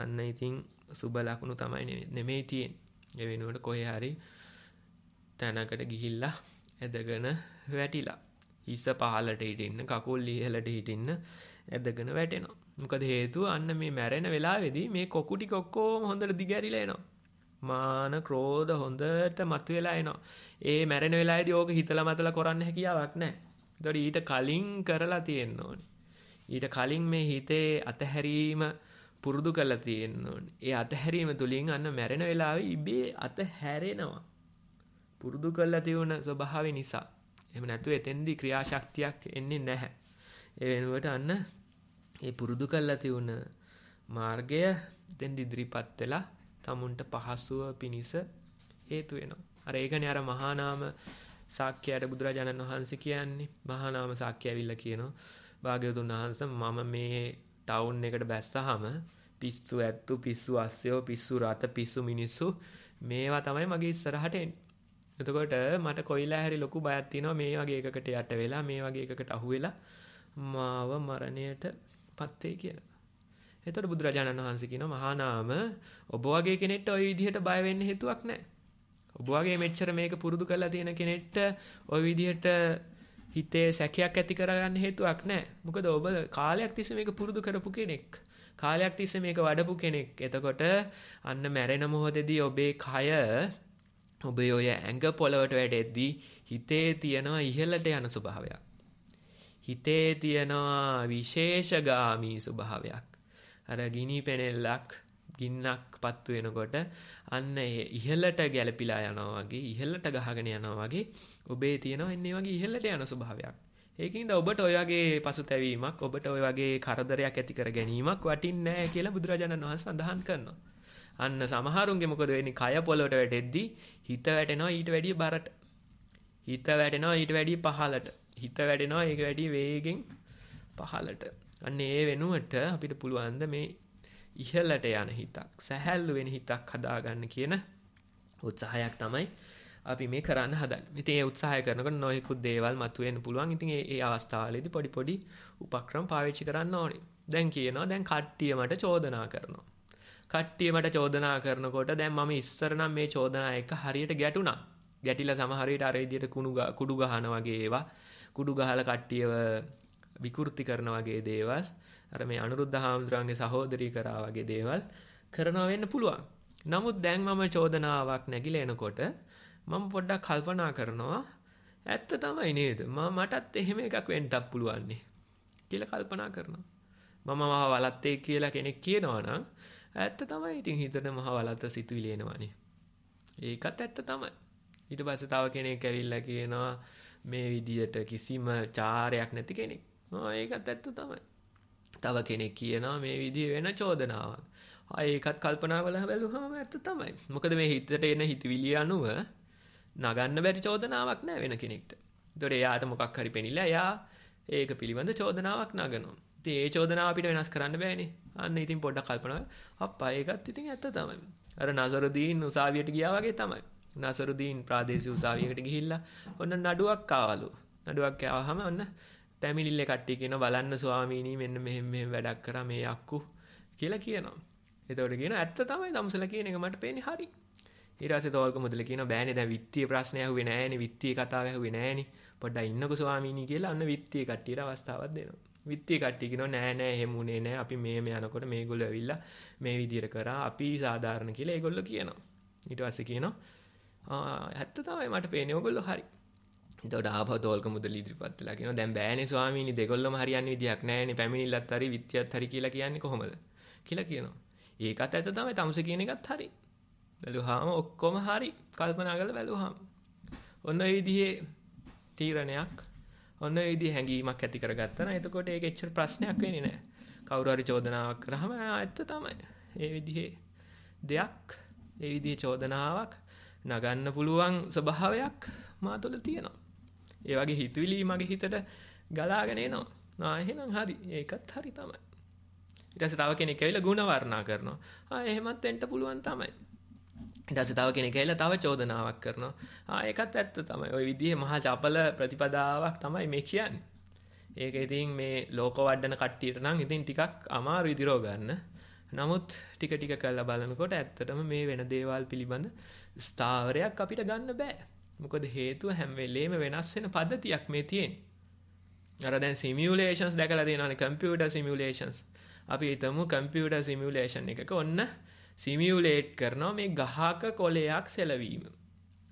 Speaker 2: අන්න ඉතින් සුබ ලකුණු තමයි නෙමේ තියෙන් එවෙනුවට කොහේ හරි තැනකට ගිහිල්ලා ඇදගෙන වැටිලා හිස පහලට හිටන්න කකුල් ලිහලට හිටන්න ඇදගෙන වැටෙනවා මොකද හේතු අන්න මේ මැරෙන වෙලා වෙදී මේ කොකුටි කොක්කෝම හොඳට දිගැරිලේනවා මාන ක්‍රෝධ හොඳට මතු වෙලා එනවා ඒ මැරෙන වෙලාද ඕක හිතල මතල කොරන්න හැකියාවක් නෑ දොඩ ඊට කලින් කරලා තියෙන්න ඕනි ඊට කලින් මේ හිතේ අතහැරීම පුරුදු කරලා තියෙන්න ඕනේ. ඒ අතහැරීම තුලින් අන්න මැරෙන වෙලාවේ ඉබේ අත හැරෙනවා. පුරුදු කරලා තියුණ ස්වභාවය නිසා. එහෙම නැතුව එතෙන්දී ක්‍රියාශක්තියක් එන්නේ නැහැ. ඒ වෙනුවට අන්න ඒ පුරුදු කරලා තියුණ මාර්ගය එතෙන්දි ඉදිරිපත් වෙලා tamunට පහසුව පිනිස හේතු වෙනවා. අර ඒකනේ අර මහානාම සාක්‍යයට බුදුරජාණන් වහන්සේ කියන්නේ මහානාම සාක්‍ය ඇවිල්ලා කියනවා භාග්‍යවතුන් වහන්සේ මම මේ ටවුන් එකට බැස්සහම පිස්සු ඇත්තු පිස්සු අස්සයෝ පිස්සු රත පිස්සු මිනිස්සු මේවා තමයි මගේ ඉස්සරහට එන්නේ. එතකොට මට කොයිලා හැරි ලොකු බයක් තියෙනවා මේ වගේ එකකට යට වෙලා මේ වගේ එකකට අහු වෙලා මාව මරණයට පත් වෙයි කියලා. එතකොට බුදුරජාණන් වහන්සේ කියනවා මහා නාම ඔබ වගේ කෙනෙක්ට ওই විදිහට බය වෙන්න හේතුවක් නැහැ. ඔබ වගේ මෙච්චර මේක පුරුදු කරලා තියෙන කෙනෙක්ට ওই විදිහට හිතේ සැකයක් ඇති කරගන්න හේතුවක් නැහැ. මොකද ඔබ කාලයක් තිස්සේ මේක පුරුදු කරපු කෙනෙක්. කාලයක් තිස්සේ මේක වඩපු කෙනෙක්. එතකොට අන්න මැරෙන මොහොතේදී ඔබේ කය ඔබේ ඔය ඇඟ පොළවට වැටෙද්දී හිතේ තියෙනවා ඉහළට යන ස්වභාවයක්. හිතේ තියෙනවා විශේෂගාමී ස්වභාවයක්. අර ගිනි පෙනෙල්ලක් ගින්නක් පත්තු වෙනකොට අන්න ඉහළට ගැලපිලා යනවා වගේ ඉහළට ගහගෙන යනවා වගේ ඔබේ තියෙනවා එන්නේ වගේ ඉහළට යන ස්වභාවයක්. ඒකින්ද ඔබට ඔය වගේ පසුතැවීමක් ඔබට ඔය වගේ කරදරයක් ඇති කර ගැනීමක් වටින්නේ නැහැ කියලා බුදුරජාණන් වහන්සේ සඳහන් කරනවා. අන්න සමහරුන්ගේ මොකද වෙන්නේ කය පොළොවට වැටෙද්දී හිත වැටෙනවා ඊට වැඩිය බරට. හිත වැටෙනවා ඊට වැඩිය පහළට. හිත වැටෙනවා ඒක වැඩිය වේගෙන් පහළට. අන්න ඒ වෙනුවට අපිට පුළුවන් මේ ඉහළට යන හිතක් සැහැල්ලු වෙන හිතක් හදාගන්න කියන උත්සාහයක් තමයි අපි මේ කරන්න හදන්නේ. ඉතින් ඒ උත්සාහය කරනකොට නොයෙකුත් දේවල් මතුවෙන්න පුළුවන්. ඉතින් ඒ ඒ අවස්ථාවලදී පොඩි පොඩි උපක්‍රම පාවිච්චි කරන්න ඕනේ. දැන් කියනවා දැන් කට්ටිය මට චෝදනා කරනවා. කට්ටිය මට චෝදනා කරනකොට දැන් මම ඉස්සර නම් මේ චෝදනා එක හරියට ගැටුණා. ගැටිලා සමහර විට අර විදියට කුණු කුඩු ගහන වගේ ඒවා කුඩු ගහලා කට්ටියව විකෘති කරන වගේ දේවල් අර මේ අනුරුද්ධ හාමුදුරන්ගේ සහෝදරී කරා වගේ දේවල් කරනවා වෙන්න පුළුවන්. නමුත් දැන් මම චෝදනාවක් නැගිලා එනකොට මම පොඩ්ඩක් කල්පනා කරනවා ඇත්ත තමයි නේද? මම මටත් එහෙම එකක් වෙන්නත් පුළුවන් නේ කියලා කල්පනා කරනවා. මම මහ වලත්තේ කියලා කෙනෙක් කියනවා නම් ඇත්ත තමයි ඉතින් හිතට මහ වලත්ත සිතුවිලි එනවනේ. ඒකත් ඇත්ත තමයි. ඊට පස්සේ තව කෙනෙක් ඇවිල්ලා කියනවා මේ විදියට කිසිම චාරයක් නැති කෙනෙක්. ආ ඒකත් ඇත්ත තමයි. තව කෙනෙක් කියනවා මේ විදිහේ වෙන චෝදනාවක්. ආ ඒකත් කල්පනා කරලා බැලුවාම ඇත්ත තමයි. මොකද මේ හිතට එන හිතවිලිය අනුව නගන්න බැරි චෝදනාවක් නෑ වෙන කෙනෙක්ට. ඒතකොට එයාට මොකක් හරි පෙනිලා එයා ඒක පිළිබඳ චෝදනාවක් නගනවා. ඉතින් ඒ චෝදනාව අපිට වෙනස් කරන්න බෑනේ. අන්න ඉතින් පොඩ්ඩක් කල්පනා කරලා අප්පා ඒකත් ඉතින් ඇත්ත තමයි. අර නසරුදීන් උසාවියට ගියා වගේ තමයි. නසරුදීන් ප්‍රාදේශීය උසාවියකට ගිහිල්ලා ඔන්න නඩුවක් ආවලු. නඩුවක් ආවහම ඔන්න පැමිණිල්ල කට්ටි කියන බලන්න ස්වාමීනී මෙන්න මෙහෙම මෙහෙම වැඩක් කරා මේ අක්කු කියලා කියනවා. එතකොට කියන ඇත්ත තමයි දම්සලා කියන එක මට පේන්නේ හරි. ඊට පස්සේ තෝල්ක මුදල කියන බෑනේ දැන් විත්තිය ප්‍රශ්නය ඇහුවේ නෑනේ විත්තිය කතාව ඇහුවේ නෑනේ. පොඩ්ඩක් ඉන්නකෝ ස්වාමීනී කියලා අන්න විත්තිය කට්ටියට අවස්ථාවක් දෙනවා. විත්තිය කට්ටිය කියනවා නෑ නෑ එහෙම උනේ නෑ අපි මේම යනකොට මේගොල්ලෝ ඇවිල්ලා මේ විදියට කරා අපි සාධාරණ කියලා ඒගොල්ලෝ කියනවා ඊට පස්සේ කියනවා ආ ඇත්ත තමයි මට පේන්නේ ඕගොල්ලෝ හරි එතකොට ආපහු තෝල්ක මුදල ඉදිරිපත් වෙලා කියනවා දැන් බෑනේ ස්වාමීනි දෙගොල්ලම හරියන්නේ විදියක් නැහැනේ පැමිණිල්ලත් හරි විත්තියත් හරි කියලා කියන්නේ කොහොමද කියලා කියනවා ඒකත් ඇත්ත තමයි තමුස කියන එකත් හරි බැලුවාම ඔක්කොම හරි කල්පනා කරලා බැලුවාම ඔන්න ඒ විදිහේ තීරණයක් ඔන්න ඒ විදිහේ හැඟීමක් ඇති කරගත්තා නම් එතකොට ඒක එච්චර ප්‍රශ්නයක් වෙන්නේ නැහැ කවුරු හරි චෝදනාවක් කරාම ඇත්ත තමයි ඒ විදිහේ දෙයක් ඒ විදිහේ චෝදනාවක් නගන්න පුළුවන් ස්වභාවයක් මා තුළ තියෙනවා ඒ වගේ හිතවිලි මගේ හිතට ගලාගෙන එනවා. නා එහෙනම් හරි. ඒකත් හරි තමයි. ඊට පස්සේ තව කෙනෙක් ඇවිල්ලා ಗುಣ වර්ණනා කරනවා. ආ එහෙමත් වෙන්න පුළුවන් තමයි. ඊට පස්සේ තව කෙනෙක් ඇවිල්ලා තව චෝදනාවක් කරනවා. ආ ඒකත් ඇත්ත තමයි. ওই විදිහේ මහා චපල ප්‍රතිපදාවක් තමයි මේ කියන්නේ. ඒක ඉතින් මේ ලෝක වඩන කට්ටියට නම් ඉතින් ටිකක් අමාරු ඉදිරව ගන්න. නමුත් ටික ටික කරලා බලනකොට ඇත්තටම මේ වෙන දේවල් පිළිබඳ ස්ථාවරයක් අපිට ගන්න බෑ. මොකද හේතුව හැම වෙලේම වෙනස් වෙන පද්ධතියක් මේ තියෙන්නේ. අර දැන් සිමියුලේෂන්ස් දැකලා තියෙනවානේ කම්පියුටර් සිමියුලේෂන්ස්. අපි හිතමු කම්පියුටර් සිමියුලේෂන් එකක ඔන්න සිමියුලේට් කරනවා මේ ගහක කොලයක් සෙලවීම.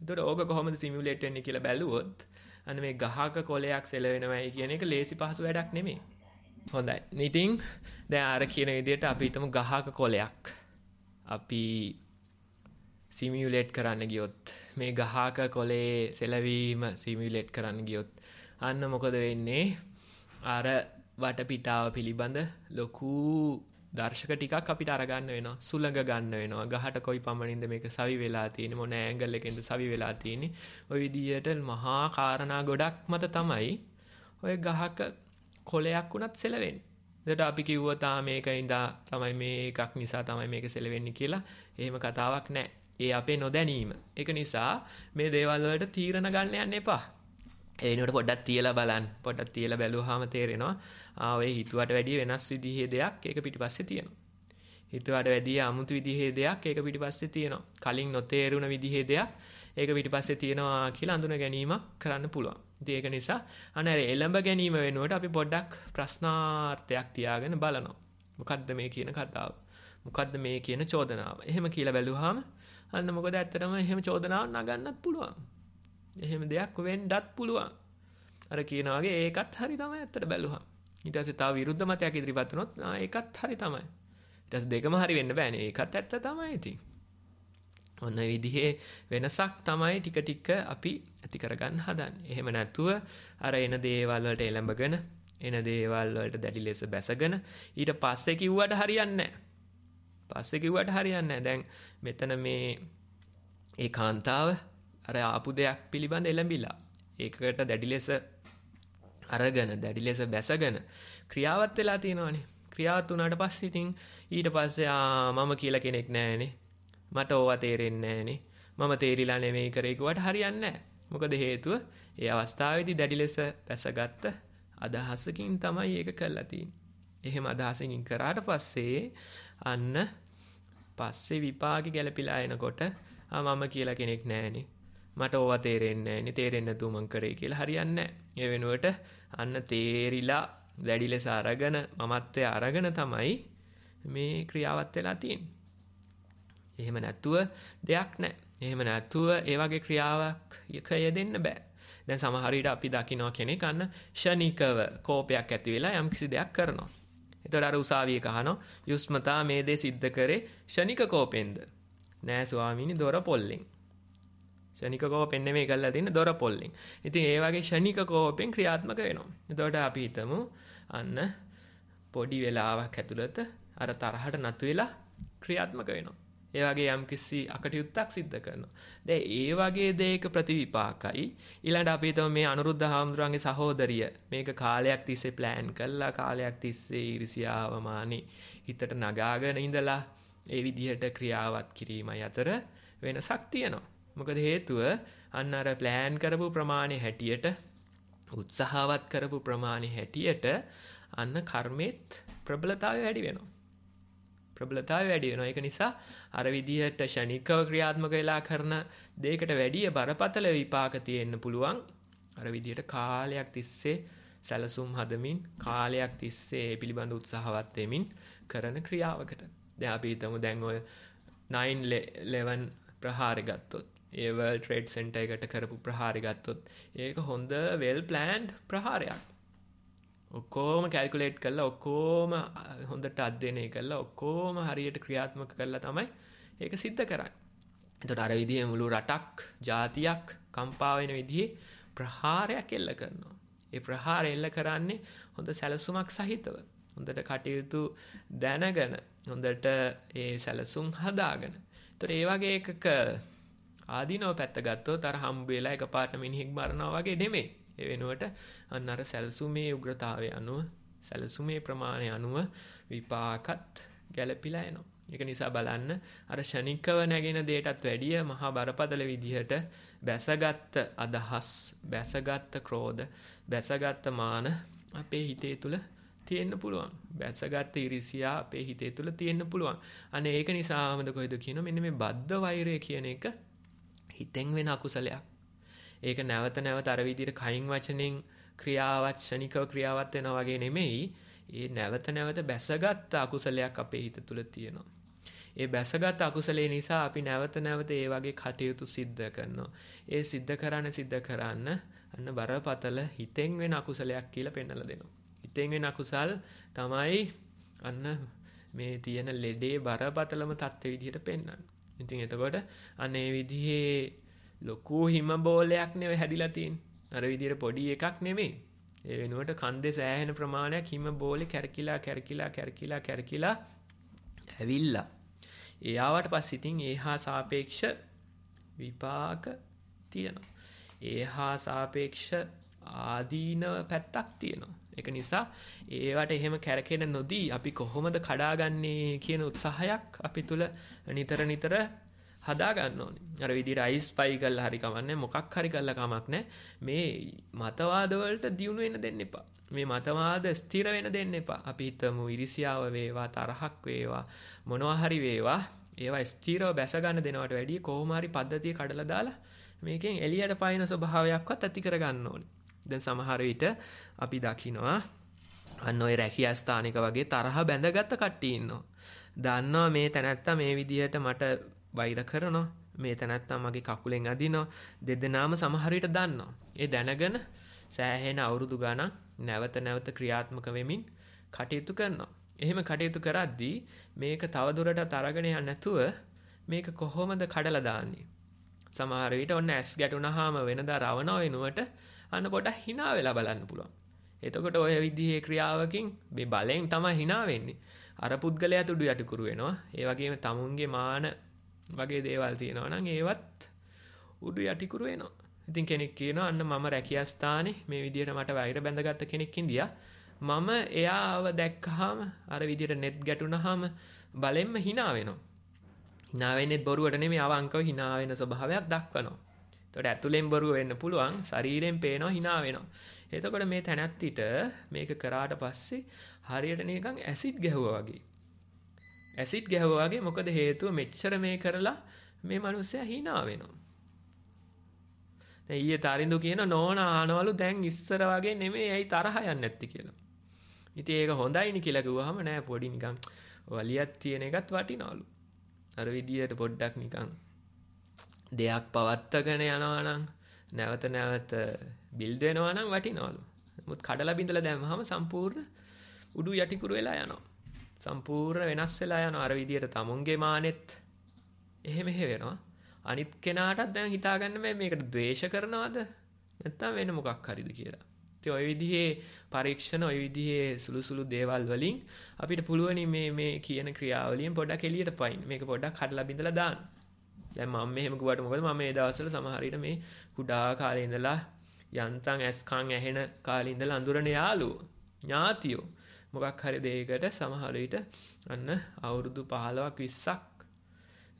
Speaker 2: එතකොට ඕක කොහොමද සිමියුලේට් වෙන්නේ කියලා බැලුවොත් අන්න මේ ගහක කොලයක් සෙලවෙනවයි කියන එක ලේසි පහසු වැඩක් නෙමෙයි. හොඳයි. ඉතින් දැන් අර කියන විදිහට අපි හිතමු ගහක කොලයක් අපි සිමියුලේට් කරන්න ගියොත් මේ ගහක කොලේ සෙලවීම සිමිලෙට් කරන්න ගියොත් අන්න මොකද වෙන්නේ අර වට පිටාව පිළිබඳ ලොකු දර්ශක ටිකක් අපිට අරගන්න වෙනවා සුළඟ ගන්න වෙනවා ගහට කොයි පමණින්ද මේක සවි වෙලා තියෙන්නේ මොන ඇන්ගල් එකෙන්ද සවි වෙලා තියෙන්නේ ওই විදියට මහා කාරණා ගොඩක් මත තමයි ඔය ගහක කොලයක් උනත් සෙලවෙන්නේ එතකොට අපි කිව්වා තා මේක ඉඳා තමයි මේ එකක් නිසා තමයි මේක සෙලවෙන්නේ කියලා එහෙම කතාවක් නැහැ ඒ අපේ නොදැනීම. ඒක නිසා මේ දේවල් වලට තීරණ ගන්න යන්න එපා. ඒ වෙනුවට පොඩ්ඩක් තියලා බලන්න. පොඩ්ඩක් තියලා බැලුවාම තේරෙනවා ආ ඔය හිතුවට වැඩිය වෙනස් විදිහේ දෙයක් ඒක පිටිපස්සේ තියෙනවා. හිතුවට වැඩිය අමුතු විදිහේ දෙයක් ඒක පිටිපස්සේ තියෙනවා. කලින් නොතේරුණ විදිහේ දෙයක් ඒක පිටිපස්සේ තියෙනවා කියලා අඳුන ගැනීමක් කරන්න පුළුවන්. ඉතින් ඒක නිසා අනේ එළඹ ගැනීම වෙනුවට අපි පොඩ්ඩක් ප්‍රශ්නාර්ථයක් තියාගෙන බලනවා. මොකද්ද මේ කියන කතාව? මොකද්ද මේ කියන චෝදනාව? එහෙම කියලා බැලුවාම අන්න මොකද ඇත්තටම එහෙම චෝදනාවක් නගන්නත් පුළුවන්. එහෙම දෙයක් වෙන්නත් පුළුවන්. අර කියනාගේ ඒකත් හරි තමයි ඇත්තට බැලුවහම. ඊට පස්සේ තව විරුද්ධ මතයක් ඉදිරිපත් වුණොත් ඒකත් හරි තමයි. ඊට පස්සේ දෙකම හරි වෙන්න බෑනේ. ඒකත් ඇත්ත තමයි ඉතින්. ඔන්න විදිහේ වෙනසක් තමයි ටික ටික අපි ඇති කරගන්න හදන්නේ. එහෙම නැතුව අර එන දේවල් වලට එළඹගෙන එන දේවල් වලට දැඩි ලෙස බැසගෙන ඊට පස්සේ කිව්වට හරියන්නේ නැහැ. පස්සේ කිව්වට හරියන්නේ නැහැ. දැන් මෙතන මේ ඒ කාන්තාව අර ආපු දෙයක් පිළිබඳ එළඹිලා. ඒකට දැඩි ලෙස අරගෙන දැඩි ලෙස බැසගෙන ක්‍රියාවත් වෙලා තියෙනවානේ. ක්‍රියාවත් වුණාට පස්සේ ඉතින් ඊට පස්සේ ආ මම කියලා කෙනෙක් නැහැනේ. මට ඕවා තේරෙන්නේ නැහැනේ. මම තේරිලා නෙමෙයි කරේ කිව්වට හරියන්නේ නැහැ. මොකද හේතුව ඒ අවස්ථාවේදී දැඩි ලෙස පැසගත්ත අදහසකින් තමයි ඒක කරලා තියෙන්නේ. එහෙම අදහසකින් කරාට පස්සේ අන්න පස්සේ විපාකි ගැලපිලා එනකොට මම කියලා කෙනෙක් නෑනේ මට ඕව තේරෙන්න නි තේරෙන්න්න තුමන් කරේ කියලා හරියන්න ඒ වෙනුවට අන්න තේරිලා දැඩිලෙස අරගන මමත්වය අරගන තමයි මේ ක්‍රියාවත් වෙලා තියෙන් එහෙම නැත්තුව දෙයක් නෑ එහෙම නැත්තුව ඒවගේ ක්‍රියාවක් යකය දෙන්න බෑ දැන් සමහරිට අපි දකිනෝ කෙනෙ කන්න ෂනිකව කෝපයක් ඇති වෙලා යම් කිසි දෙයක් කරනවා එතකොට අර උසාවිය කහනවා යුස්මතා මේ දේ සිද්ධ කරේ ෂණික කෝපෙන්ද? නෑ ස්වාමීනි දොර පොල්ලෙන්. ෂණික කෝපෙන් නෙමෙයි කරලා තින්නේ දොර පොල්ලෙන්. ඉතින් ඒ වගේ ෂණික කෝපෙන් ක්‍රියාත්මක වෙනවා. එතකොට අපි හිතමු අන්න පොඩි වෙලාවක් ඇතුළත අර තරහට නතු වෙලා ක්‍රියාත්මක වෙනවා. ඒවගේ යම් කිසි අකටයුත්තක් සිද්ධ කරනවා. දැ ඒ වගේ දේක ප්‍රතිවිපාකයි ඉලට අපි තම මේ අනුරුද්ධ හාමුදුරුවන්ගේ සහෝදරිය මේක කාලයක් තිස්සේ ප්ලෑන් කල්ලා කාලයක් තිස්සේ ඉරිසියාවමානි හිතට නගාගෙන ඉඳලා ඒ විදිහට ක්‍රියාවත් කිරීම අතර වෙනසක් තියෙනවා. මොකද හේතුව අන්න අර ප්ලෑන් කරපු ප්‍රමාණය හැටියට උත්සාහවත් කරපු ප්‍රමාණය හැටියට අන්න කර්මෙත් ප්‍රබලතාවය වැඩි වෙනවා. ප්‍රබලතාවය වැඩි වෙනවා. ඒක නිසා අර විදිහට ෂණිකව ක්‍රියාත්මක වෙලා කරන දෙයකට වැඩිය බරපතල විපාක තියෙන්න පුළුවන්. අර විදිහට කාලයක් තිස්සේ සැලසුම් හදමින් කාලයක් තිස්සේ පිළිබඳ උත්සාහවත් වෙමින් කරන ක්‍රියාවකට. දැන් අපි හිතමු දැන් ඔය 9/11 ප්‍රහාරය ගත්තොත්. ඒ World Trade Center එකට කරපු ප්‍රහාරය ගත්තොත් ඒක හොඳ well planned ප්‍රහාරයක්. ඔක්කෝම කැල්කුලේට් කරලා ඔක්කෝම හොඳට අධ්‍යයනය කරලා ඔක්කෝම හරියට ක්‍රියාත්මක කරලා තමයි ඒක සිද්ධ කරන්න. එතට අර විදිහ මුළු රටක් ජාතියක් කම්පාවෙන විදිහේ ප්‍රහාරයක් එල්ල කරනවා. ඒ ප්‍රහාර එල්ල කරන්නේ හොඳ සැලසුමක් සහිතව. හොඳට කටයුතු දැනගෙන හොඳට ඒ සැලසුම් හදාගෙන. තොට ඒ වගේ එකක ආදිනෝ පැත්ත ගත්තෝ තර හම්බේලා එක පාට මිනිහෙක් බරනවා වගේ නෙමේ එවෙනුවට අන්න අර සැලසුමේ උග්‍රතාවය අනුව සැලසුමේ ප්‍රමාණය අනුව විපාකත් ගැලපිලා එනවා. ඒක නිසා බලන්න අර ෂණිකව නැගෙන දෙයටත් වැඩිය මහා බරපතල විදිහට බැසගත් අදහස්, බැසගත් ක්‍රෝධ, බැසගත් මාන අපේ හිතේ තුල තියෙන්න පුළුවන් බැසගත්ත ඉරිසියා අපේ හිතේ තුළ තියෙන්න පුළුවන් අන ඒක නිසාමද කොහෙද කියන මෙන්න මේ බද්ධ වෛරය කියන එක හිතෙන් වෙන අකුසලයක් ඒක නැවත නැවත අර විදිහට කයින් වචනෙන් ක්‍රියාවචනිකව ක්‍රියාවත් වෙනවා වගේ නෙමෙයි. ඒ නැවත නැවත බැසගත් අකුසලයක් අපේ හිත තුල තියෙනවා. ඒ බැසගත් අකුසලේ නිසා අපි නැවත නැවත ඒ වගේ කටයුතු සිද්ධ කරනවා. ඒ සිද්ධ කරන්න සිද්ධ කරන්න අන්න බරපතල හිතෙන් වෙන අකුසලයක් කියලා පෙන්වලා දෙනවා. හිතෙන් වෙන අකුසල් තමයි අන්න මේ තියෙන ලෙඩේ බරපතලම තත්ත්ව විදිහට පෙන්වන්නේ. ඉතින් එතකොට අනේ විදිහේ ලොකු හිම බෝලයක් නෙවෙයි හැදිලා තියෙන්නේ. අර විදියට පොඩි එකක් නෙමෙයි. ඒ වෙනුවට කන්දේ සෑහෙන ප්‍රමාණයක් හිම බෝලේ කැරකිලා කැරකිලා කැරකිලා කැරකිලා ඇවිල්ලා. ඒ ආවට පස්සේ ඉතින් ඒහා සාපේක්ෂ විපාක තියෙනවා. ඒහා සාපේක්ෂ ආදීනව පැත්තක් තියෙනවා. ඒක නිසා ඒවට එහෙම කැරකෙන නොදී අපි කොහොමද කඩාගන්නේ කියන උත්සාහයක් අපි තුල නිතර නිතර හදා ගන්න ඕනේ. අර විදිහට අයිස් පයි කරලා හරි කමන්නේ මොකක් හරි කරලා කමක් නැහැ. මේ මතවාද වලට දියුණු වෙන්න දෙන්න එපා. මේ මතවාද ස්ථිර වෙන දෙන්න එපා. අපි හිතමු ඉරිසියාව වේවා, තරහක් වේවා, මොනවා හරි වේවා. ඒවා ස්ථිරව බැස ගන්න දෙනවට වැඩිය කොහොම හරි පද්ධතිය කඩලා දාලා මේකෙන් එළියට පයින් ස්වභාවයක්වත් ඇති කරගන්න ඕනේ. දැන් සමහර විට අපි දකිනවා අන්න ඔය රැකියා ස්ථානික වගේ තරහ බැඳගත්ත කට්ටිය ඉන්නවා. දන්නවා මේ තැනැත්තා මේ විදිහට මට වෛර කරනවා මේ තැනැත්තා මගේ කකුලෙන් අදිනවා දෙදෙනාම සමහරයට දන්නවා. ඒ දැනගෙන සෑහෙන අවුරුදු ගණන් නැවත නැවත ක්‍රියාත්මක වෙමින් කටයුතු කරනවා. එහෙම කටයුතු කරද්දී මේක තවදුරට තරගෙන යන්නේ නැතුව මේක කොහොමද කඩලා දාන්නේ? සමහර විට ඔන්න ඇස් ගැටුණාම වෙනදා රවණ වෙනුවට අන්න පොඩක් hina වෙලා බලන්න පුළුවන්. එතකොට ඔය විදිහේ ක්‍රියාවකින් මේ බලෙන් තමයි hina වෙන්නේ. අර පුද්ගලයා තුඩු යටිකුරු වෙනවා. ඒ වගේම tamunගේ මාන වගේ දේවල් තියෙනවා නම් ඒවත් උඩු යටිකුරු වෙනවා. ඉතින් කෙනෙක් කියනවා අන්න මම රැකියා ස්ථානේ මේ විදියට මට වෛර බැඳගත්ත කෙනෙක් ඉඳියා. මම එයාව දැක්කහම අර විදියට net ගැටුනහම බලෙන්ම hina වෙනවා. hina වෙන්නේත් බොරුවට නෙමෙයි අවංකව hina වෙන ස්වභාවයක් දක්වනවා. එතකොට ඇතුලෙන් බොරුව වෙන්න පුළුවන්, ශරීරයෙන් පේනවා hina වෙනවා. එතකොට මේ තැනැත්තිට මේක කරාට පස්සේ හරියට නිකන් ඇසිඩ් ගැහුවා වගේ ඇසිඩ් ගැහුවා වගේ මොකද හේතුව මෙච්චර මේ කරලා මේ මිනිස්සයා hina වෙනවා. දැන් ඊයේ තරිඳු කියන නෝන ආනවලු දැන් ඉස්සර වගේ නෙමෙයි ඇයි තරහ යන්නේ නැත්තේ කියලා. ඉතින් ඒක හොඳයිනි කියලා කිව්වහම නෑ පොඩි නිකන් වලියක් තියෙන එකත් වටිනවලු. අර විදියට පොඩ්ඩක් නිකන් දෙයක් පවත්තගෙන යනවා නම් නැවත නැවත බිල්ඩ් වෙනවා නම් වටිනවලු. නමුත් කඩලා බිඳලා දැම්මහම සම්පූර්ණ උඩු යටිකුරු වෙලා යනවා. සම්පූර්ණ වෙනස් වෙලා යන අර විදියට තමුන්ගේ මානෙත් එහෙම එහෙ වෙනවා. අනිත් කෙනාටත් දැන් හිතාගන්න මේ මේකට ද්වේෂ කරනවද? නැත්තම් වෙන මොකක් හරිද කියලා. ඉතින් ওই විදිහේ පරීක්ෂණ ওই විදිහේ සුළු සුළු දේවල් වලින් අපිට පුළුවන් මේ මේ කියන ක්‍රියාවලියෙන් පොඩ්ඩක් එළියට පයින්. මේක පොඩ්ඩක් හදලා බිඳලා දාන්න. දැන් මම මෙහෙම කිව්වට මොකද මම මේ දවස්වල සමහර විට මේ කුඩා කාලේ ඉඳලා යන්තම් ඇස්කන් ඇහෙන කාලේ ඉඳලා අඳුරන යාළුවෝ ඥාතියෝ මොකක් හරි දේකට සමහරවිට අන්න අවුරුදු පහලවක් විස්සක්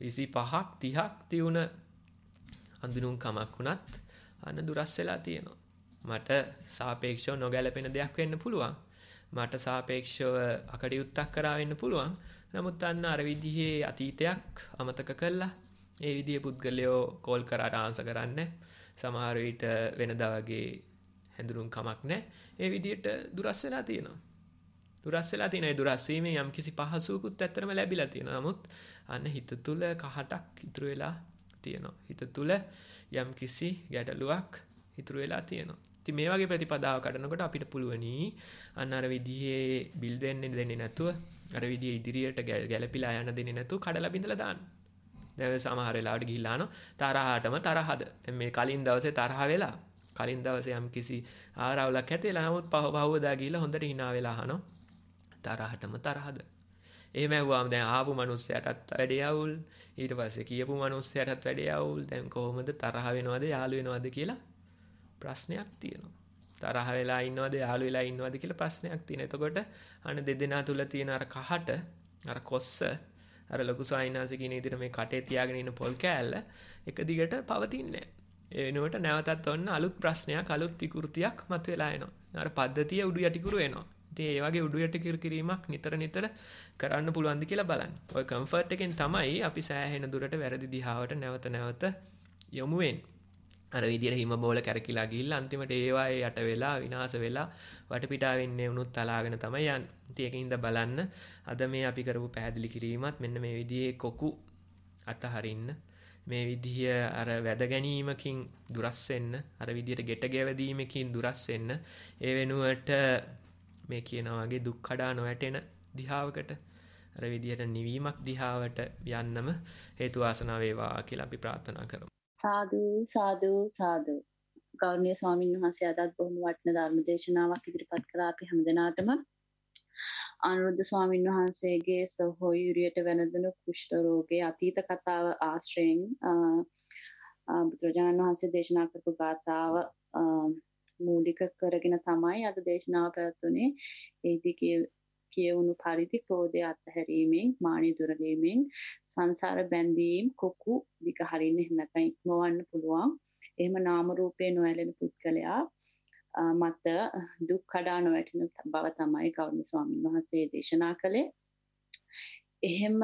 Speaker 2: විසි පහක් තිහක් තිවුණ අඳුනුම් කමක් වුණත් අන්න දුරස් වෙලා තියෙනවා. මට සාපේක්ෂව නොගැලපෙන දෙයක් වෙන්න පුළුවන්. මට සාපේක්ෂව අකඩයුත්තක් කරාවෙන්න පුළුවන් නමුත් අන්න අරවිදිහේ අතීතයක් අමතක කල්ලා ඒ විදිිය පුද්ගලයෝ කෝල් කරට ආන්ස කරන්න සමහරවිට වෙනදා වගේ හැඳුරුම් කමක් නෑ ඒ විදියට දුරස් වෙලා තියෙනවා දුරස් වෙලා තියෙන ඒ දුරස් වීමේ යම්කිසි පහසුවකුත් ඇත්තටම ලැබිලා තියෙනවා. නමුත් අන්න හිත තුල කහටක් ඉතුරු වෙලා තියෙනවා. හිත තුල යම්කිසි ගැටලුවක් ඉතුරු වෙලා තියෙනවා. ඉතින් මේ වගේ ප්‍රතිපදාව කඩනකොට අපිට පුළුවනි අන්න අර විදිහේ බිල් වෙන්න දෙන්නේ නැතුව අර විදිහේ ඉදිරියට ගැලපිලා යන දෙන්නේ නැතුව කඩලා බිඳලා දාන්න. දැන් සමහර වෙලාවට ගිහිල්ලා ආන තරහටම තරහද. දැන් මේ කලින් දවසේ තරහ වෙලා කලින් දවසේ යම්කිසි ආරවුලක් ඇතිලා නමුත් පහව පහවදා ගිහිල්ලා හොඳට hina වෙලා ආනවා. තරහටම තරහද ඒමැවාම දැන් ආපු මනුස්සයටත් වැඩියවුල් ඊට පස්සේ කියපු මනුස්සයටත් වැඩියවුල් දැන් කොහොමද තරහ වෙනවද යාළු වෙනවද කියලා ප්‍රශ්නයක් තියෙනවා තරහ වෙලා ඉන්නවද යාළු වෙලා ඉන්නවද කියලා ප්‍රශ්නයක් තියෙන. එතකොට අන දෙදෙනා තුල තියෙන අර කහට අර කොස්ස අර ලොකු සායනාසේ කියන විදිහට මේ කටේ තියාගෙන ඉන්න පොල් කෑල්ල එක දිගට පවතින්නේ ඒ වෙනුවට නැවතත් ඔන්න අලුත් ප්‍රශ්නයක් අලුත් විකෘතියක් මතුවලා එනවා. අර පද්ධතිය උඩු යටිකුරු වෙනවා. ඒ වගේ උඩුයට කිර කිරීමක් නිතර නිතර කරන්න පුළුවන්ද කියලා බලන්න. ඔය කම්ෆර්ට් එකෙන් තමයි අපි සෑහෙන දුරට වැරදි දිහාවට නැවත නැවත යොමු වෙන්නේ. අර විදිහට හිම බෝල කැරකිලා ගිහිල්ලා අන්තිමට ඒවා යට වෙලා විනාශ වෙලා වටපිටාවෙන් නෙවුණුත් තලාගෙන තමයි යන්නේ. ඉතින් ඒකින්ද බලන්න අද මේ අපි කරපු පැහැදිලි කිරීමත් මෙන්න මේ විදිහේ කොකු අතහරින්න මේ විදිහ අර වැද ගැනීමකින් දුරස් වෙන්න අර විදිහට ගෙට ගැවැදීමකින් දුරස් වෙන්න ඒ වෙනුවට මේ කියනවාගේ දුක් කඩා නොවැටෙන දිහාවකට අර විදිහට නිවීමක් දිහාවට යන්නම හේතු වාසනා වේවා කියලා අපි ප්‍රාර්ථනා කරමු.
Speaker 1: සාදු සාදු සාදු ගෞරවනීය ස්වාමීන් වහන්සේ අදත් බොහොම වටිනා ධර්ම දේශනාවක් ඉදිරිපත් කළා අපි හැමදෙනාටම අනුරුද්ධ ස්වාමීන් වහන්සේගේ සහෝයුරියට වැළඳුණු කුෂ්ඨ රෝගේ අතීත කතාව ආශ්‍රයෙන් බුදුරජාණන් වහන්සේ දේශනා කරපු ගාථාව මූලික කරගෙන තමයි අද දේශනාව පැවැත්වුණේ. ඒදී කියවුණු පරිදි ක්‍රෝධය අත්හැරීමෙන්, මාන්‍ය දුරලීමෙන් සංසාර බැඳීම් කොකු දිගහරින්න නැත්නම් ඉක්මවන්න පුළුවන්. එහෙම නාම රූපේ නොඇලෙන පුද්ගලයා මත දුක් කඩා නොවැටෙන බව තමයි ගෞරවනීය ස්වාමීන් වහන්සේ දේශනා කළේ. එහෙම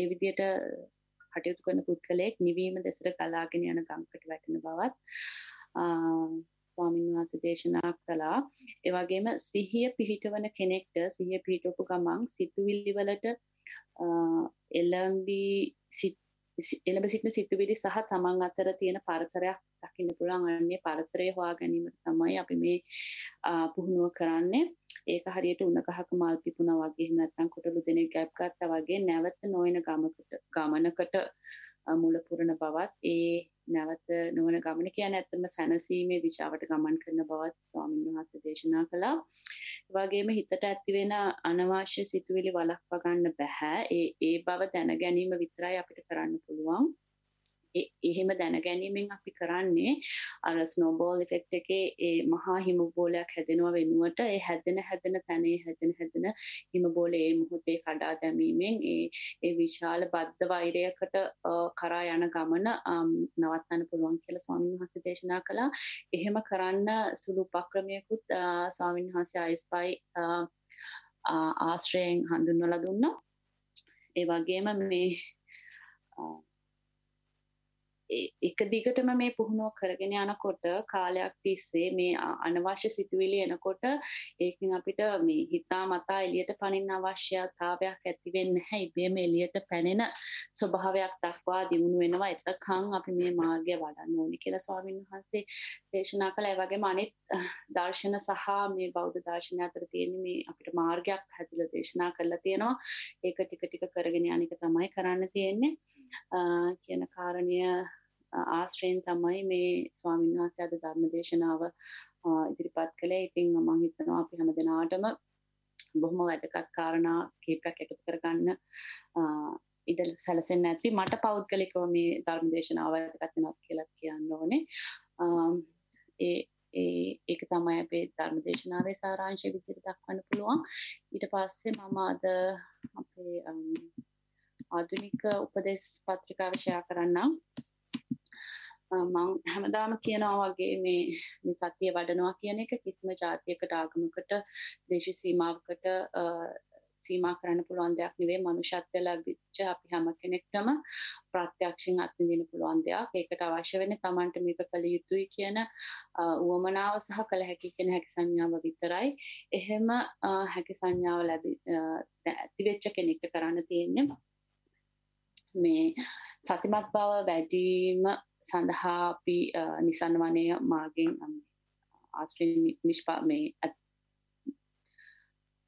Speaker 1: ඒ විදිහට කටයුතු කරන පුද්ගලයෙක් නිවීම දෙසට ගලාගෙන යන ගඟකට වැටෙන බවත් ස්වාමීන් වහන්සේ දේශනා කළා. ඒ වගේම සිහිය පිහිටවන කෙනෙක්ට සිහිය පිහිටවපු ගමන් සිතුවිලි වලට එළඹි එළඹ සිටින සිතුවිලි සහ තමන් අතර තියෙන පරතරයක් දකින්න පුළුවන් අන්නේ පරතරය හොයා ගැනීම තමයි අපි මේ පුහුණුව කරන්නේ. ඒක හරියට උණ කහක මල් පිපුණා වගේ නැත්නම් කොටලු දෙනෙක් ගැප් ගත්තා වගේ නැවත නොයන ගමකට ගමනකට මුල පුරන බවත් ඒ නැවත නොවන ගමන කියන ඇත්තම සැනසීමේ දිශාවට ගමන් කරන බවත් ස්වාමීන් වහන්සේ දේශනා කළා. ඒ වගේම හිතට ඇතිවෙන අනවශ්‍ය සිතුවිලි වළක්වා ගන්න බෑ. ඒ ඒ බව දැන ගැනීම විතරයි අපිට කරන්න පුළුවන්. එහෙම දැනගැනීමෙන් අපි කරන්නේ අර ස්නෝබෝල් ඉෆෙක්ට් එකේ ඒ මහා හිම බෝලයක් හැදෙනවා වෙනුවට ඒ හැදෙන හැදෙන තැනේ හැදෙන හැදෙන හිම බෝලේ මේ මොහොතේ කඩා දැමීමෙන් ඒ ඒ විශාල බද්ධ වෛරයකට කරා යන ගමන නවත්තන්න පුළුවන් කියලා ස්වාමීන් වහන්සේ දේශනා කළා. එහෙම කරන්න සුළු උපක්‍රමයකුත් ස්වාමීන් වහන්සේ අයිස්පයි ආශ්‍රයෙන් හඳුන්වලා දුන්නා. ඒ වගේම මේ එක දිගටම මේ පුහුණුව කරගෙන යනකොට කාලයක් තිස්සේ මේ අනවශ්‍ය සිතුවිලි එනකොට ඒකින් අපිට මේ හිතා මතා එළියට පනින්න අවශ්‍යතාවයක් ඇති වෙන්නේ නැහැ ඉබේම එළියට පැනෙන ස්වභාවයක් දක්වා දියුණු වෙනවා එතකන් අපි මේ මාර්ගය වඩන්න ඕනේ කියලා ස්වාමීන් වහන්සේ දේශනා කළා ඒ වගේම අනිත් දර්ශන සහ මේ බෞද්ධ දර්ශන අතර තියෙන මේ අපිට මාර්ගයක් හැදලා දේශනා කරලා තියෙනවා ඒක ටික ටික කරගෙන යන එක තමයි කරන්න තියෙන්නේ කියන කාරණය ආශ්‍රයෙන් තමයි මේ ස්වාමීන් වහන්සේ අද ධර්ම දේශනාව ඉදිරිපත් කළේ. ඉතින් මම හිතනවා අපි හැම දිනාටම බොහොම වැදගත් කාරණා කීපයක් එකතු කරගන්න ඉඩ සැලසෙන්නේ නැති මට පෞද්ගලිකව මේ ධර්ම දේශනාව වැදගත් වෙනවා කියලා කියන්න ඕනේ. ඒ ඒ ඒක තමයි අපේ ධර්ම දේශනාවේ සාරාංශය විදිහට දක්වන්න පුළුවන්. ඊට පස්සේ මම අද අපේ ආධුනික උපදේශ පත්‍රිකාව ෂෙයා කරන්නම්. මං හැමදාම කියනවා වගේ මේ මේ සතිය වඩනවා කියන එක කිසිම ජාතියකට ආගමකට දේශ සීමාවකට සීමා කරන්න පුළුවන් දෙයක් නෙවෙයි මනුෂ්‍යත්ව ලැබිච්ච අපි හැම කෙනෙක්ටම ප්‍රත්‍යක්ෂයෙන් අත්විඳින්න පුළුවන් දෙයක්. ඒකට අවශ්‍ය වෙන්නේ Tamanට මේක කළ යුතුයි කියන උවමනාව සහ කළ හැකි කියන හැකි සංඥාව විතරයි. එහෙම හැකි සංඥාව ලැබි ඇති වෙච්ච කෙනෙක්ට කරන්න තියෙන්නේ මේ සතිමත් බව වැඩිම සඳහා අපි නිසන් වනය මාගෙන් ආශ්‍රී නිෂ්පා මේ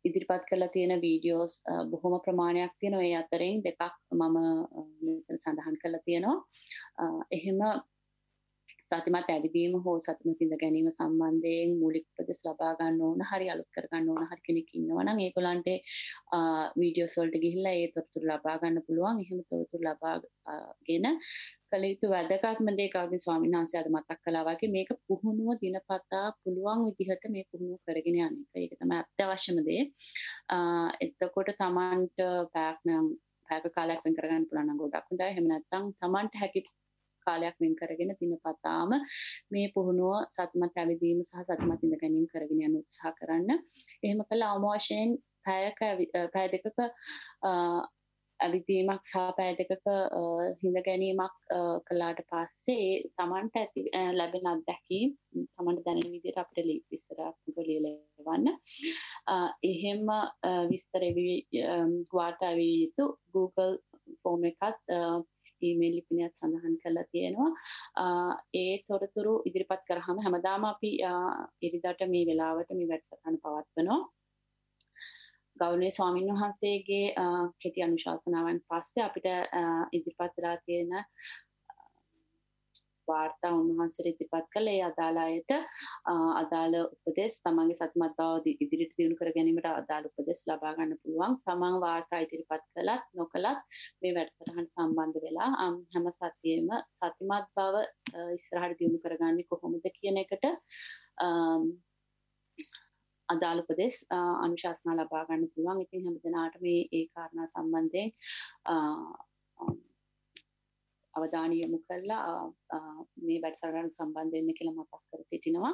Speaker 1: ඉදිරිපත් කරලා තියෙන වීඩියෝස් බොහොම ප්‍රමාණයක් තියෙනවා ඒ අතරින් දෙකක් මම සඳහන් කරලා තියෙනවා එහෙම සතිමත් ඇඩවීම හෝ සතිමත් ඉඳ ගැනීම සම්බන්ධයෙන් මූලික උපදෙස් ලබා ගන්න ඕන හරි අලුත් කර ගන්න ඕන හරි කෙනෙක් ඉන්නවා නම් ඒගොල්ලන්ට වීඩියෝස් වලට ගිහිල්ලා ඒ තොරතුරු ලබා ගන්න පුළුවන් එහෙම තොරතුරු ලබාගෙන කළ යුතු වැදගත්ම දේ කවුරුන් ස්වාමීන් වහන්සේ අද මතක් කළා වගේ මේක පුහුණුව දිනපතා පුළුවන් විදිහට මේ පුහුණුව කරගෙන යන එක ඒක තමයි අත්‍යවශ්‍යම දේ එතකොට Tamanට පැයක් නම් පැයක කාලයක් වෙන් කරගන්න පුළුවන් නම් ගොඩක් හොඳයි එහෙම නැත්නම් Tamanට හැකි කාලයක් වෙන් කරගෙන දිනපතාම මේ පුහුණුව සත්මත් ඇවිදීම සහ සත්මත් ඉඳ ගැනීම කරගෙන යන උත්සාහ කරන්න. එහෙම කළා අවම වශයෙන් පැයක පැය දෙකක ඇවිදීමක් සහ පැය දෙකක හිඳ ගැනීමක් කළාට පස්සේ Tamanට ඇති ලැබෙන අත්දැකීම් Tamanට දැනෙන විදිහට අපිට ඉස්සරහට ලියලවන්න. එහෙම විස්තර වී වාර්තා විය යුතු Google ෆෝම් එකත් ඊමේල් ලිපිනයත් සඳහන් කරලා තියෙනවා ඒ තොරතුරු ඉදිරිපත් කරාම හැමදාම අපි ඉරිදාට මේ වෙලාවට මේ වැඩසටහන පවත්වනවා ගෞරවනීය ස්වාමීන් වහන්සේගේ කෙටි අනුශාසනාවන් පස්සේ අපිට ඉදිරිපත් කරලා තියෙන වාර්තා උන්වහන්සේ ඉදිරිපත් කළේ අදාළ අයට අදාළ උපදෙස් තමන්ගේ සත්මත් බව ඉදිරියට දියුණු කර ගැනීමට අදාළ උපදෙස් ලබා ගන්න පුළුවන්. තමන් වාර්තා ඉදිරිපත් කළත් නොකළත් මේ වැඩසටහන සම්බන්ධ වෙලා හැම සතියෙම සතිමත් බව ඉස්සරහට දියුණු කරගන්නේ කොහොමද කියන එකට අදාළ උපදෙස් අනුශාසනා ලබා ගන්න පුළුවන්. ඉතින් හැමදෙනාට මේ ඒ කාරණා සම්බන්ධයෙන් අවධානය යොමු කරලා මේ වැඩසටහන සම්බන්ධ වෙන්න කියලා මතක් කර සිටිනවා.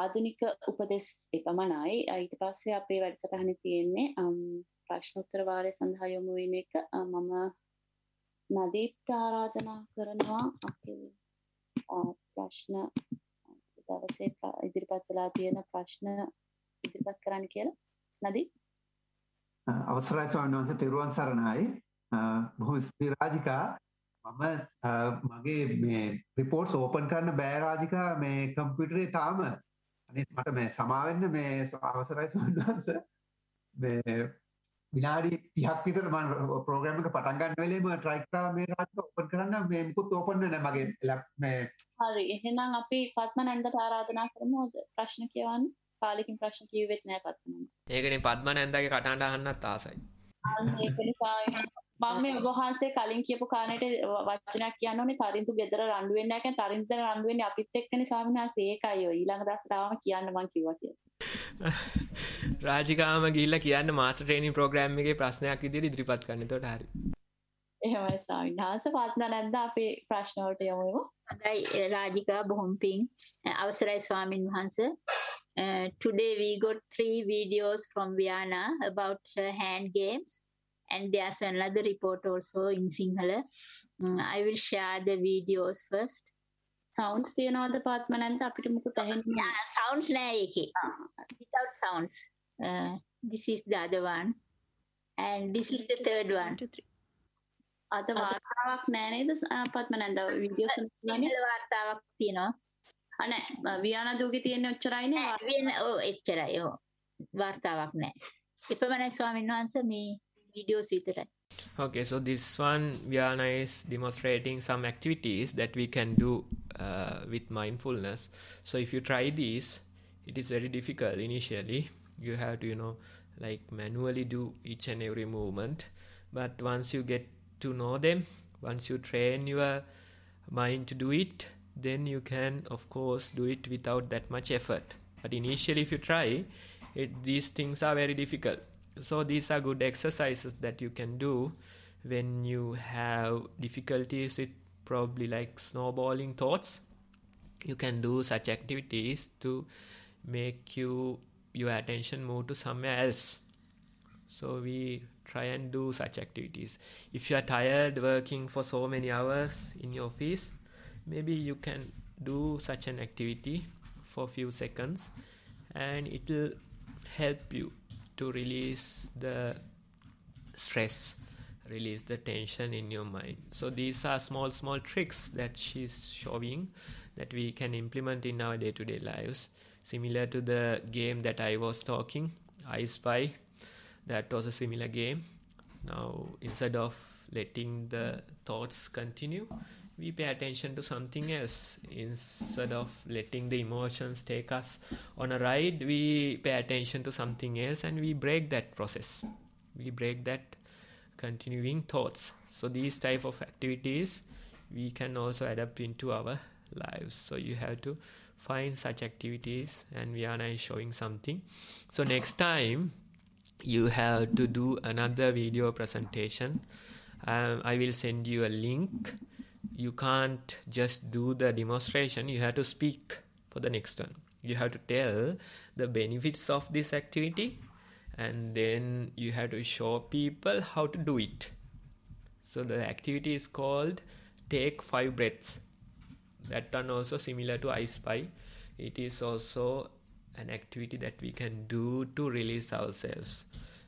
Speaker 1: ආධුනික උපදෙස් එපමණයි. ඊට පස්සේ අපේ වැඩසටහනේ තියෙන්නේ ප්‍රශ්නෝත්තර වාරය සඳහා යොමු වෙන එක මම නදීප්ට ආරාධනා කරනවා අපේ ප්‍රශ්න දවසේ ඉදිරිපත් වෙලා තියෙන ප්‍රශ්න ඉදිරිපත් කරන්න කියලා නදීප්
Speaker 3: අවසරයි ස්වාමීන් වහන්සේ තෙරුවන් සරණයි බොහොම ස්තුතියි රාජිකා මම මගේ මේ රිපෝට්ස් ඕපන් කරන්න බෑරාජිකා මේ කම්පිටරේ තාම අනිත් මට මේ සමාවෙන්න මේ අවසරයි සන්වන්ස මේ විනාඩි 30ක් විතර මම ප්‍රෝග්‍රෑම් එක පටන් ගන්න වෙලේම try කරා මේ රාජික ඕපන් කරන්න මේ මුකුත් ඕපන් වෙන්නේ නැහැ මගේ
Speaker 2: මේ
Speaker 1: හරි එහෙනම් අපි පත්මනන්දට ආරාධනා කරමු ප්‍රශ්න කියවන්න පාලිකින් ප්‍රශ්න කිව්වෙත් නැහැ පත්මනන්ද
Speaker 2: ඒකනේ පත්මනන්දගේ කටහඬ අහන්නත් ආසයි
Speaker 1: ඒක නිසා මම මේ වහන්සේ කලින් කියපු කාණේට වචනයක් කියන්න ඕනේ තරින්දු ගෙදර රණ්ඩු වෙන්නේ නැහැ කියන්නේ තරින්දු රණ්ඩු වෙන්නේ අපිත් එක්කනේ ස්වාමීන් වහන්සේ ඒකයි ඔය ඊළඟ දවසට ආවම කියන්න මං කිව්වා කියලා.
Speaker 2: රාජිකාම ගිහිල්ලා කියන්න මාස්ටර් ට්‍රේනින් ප්‍රෝග්‍රෑම් එකේ ප්‍රශ්නයක් විදියට ඉදිරිපත් කරන්න. එතකොට හරි.
Speaker 1: එහෙමයි ස්වාමීන් වහන්සේ පාත්න නැද්ද අපේ ප්‍රශ්න වලට යමු.
Speaker 4: හොඳයි රාජිකා බොහොම පිං අවසරයි ස්වාමින් වහන්සේ. Uh, today we got three videos from Viana about her hand games and there's another report also in Sinhala. Mm, I will share the videos first. සවන්ස් තියනවාද the අපිට මුකුත් Yeah, sounds නෑ එකේ ah, without sounds uh, this is the other one and this is the third one අද වාර්තාවක් නෑ නේද video Sinhala වාර්තාවක් තියෙනවා තියෙන වියන ඔව් එච්චරයි ඔව් වර්තාවක් නැහැ ස්වාමීන් වහන්සේ මේ
Speaker 2: Okay, so this one Viana is demonstrating some activities that we can do uh, with mindfulness. So if you try these, it is very difficult initially. You have to, you know, like manually do each and every movement. But once you get to know them, once you train your mind to do it, then you can of course do it without that much effort but initially if you try it these things are very difficult so these are good exercises that you can do when you have difficulties with probably like snowballing thoughts you can do such activities to make you your attention move to somewhere else so we try and do such activities if you are tired working for so many hours in your office maybe you can do such an activity for few seconds and it will help you to release the stress release the tension in your mind so these are small small tricks that she's showing that we can implement in our day-to-day lives similar to the game that i was talking i spy that was a similar game now instead of letting the thoughts continue we pay attention to something else instead of letting the emotions take us on a ride we pay attention to something else and we break that process we break that continuing thoughts so these type of activities we can also adapt into our lives so you have to find such activities and Viana is showing something so next time you have to do another video presentation um, I will send you a link you can't just do the demonstration you have to speak for the next one you have to tell the benefits of this activity and then you have to show people how to do it so the activity is called take five breaths that one also similar to i spy it is also an activity that we can do to release ourselves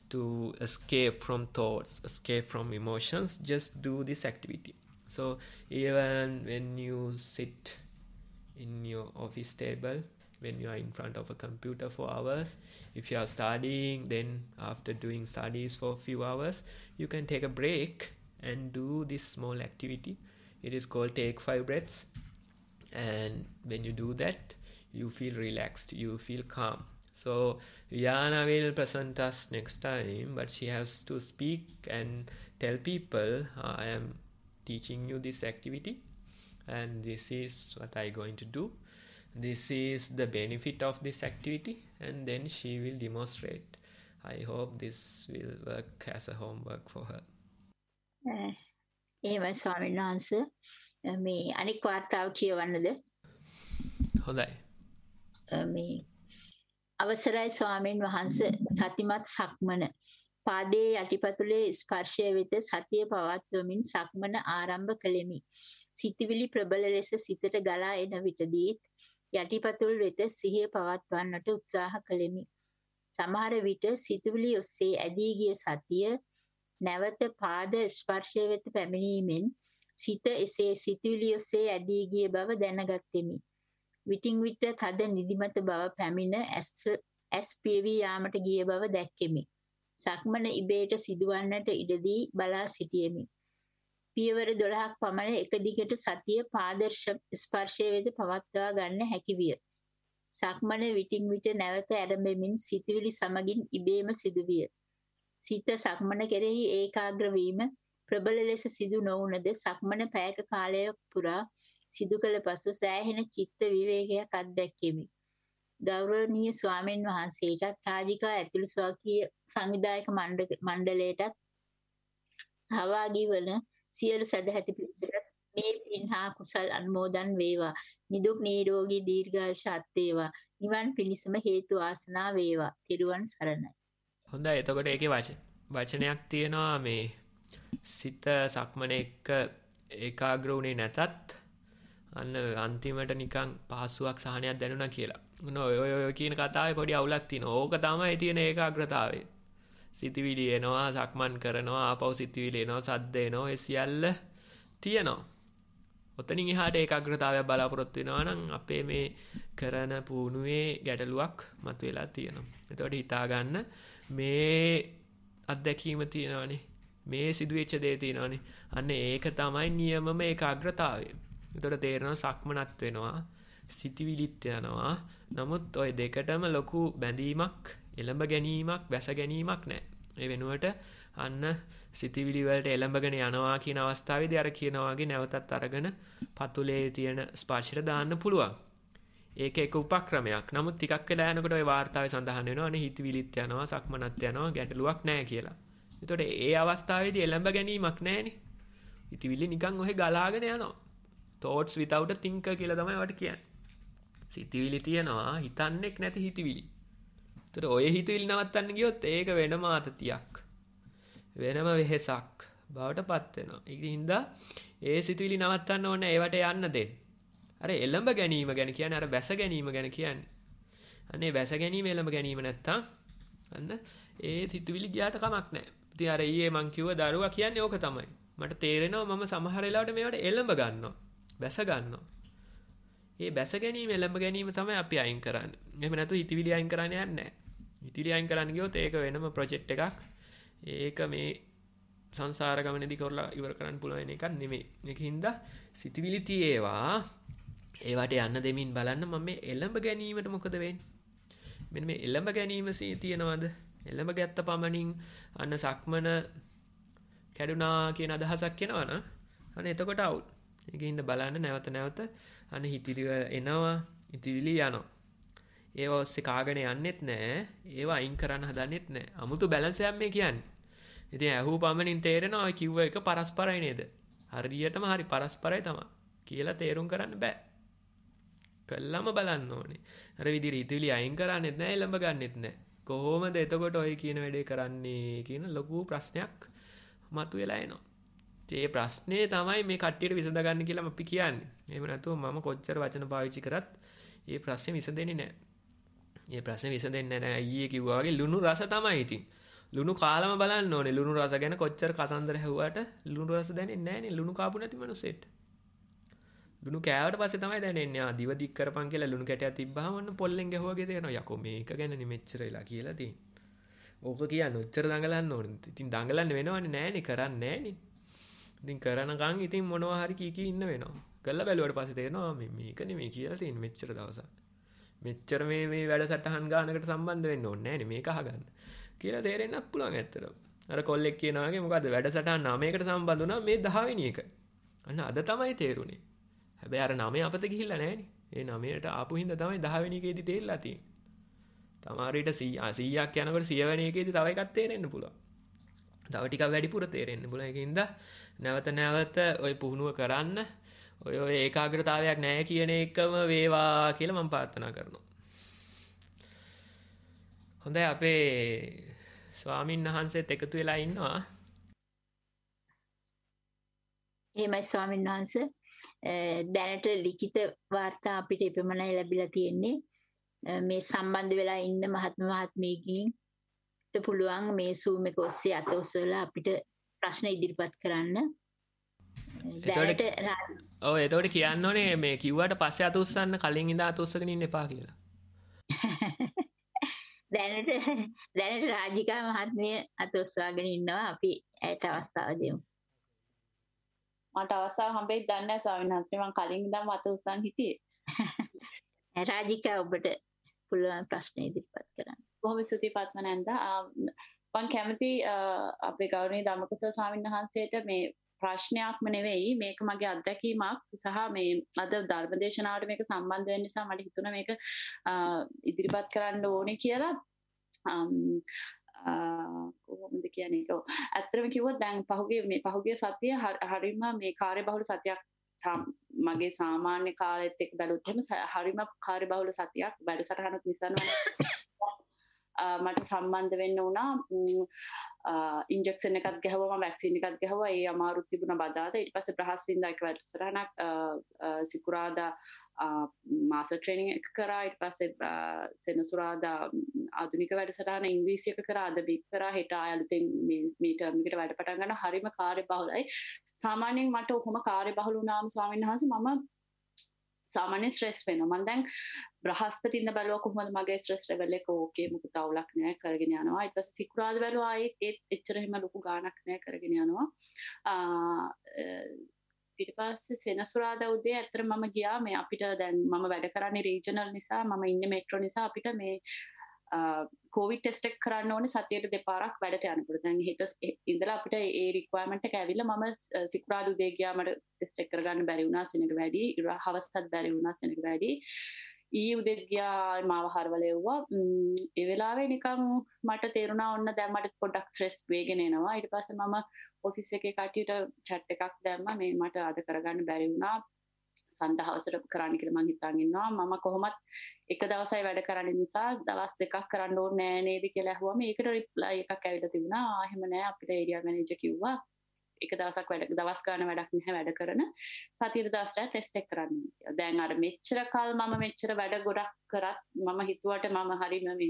Speaker 2: to escape from thoughts escape from emotions just do this activity so even when you sit in your office table when you are in front of a computer for hours if you are studying then after doing studies for a few hours you can take a break and do this small activity it is called take five breaths and when you do that you feel relaxed you feel calm so Yana will present us next time, but she has to speak and tell people I am teaching you this activity and this is what I going to do this is the benefit of this activity and then she will demonstrate I hope this will work as a homework for her
Speaker 4: එහෙමයි ස්වාමීන් වහන්ස මේ අනික් වාර්තාව කියවන්නද
Speaker 2: හොඳයි මේ uh,
Speaker 4: අවසරයි ස්වාමීන් වහන්ස සතිමත් සක්මන පාදයේ යටිපතුලේ ස්පර්ශය වෙත සතිය පවත්වමින් සක්මන ආරම්භ කළෙමි. සිතවිලි ප්‍රබල ලෙස සිතට ගලා එන විටදීත් යටිපතුල් වෙත සිහිය පවත්වන්නට උත්සාහ කළෙමි. සමහර විට සිතුවිලි ඔස්සේ ඇදී ගිය සතිය නැවත පාද ස්පර්ශය වෙත පැමිණීමෙන් සිත එසේ සිතුවිලි ඔස්සේ ඇදී ගිය බව දැනගත්ෙමි. විටින් විට තද නිදිමත බව පැමිණ ඇස් ඇස් පියවි යාමට ගිය බව දැක්කෙමි. සක්මන ඉබේට සිදුවන්නට ඉඩදී බලා සිටියෙමි. පියවර 12ක් පමණ එක දිගට සතිය පාදර්ශ ස්පර්ශය වෙත පවත්වා ගන්න හැකි විය. සක්මන විටින් විට නැවත ඇරඹෙමින් සිතවිලි සමගින් ඉබේම සිදුවිය. සිත සක්මන කෙරෙහි ඒකාග්‍ර වීම ප්‍රබල ලෙස සිදු නොවුනද සක්මන පැයක කාලය පුරා සිදු කළ පසු සෑහෙන චිත්ත විවේකයක් අත්දැකෙමි. ගෞරවනීය ස්වාමින් වහන්සේටත් රාජිකා ඇතුළු ස්වකීය සංවිධායක මණ්ඩලයටත් සහභාගී වන සියලු සදැහැති පිරිසට මේ පින්හා කුසල් අනුමෝදන් වේවා. නිදුක් නිරෝගී දීර්ඝායුෂත් වේවා. නිවන් පිණසම හේතු ආසනා වේවා. ත්‍රිවන් සරණයි.
Speaker 2: හොඳයි. එතකොට ඒකේ වචන වචනයක් තියෙනවා මේ සිත සක්මන එක්ක ඒකාග්‍ර වුණේ නැතත් අන්න අන්තිමට නිකන් පහසුවක් සහනයක් දැනුණා කියලා. නොය ඔය කියන කතාවේ පොඩි අවුලක් තියෙනවා. ඕක තමයි තියෙන ඒකාග්‍රතාවය. සිතවිලි එනවා, සක්මන් කරනවා, ආපහු සිතවිලි එනවා, සද්ද එනවා, ඒ සියල්ල තියෙනවා. ඔතනින් එහාට ඒකාග්‍රතාවයක් බලාපොරොත්තු වෙනවා නම් අපේ මේ කරන පුහුණුවේ ගැටලුවක් මතුවලා තියෙනවා. එතකොට හිතා ගන්න මේ අත්දැකීම තියෙනවානේ. මේ සිදුවෙච්ච දේ තියෙනවානේ. අන්න ඒක තමයි නියමම ඒකාග්‍රතාවය. එතකොට තේරෙනවා සක්මනත් වෙනවා, සිතවිලිත් යනවා, නමුත් ඔය දෙකටම ලොකු බැඳීමක් එළඹ ගැනීමක් වැස ගැනීමක් නෑ ඒ වෙනුවට අන්න සිතිවිලිවලට එළඹගෙන යනවා කියන අවස්ථාවේදී අර කියනවාගේ නැවතත් අරගෙන පතුලේ තියෙන ස්පර්ශයට දාන්න පුළුවන්. ඒක එක උපක්‍රමයක්. නමුත් ටිකක් වෙලා යනකොට ওই වார்த்தාවේ සඳහන් වෙනවා අනේ හිතවිලිත් යනවා සක්මනත් යනවා ගැටලුවක් නැහැ කියලා. එතකොට ඒ අවස්ථාවේදී එළඹ ගැනීමක් නැහැනේ. හිතවිලි නිකන් ඔහෙ ගලාගෙන යනවා. thoughts without a thinker කියලා තමයි වට කියන්නේ. හිතවිලි තියනවා හිතන්නෙක් නැති හිතවිලි. ඒතර ඔය හිතවිලි නවත්තන්න ගියොත් ඒක වෙනම ආතතියක්. වෙනම වෙහෙසක් බවටපත් වෙනවා. ඉතින් හින්දා ඒ සිතවිලි නවත්තන්න ඕනේ ඒවට යන්න දෙන්න. අර එළඹ ගැනීම ගැන කියන්නේ අර වැස ගැනීම ගැන කියන්නේ. අනේ වැස ගැනීම එළඹ ගැනීම නැත්තම් අන්න ඒ සිතවිලි ගියාට කමක් නැහැ. ඉතින් අර ඊයේ මං කිව්ව දරුවා කියන්නේ ඕක තමයි. මට තේරෙනවා මම සමහර වෙලාවට මේවට එළඹ ගන්නවා. වැස ගන්නවා. ඒ බැස ගැනීම එළඹ ගැනීම තමයි අපි අයින් කරන්න එම නැතු ඉතිවිලි අයින් කරන්න යන්න ඉතිරි අයින් කරන්න ගියොත් ඒක වෙනම ප්‍රොජෙක්් එකක් ඒක මේ සංසාර ගමනදි කරලා ඉවර කරන්න පුළුවන් එකක් නෙමේ එක හින්දා සිතිවිලි තියේවා ඒවට යන්න දෙමින් බලන්න මම මේ එළඹ ගැනීමට මොකද වෙන් මෙ මේ එළඹ ගැනීම සී තියෙනවද එළඹ ගැත්ත පමණින් අන්න සක්මන කැඩුනා කියන අදහසක් කෙනවන අන එතකොට අවුල් එක හින්ද බලන්න නැවත නැවත අන හිතිරිව එනවා ඉතිවිලි යනවා ඒ ඔස්සේ කාගෙන යන්නෙත් නෑ ඒවා අයින් කරන්න හදන්නෙත් නෑ අමුතු බැලන්සයක් මේ කියන්නේ ඉතින් ඇහූ පමණින් තේරෙනවා කිව්ව එක පරස්පරයි නේද හරියටම හරි පරස්පරයි තමයි කියලා තේරුම් කරන්න බෑ කළම බලන්න ඕනේ අර විදිහට ඉතිවිලි අයින් කරන්නෙත් නෑ ළඹ ගන්නෙත් නෑ කොහොමද එතකොට ඔය කියන වැඩේ කරන්නේ කියන ලොකු ප්‍රශ්නයක් මතුවෙලා එනවා ඒ ප්‍රශ්නේ තමයි මේ කට්ටියට විසඳගන්න කියලා අපි කියන්නේ. එහෙම නැතුව මම කොච්චර වචන පාවිච්චි කරත් ඒ ප්‍රශ්නේ විසඳෙන්නේ නැහැ. ඒ ප්‍රශ්නේ විසඳෙන්නේ නැහැ. ඊයේ කිව්වා වගේ ලුණු රස තමයි ඉතින්. ලුණු කාලම බලන්න ඕනේ. ලුණු රස ගැන කොච්චර කතන්දර හැව්වට ලුණු රස දැනෙන්නේ නැහැ නේ. ලුණු කාපු නැති මිනිස්සෙට. ලුණු කෑවට පස්සේ තමයි දැනෙන්නේ ආ දිව දික් කරපන් කියලා ලුණු කැටයක් තිබ්බහම ඔන්න පොල්ලෙන් ගැහුවාගේ දෙනවා යකෝ මේක ගැන නිමෙච්චර වෙලා කියලා තියෙන්නේ. ඕක කියන්නේ ඔච්චර දඟලන්න ඕනේ. ඉතින් දඟලන්න වෙනවනේ නෑනේ කරන්නේ නෑනේ. ඉතින් කරනකං ඉතින් මොනවා හරි කීක ඉන්න වෙනවා කල්ලා බැලුවට පස්සේ තේරෙනවා මේක නෙමෙයි කියලා තියෙන මෙච්චර දවසක් මෙච්චර මේ මේ වැඩසටහන් ගානකට සම්බන්ධ වෙන්න ඕනේ නෑනේ මේක අහගන්න කියලා තේරෙන්නත් පුළුවන් ඇත්තට අර කොල්ලෙක් කියනවා වගේ මොකද්ද වැඩසටහන් 9කට සම්බන්ධ වුණා මේ 10 වෙනි එක අන්න අද තමයි තේරුනේ හැබැයි අර 9 අපත ගිහිල්ලා නෑනේ ඒ 9ට ආපු හින්දා තමයි 10 වෙනි එකේදී තේරලා තියෙන්නේ තමාරට සීයක් යනකට සියවැනයකෙද තවයිකත් තේරෙන්න්න පුළුව තවටික වැඩිපුර තේරෙන්න්න පුලකින්ද නැවත නැවත ඔය පුහුණුව කරන්න ඔය ඒකාග්‍රතාවයක් නෑ කියන එකම වේවා කියල මං පාර්ථනා කරනවා. හොඳ අපේ ස්වාමීන් වහන්සේත් එකතු වෙලා ඉන්නවා
Speaker 4: ඒමයි ස්වාමීන් වහන්ස දැනට ලිකිත වාර්තා අපිට එපමණයි ලැබිලා තියෙන්නේ මේ සම්බන්ධ වෙලා ඉන්න මහත්ම මහත්මයකින් පුළුවන් මේ සූම් එක ඔස්සේ අත ඔසවලා අපිට ප්‍රශ්න ඉදිරිපත් කරන්න.
Speaker 2: දැනට ඔව් එතකොට කියන්න ඕනේ මේ කිව්වට පස්සේ අත උස්සන්න කලින් ඉඳලා අත උස්සගෙන ඉන්න එපා කියලා.
Speaker 4: දැනට දැනට රාජිකා මහත්මිය අත උස්සගෙන ඉන්නවා අපි ඇයට අවස්ථාව දෙමු.
Speaker 1: මට අවස්ථාව හම්බෙයි දන්නේ නැහැ ස්වාමීන් වහන්සේ මම කලින් ඉඳන් අත උස්සන් හිටියේ.
Speaker 4: රාජිකා ඔබට පුළුවන් ප්‍රශ්න ඉදිරිපත්
Speaker 1: කරන්න. බොහොම ස්තුති පත්මනන්ද මං කැමති අපේ ගෞරවනීය ධම්මකුසල ස්වාමීන් වහන්සේට මේ ප්‍රශ්නයක්ම නෙවෙයි මේක මගේ අත්දැකීමක් සහ මේ අද ධර්මදේශනාවට මේක සම්බන්ධ වෙන්න නිසා මට හිතුණා මේක ඉදිරිපත් කරන්න ඕනේ කියලා කොහොමද කියන්නේ ඒක ඇත්තටම කිව්වොත් දැන් පහුගිය මේ පහුගිය සතිය හරිම මේ කාර්යබහුල සතියක් මගේ සාමාන්‍ය කාලෙත් එක්ක බැලුවොත් එහෙම හරිම කාර්යබහුල සතියක් වැඩසටහනක් නිසානවා මට සම්බන්ධ වෙන්න වුණා ඉන්ජෙක්ෂන් එකත් ගැහුවා මම වැක්සින් එකත් ගැහුවා ඒ අමාරුත් තිබුණා බදාදා ඊට පස්සේ බ්‍රහස්පතින්දා එක වැඩසටහනක් සිකුරාදා මාස ට්‍රේනින් එක කරා ඊට පස්සේ සෙනසුරාදා ආධුනික වැඩසටහන ඉංග්‍රීසි එක කරා අද බික් e e කරා හෙට ආයතෙන් මේ ටර්ම් එකට වැඩ පටන් ගන්න හරිම කාර්යබහුලයි සාමාන්‍යයෙන් මට ඔහොම කාර්යබහුල වුණාම ස්වාමීන් වහන්සේ මම සාමාන්‍ය ස්ට්‍රෙස් වෙනවා මම දැන් බ්‍රහස්පති ඉන්න බැලුවා කොහොමද මගේ ස්ට්‍රෙස් ලෙවල් එක ඕකේ මොකද අවුලක් නෑ කරගෙන යනවා ඊට පස්සේ සිකුරාද බැලුවා ආයෙත් ඒත් එච්චර එහෙම ලොකු ගාණක් නෑ කරගෙන යනවා ඊට පස්සේ සෙනසුරාදා උදේ ඇත්තට මම ගියා මේ අපිට දැන් මම වැඩ කරන්නේ රීජනල් නිසා මම ඉන්නේ මෙට්‍රෝ නිසා අපිට මේ කෝවි ටෙස්ට කරන්න ඕන සතියට දෙපාරක් වැඩට යනකට දැන් හිත ඉඳලා අපිට ඒ රික්වයමට ඇවිල්ල මම සිකරාදු දේගයාමට ටෙස්ටෙක් කරගන්න බැරි වුණා සෙනක වැඩි හවස්තත් බැරි වුණා සෙනක වැඩි ඊ උදෙගයා මාව හරවලයව්වා එවෙලාවේ නිකම් මට තේරුණා ඔන්න දැමට පොඩක් ්‍රෙස් වේගෙනෙනවා ඉට පස මම ඔෆිස් එක කටට චට් එකක් දැම්ම මේ මට අද කරගන්න බැරිවුණා සඳහවසට කරන්න කියල මං හිතාගන්නවා මම කොහොමත් එක දවසයි වැඩ කරන්න නිසා දවස් දෙකක් කරන්න ඕ නෑනේද කියලා හුවම ඒකට රිප්ලයි එකක් ඇවිත තිබුණා ආහෙමනෑ අපිට ඒරිය මැනජ කිව්වා එක දවසක් වැඩ දවස් ගන්න වැඩක් නැහැ වැඩ කරන සතියට දවසට ටෙස්ට් එක කරන්න දැන් අර මෙච්චර කල් මම මෙච්චර වැඩ ගොඩක් කරත් මම හිතුවට මම හරිම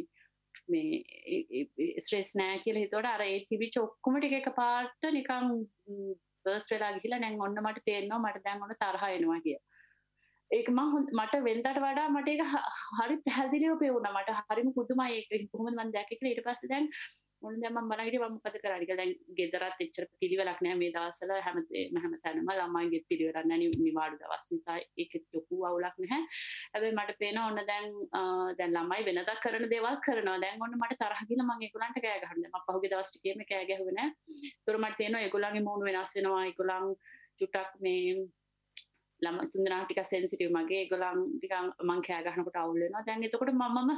Speaker 1: මේ ස්ට්‍රෙස් නෑ කියලා හිතුවට අර ඒ තිබිච්ච ඔක්කොම ටික එකපාරට නිකන් බර්ස් වෙලා ගිහිලා දැන් ඔන්න මට තේරෙනවා මට දැන් ඔන්න තරහ එනවා කියලා. ඒක මම මට වෙනදාට වඩා මට ඒක හරි පැහැදිලිව පෙවුණා. මට හරිම පුදුමයි ඒක කොහොමද මම දැක්කේ කියලා ඊට පස්සේ දැන් මුළු දැන් මම බලන් ඉතින් මම මොකද කරන්නේ කියලා දැන් ගෙදරත් එච්චර පිළිවෙලක් නැහැ මේ දවස්වල හැමදේම හැමතැනම ළමයින්ගේ පිළිවෙලක් නැහැ නිවාඩු දවස් නිසා ඒක ලොකු අවුලක් නැහැ හැබැයි මට පේනවා ඔන්න දැන් දැන් ළමයි වෙනදා කරන දේවල් කරනවා දැන් ඔන්න මට තරහ ගිහලා මම ඒගොල්ලන්ට කෑ ගහනවා මම පහුගිය දවස් ටිකේම කෑ ගැහුවේ නැහැ ඒතර මට පේනවා ඒගොල්ලන්ගේ මූණ වෙනස් වෙනවා ඒගොල්ලන් චුට්ටක් මේ ළම තුන්දනාටික සෙන්සිටව මගේ ගොලන් ටිකන් මං කෑගහනකට අවුලෙනවා දැන් එතකොට මම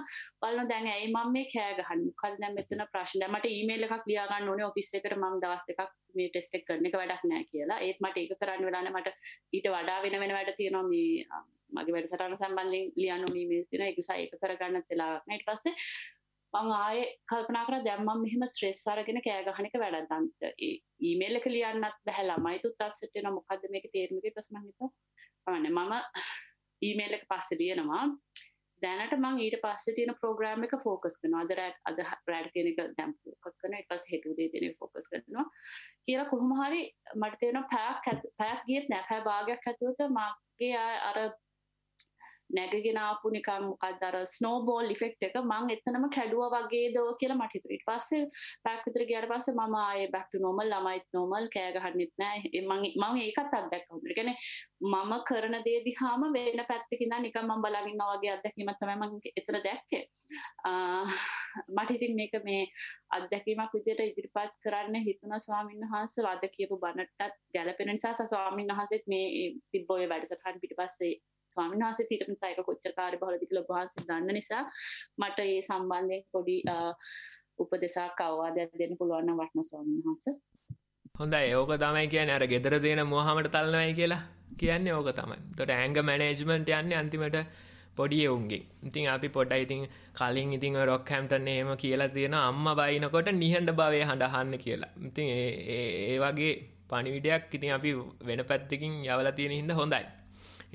Speaker 1: බලන දැන් ඇයි මම මේ කෑගහන් කල් දැන් මෙතන ප්‍රශ්න දැන් මට ඊමේල් එකක් ලියා ගන්න ඕනේ ඔෆිස් එකට මම දවස් දෙකක් මේ ටෙස්ට් එක කරන එක වැඩක් නෑ කියලා ඒත් මට ඒක කරන්න වෙලා නෑ මට ඊට වඩා වෙන වෙන වැඩ තියෙනවා මේ මගේ වැඩසටහන සම්බන්ධයෙන් ලියන්න ඕනේ ඊමේල් තියෙනවා ඒක නිසා ඒක කරගන්නත් වෙලාවක් නෑ ඊට පස්සේ මං ආය කල්පනා කර දැම්මම් මෙහෙම ස්ට්‍රෙස් අරගෙන කෑගහනක වැඩදන්ට ඊමේල් එක ලියන්නත් බැහැ ළමයි තුත්තක් සිටින මොකද්ද මේක තේරුම ඊට පස්සේ මං හිතුවා අන මම ඊමේල් එක පස්ස ලියනවා දැනට මං ඊට පස්සේ තියෙන ප්‍රෝග්‍රෑම් එක ફોකස් කරනවා අද රැඩ් අද රැඩ් කියන එක දැන් ફોකස් කරනවා ඊට පස්සේ හෙටු දේ දෙන ફોකස් කරනවා කියලා කොහොම හරි මට තේරෙනවා පැයක් පැයක් ගියත් නෑ පැය භාගයක් ඇතුළත මගේ අර නැගගෙන ආපු නිකන් මොකක්ද අර ස්නෝබෝල් ඉෆෙක්ට් එක මං එතනම කැඩුවා වගේද කියලා මට හිතුණා. ඊට පස්සේ පැක් විතර ගියාට පස්සේ මම ආයේ back to normal ළමයිත් normal කෑ ගහන්නෙත් නැහැ. මං මම ඒකත් අත්දැක්කා. ඒ කියන්නේ මම කරන දේ දිහාම වෙන පැත්තකින් ඉඳන් නිකන් මම බලාගෙන ඉන්නා වගේ අත්දැකීමක් තමයි මම එතන දැක්කේ. මට ඉතින් මේක මේ අත්දැකීමක් විදියට ඉදිරිපත් කරන්න හිතුණා ස්වාමීන් වහන්සේලා අද කියපු බණටත් ගැළපෙන නිසා ස්වාමීන් වහන්සේත් මේ තිබ්බ ඔය වැඩසටහන් පිටිපස්සේ ස්වාමීන් වහන්සේ ඊට පස්සේ ඒක කොච්චර කාර්යබහුලද කියලා ඔබ වහන්සේ දන්න නිසා මට ඒ සම්බන්ධයෙන් පොඩි උපදෙසක් අවවාදයක් දෙන්න පුළුවන් නම් වටන ස්වාමීන් වහන්සේ
Speaker 2: හොඳයි ඕක තමයි කියන්නේ අර ගෙදර දෙන මොහමට තලනවයි කියලා කියන්නේ ඕක තමයි. එතකොට ඇංග මැනේජ්මන්ට් යන්නේ අන්තිමට පොඩි එවුන්ගෙන්. ඉතින් අපි පොඩ්ඩයි ඉතින් කලින් ඉතින් ඔය රොක්හැම්ටන් එහෙම කියලා තියෙනවා අම්මා බයිනකොට නිහඬ භාවය හඬහන්න කියලා. ඉතින් ඒ වගේ පණිවිඩයක් ඉතින් අපි වෙන පැත්තකින් යවලා තියෙන හින්දා හොඳයි.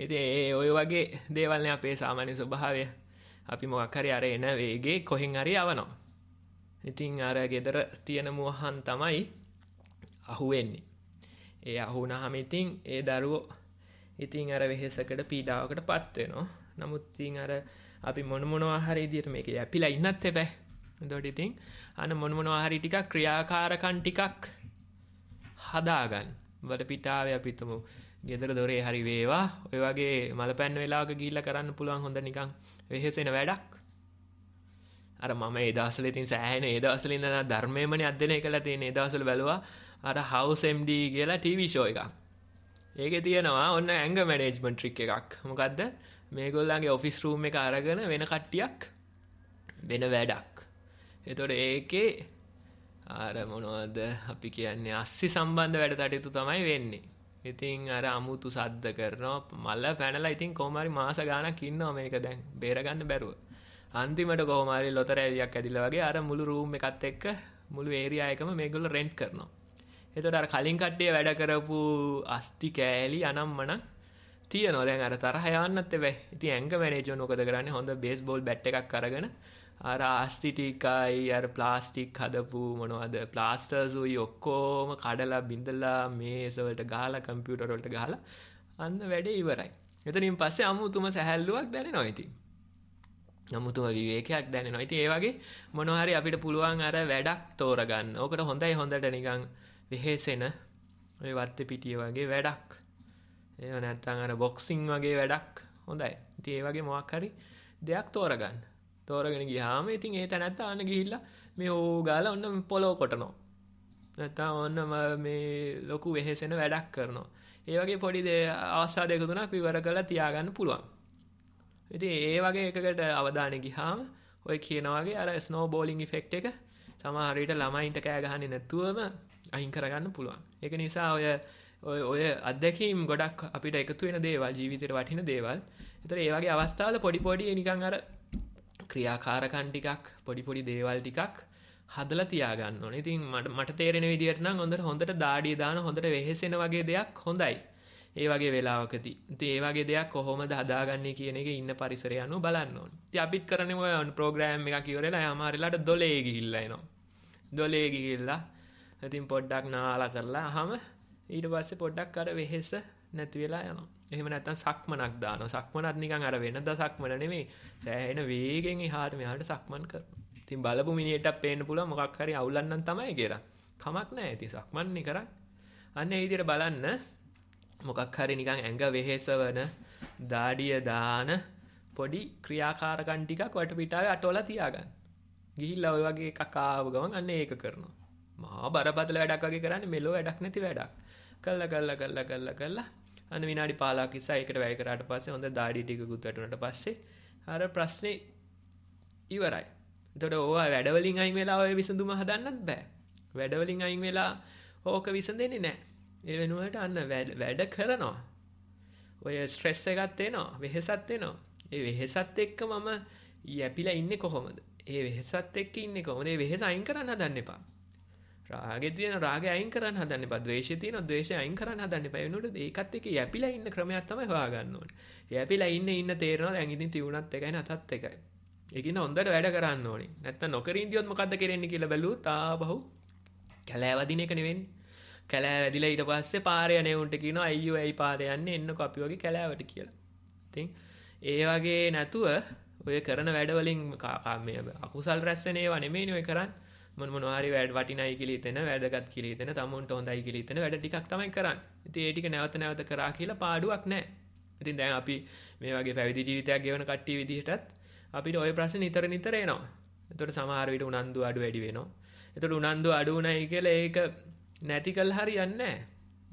Speaker 2: එති ඒ ඔය වගේ දේවල්න අපේ සාමාන්‍ය ස්වභාවය අපි මොක්හරි අර එන වේගේ කොහෙන් හරි යවනවා. ඉතිං අර ගෙදර තියෙන මුවහන් තමයි අහුවෙන්නේ. ඒ අහුනහම ඉතිං ඒ දරුවෝ ඉතිං අර වෙහෙසකට පීඩාවකට පත්වෙනවා. නමුත්තිං අර අපි මොනමොනවා හරි දිර මේක ඇපිලා ඉන්නත් එබැ දොඩිතිං අන මොනමොනවා හරි ටිකක් ක්‍රියාකාරකන් ටිකක් හදාගන්න වල පිටාව අපිතුමු ගෙදර දොරේ හරි වේවා ඔය වගේ මල පැන් වෙලාවක ගිහිල්ලා කරන්න පුළුවන් හොඳ නිකන් වෙහෙසෙන වැඩක් අර මම ඒදසල ඉතින් සෑහන ඒදසලින් ද ධර්මයමන අධ්‍යනය කළ තියෙන ඒදසල් බැලවා අර හවසම්ඩ කියලා ටීවිශෝ එකක් ඒක තියෙනවා ඔන්න ඇංග මැනේජ්මන් ට්‍රික් එකක් මොකක්ද මේගොල්ලන්ගේ ඔෆිස් රූම් එක අරගෙන වෙන කට්ටියක් වෙන වැඩක් එතොට ඒකේ ආර මොනවද අපි කියන්නේ අස්සි සම්බන්ධ වැඩ තටයුතු තමයි වෙන්නේ ඉතින් අර අමුතු සද්ද කරනවා මල්ල පැනලා ඉතින් කොහොමරි මාස ගාණක් ඉන්නවා මේක දැන් බේරගන්න බැරුව. අන්තිමට කොහොමරි ලොතරැ එලියක් ඇදිලා වගේ අර මුළු රූම් එකත් එක්ක මුළු ඒරියා එකම මේගොල්ලෝ රෙන්ට් කරනවා. එතකොට අර කලින් කට්ටිය වැඩ කරපු අස්ති කෑලි අනම්මනම් තියනවා දැන් අර තරහ යන්නත් හැබැයි. ඉතින් ඇංග මැනේජර් මොකද කරන්නේ? හොඳ බේස්බෝල් බැට් එකක් අරගෙන අර ආස්තිටිකයි අර ප්ලාස්ටික් හදපු මොනවද ප්ලාස්ටර්සුයි ඔක්කෝම කඩලා බිඳලා මේසවලට ගාලා කම්පියුටරොල්ට ගහලා අන්න වැඩේ ඉවරයි. එතනින් පස්සේ අමුතුම සැහැල්ලුවක් දැනෙනවා ඉතින්. අමුතුම විවේකයක් දැනෙනවා. ඉතින් ඒ වගේ මොනවා හරි අපිට පුළුවන් අර වැඩක් තෝරගන්න. ඕකට හොඳයි හොඳට නිකන් වෙහෙසෙන ඔය වත්තේ පිටිය වගේ වැඩක්. එහෙම නැත්නම් අර බොක්සින් වගේ වැඩක් හොඳයි. ඉතින් ඒ වගේ මොකක් හරි දෙයක් තෝරගන්න. තෝරගෙන ගියාම ඉතින් ඒ තැනත්තා අන්න ගිහිල්ලා මේ ඕ ගාලා ඔන්න පොලෝ කොටනවා. නැත්නම් ඔන්න මේ ලොකු වෙහෙසෙන වැඩක් කරනවා. ඒ වගේ පොඩි අවස්ථා දෙක තුනක් විවර කරලා තියාගන්න පුළුවන්. ඉතින් ඒ වගේ එකකට අවධානය ගියාම ඔය කියන වගේ අර ස්නෝ බෝලිං ඉෆෙක්ට් එක සමහරවිට ළමයින්ට කෑ ගහන්නේ නැතුවම අයින් කරගන්න පුළුවන්. ඒක නිසා ඔය ඔය අත්දැකීම් ගොඩක් අපිට එකතු වෙන දේවල් ජීවිතේට වටින දේවල්. ඒතර ඒ වගේ අවස්ථාවල පොඩි පොඩි නිකන් අර ක්‍රියාකාරකන් ටිකක් පොඩි පොඩි දේවල් ටිකක් හදලා තියාගන්න ඕනේ. ඉතින් මට මට තේරෙන විදිහට නම් හොඳට හොඳට දාඩිය දාන හොඳට වෙහෙසෙන වගේ දෙයක් හොඳයි. ඒ වගේ වෙලාවකදී. ඉතින් ඒ වගේ දෙයක් කොහොමද හදාගන්නේ කියන එක ඉන්න පරිසරය අනුව බලන්න ඕනේ. ඉතින් අපිත් කරන්නේ ඔය ප්‍රෝග්‍රෑම් එකක් ඉවරලා යමාරෙලාට දොලේ ගිහිල්ලා එනවා. දොලේ ගිහිල්ලා ඉතින් පොඩ්ඩක් නාලා කරලා අහම ඊට පස්සේ පොඩ්ඩක් අර වෙහෙස නැති වෙලා යනවා එහෙම නැත්තම් සක්මනක් දානවා සක්මනත් නිකන් අර වෙනද සක්මන නෙමෙයි සෑහෙන වේගෙන් එහාට මෙහාට සක්මන් කරනවා ඉතින් බලපු මිනිහට පේන්න පුළුවන් මොකක් හරි අවුලක් නම් තමයි කියලා කමක් නැහැ ඉතින් සක්මන් නේ කරන්නේ අන්න ඒ විදිහට බලන්න මොකක් හරි නිකන් ඇඟ වෙහෙසවන දාඩිය දාන පොඩි ක්‍රියාකාරකම් ටිකක් වටපිටාවේ අටවලා තියාගන්න ගිහිල්ලා ඔය වගේ එකක් ආව ගමන් අන්න ඒක කරනවා මහා බරපතල වැඩක් වගේ කරන්නේ මෙලෝ වැඩක් නැති වැඩක් කළා කළා කළා කළා කළා අන විනාඩි පාලාකිසා එකට වැයකරට පස්සේ හොඳ දාඩිටිකුත් වැටනට පස්සේ හර ප්‍රශ්නය ඉවරයි තොට ඕවා වැඩවලින් අයින් වෙලා ඔය විසඳුම හදන්නත් බෑ වැඩවලින් අයින් වෙලා ඕක විසඳෙන්නේ නෑ ඒ වෙනුවට අන්න වැඩ කරනවා ඔය ස්ට්‍රෙස්ස එකත්තේ නවා වෙහෙසත්තේ නවා ඒ වෙහෙසත් එක්ක මම යැපිලා ඉන්න කොහොමද ඒ වෙහෙසත් එක්ක ඉන්න කොමනේ වෙහෙස අයින් කරන්න දන්න එපා රාගේ තියෙන රාගය අයින් කරන්න හදන්න එපා. ද්වේෂය තියෙන ද්වේෂය අයින් කරන්න හදන්න එපා. ඒ වෙනුවට ඒකත් එක්ක යැපිලා ඉන්න ක්‍රමයක් තමයි හොයාගන්න ඕනේ. යැපිලා ඉන්න ඉන්න තේරෙනවා දැන් ඉතින් තියුණත් එකයි නැතත් එකයි. ඒකින හොඳට වැඩ කරන්න ඕනේ. නැත්තම් නොකර ඉඳියොත් මොකද්ද කරෙන්නේ කියලා බැලුවොත් ආපහු කැලෑවදින එක නෙවෙන්නේ. කැලෑ වැදිලා ඊට පස්සේ පාරේ යනේවුන්ට කියනවා අයියෝ ඇයි පාරේ යන්නේ එන්නකෝ අපි වගේ කැලෑවට කියලා. ඉතින් ඒ වගේ නැතුව ඔය කරන වැඩවලින් මේ අකුසල් රැස් වෙන ඒවා නෙමෙයිනේ ඔය කරන්නේ. මොනවාරි වැඩ වටිනයි කියලා හිතෙන වැඩගත් කියලා හිතෙන තමුන්ට හොඳයි කියලා හිතෙන වැඩ ටිකක් තමයි කරන්නේ. ඉතින් ඒ ටික නැවත නැවත කරා කියලා පාඩුවක් නැහැ. ඉතින් දැන් අපි මේ වගේ පැවිදි ජීවිතයක් ගෙවන කට්ටිය විදිහටත් අපිට ওই ප්‍රශ්න නිතර නිතර එනවා. එතකොට සමහර විට උනන්දු අඩු වැඩි වෙනවා. එතකොට උනන්දු අඩු නැයි කියලා ඒක නැති කළ හරියන්නේ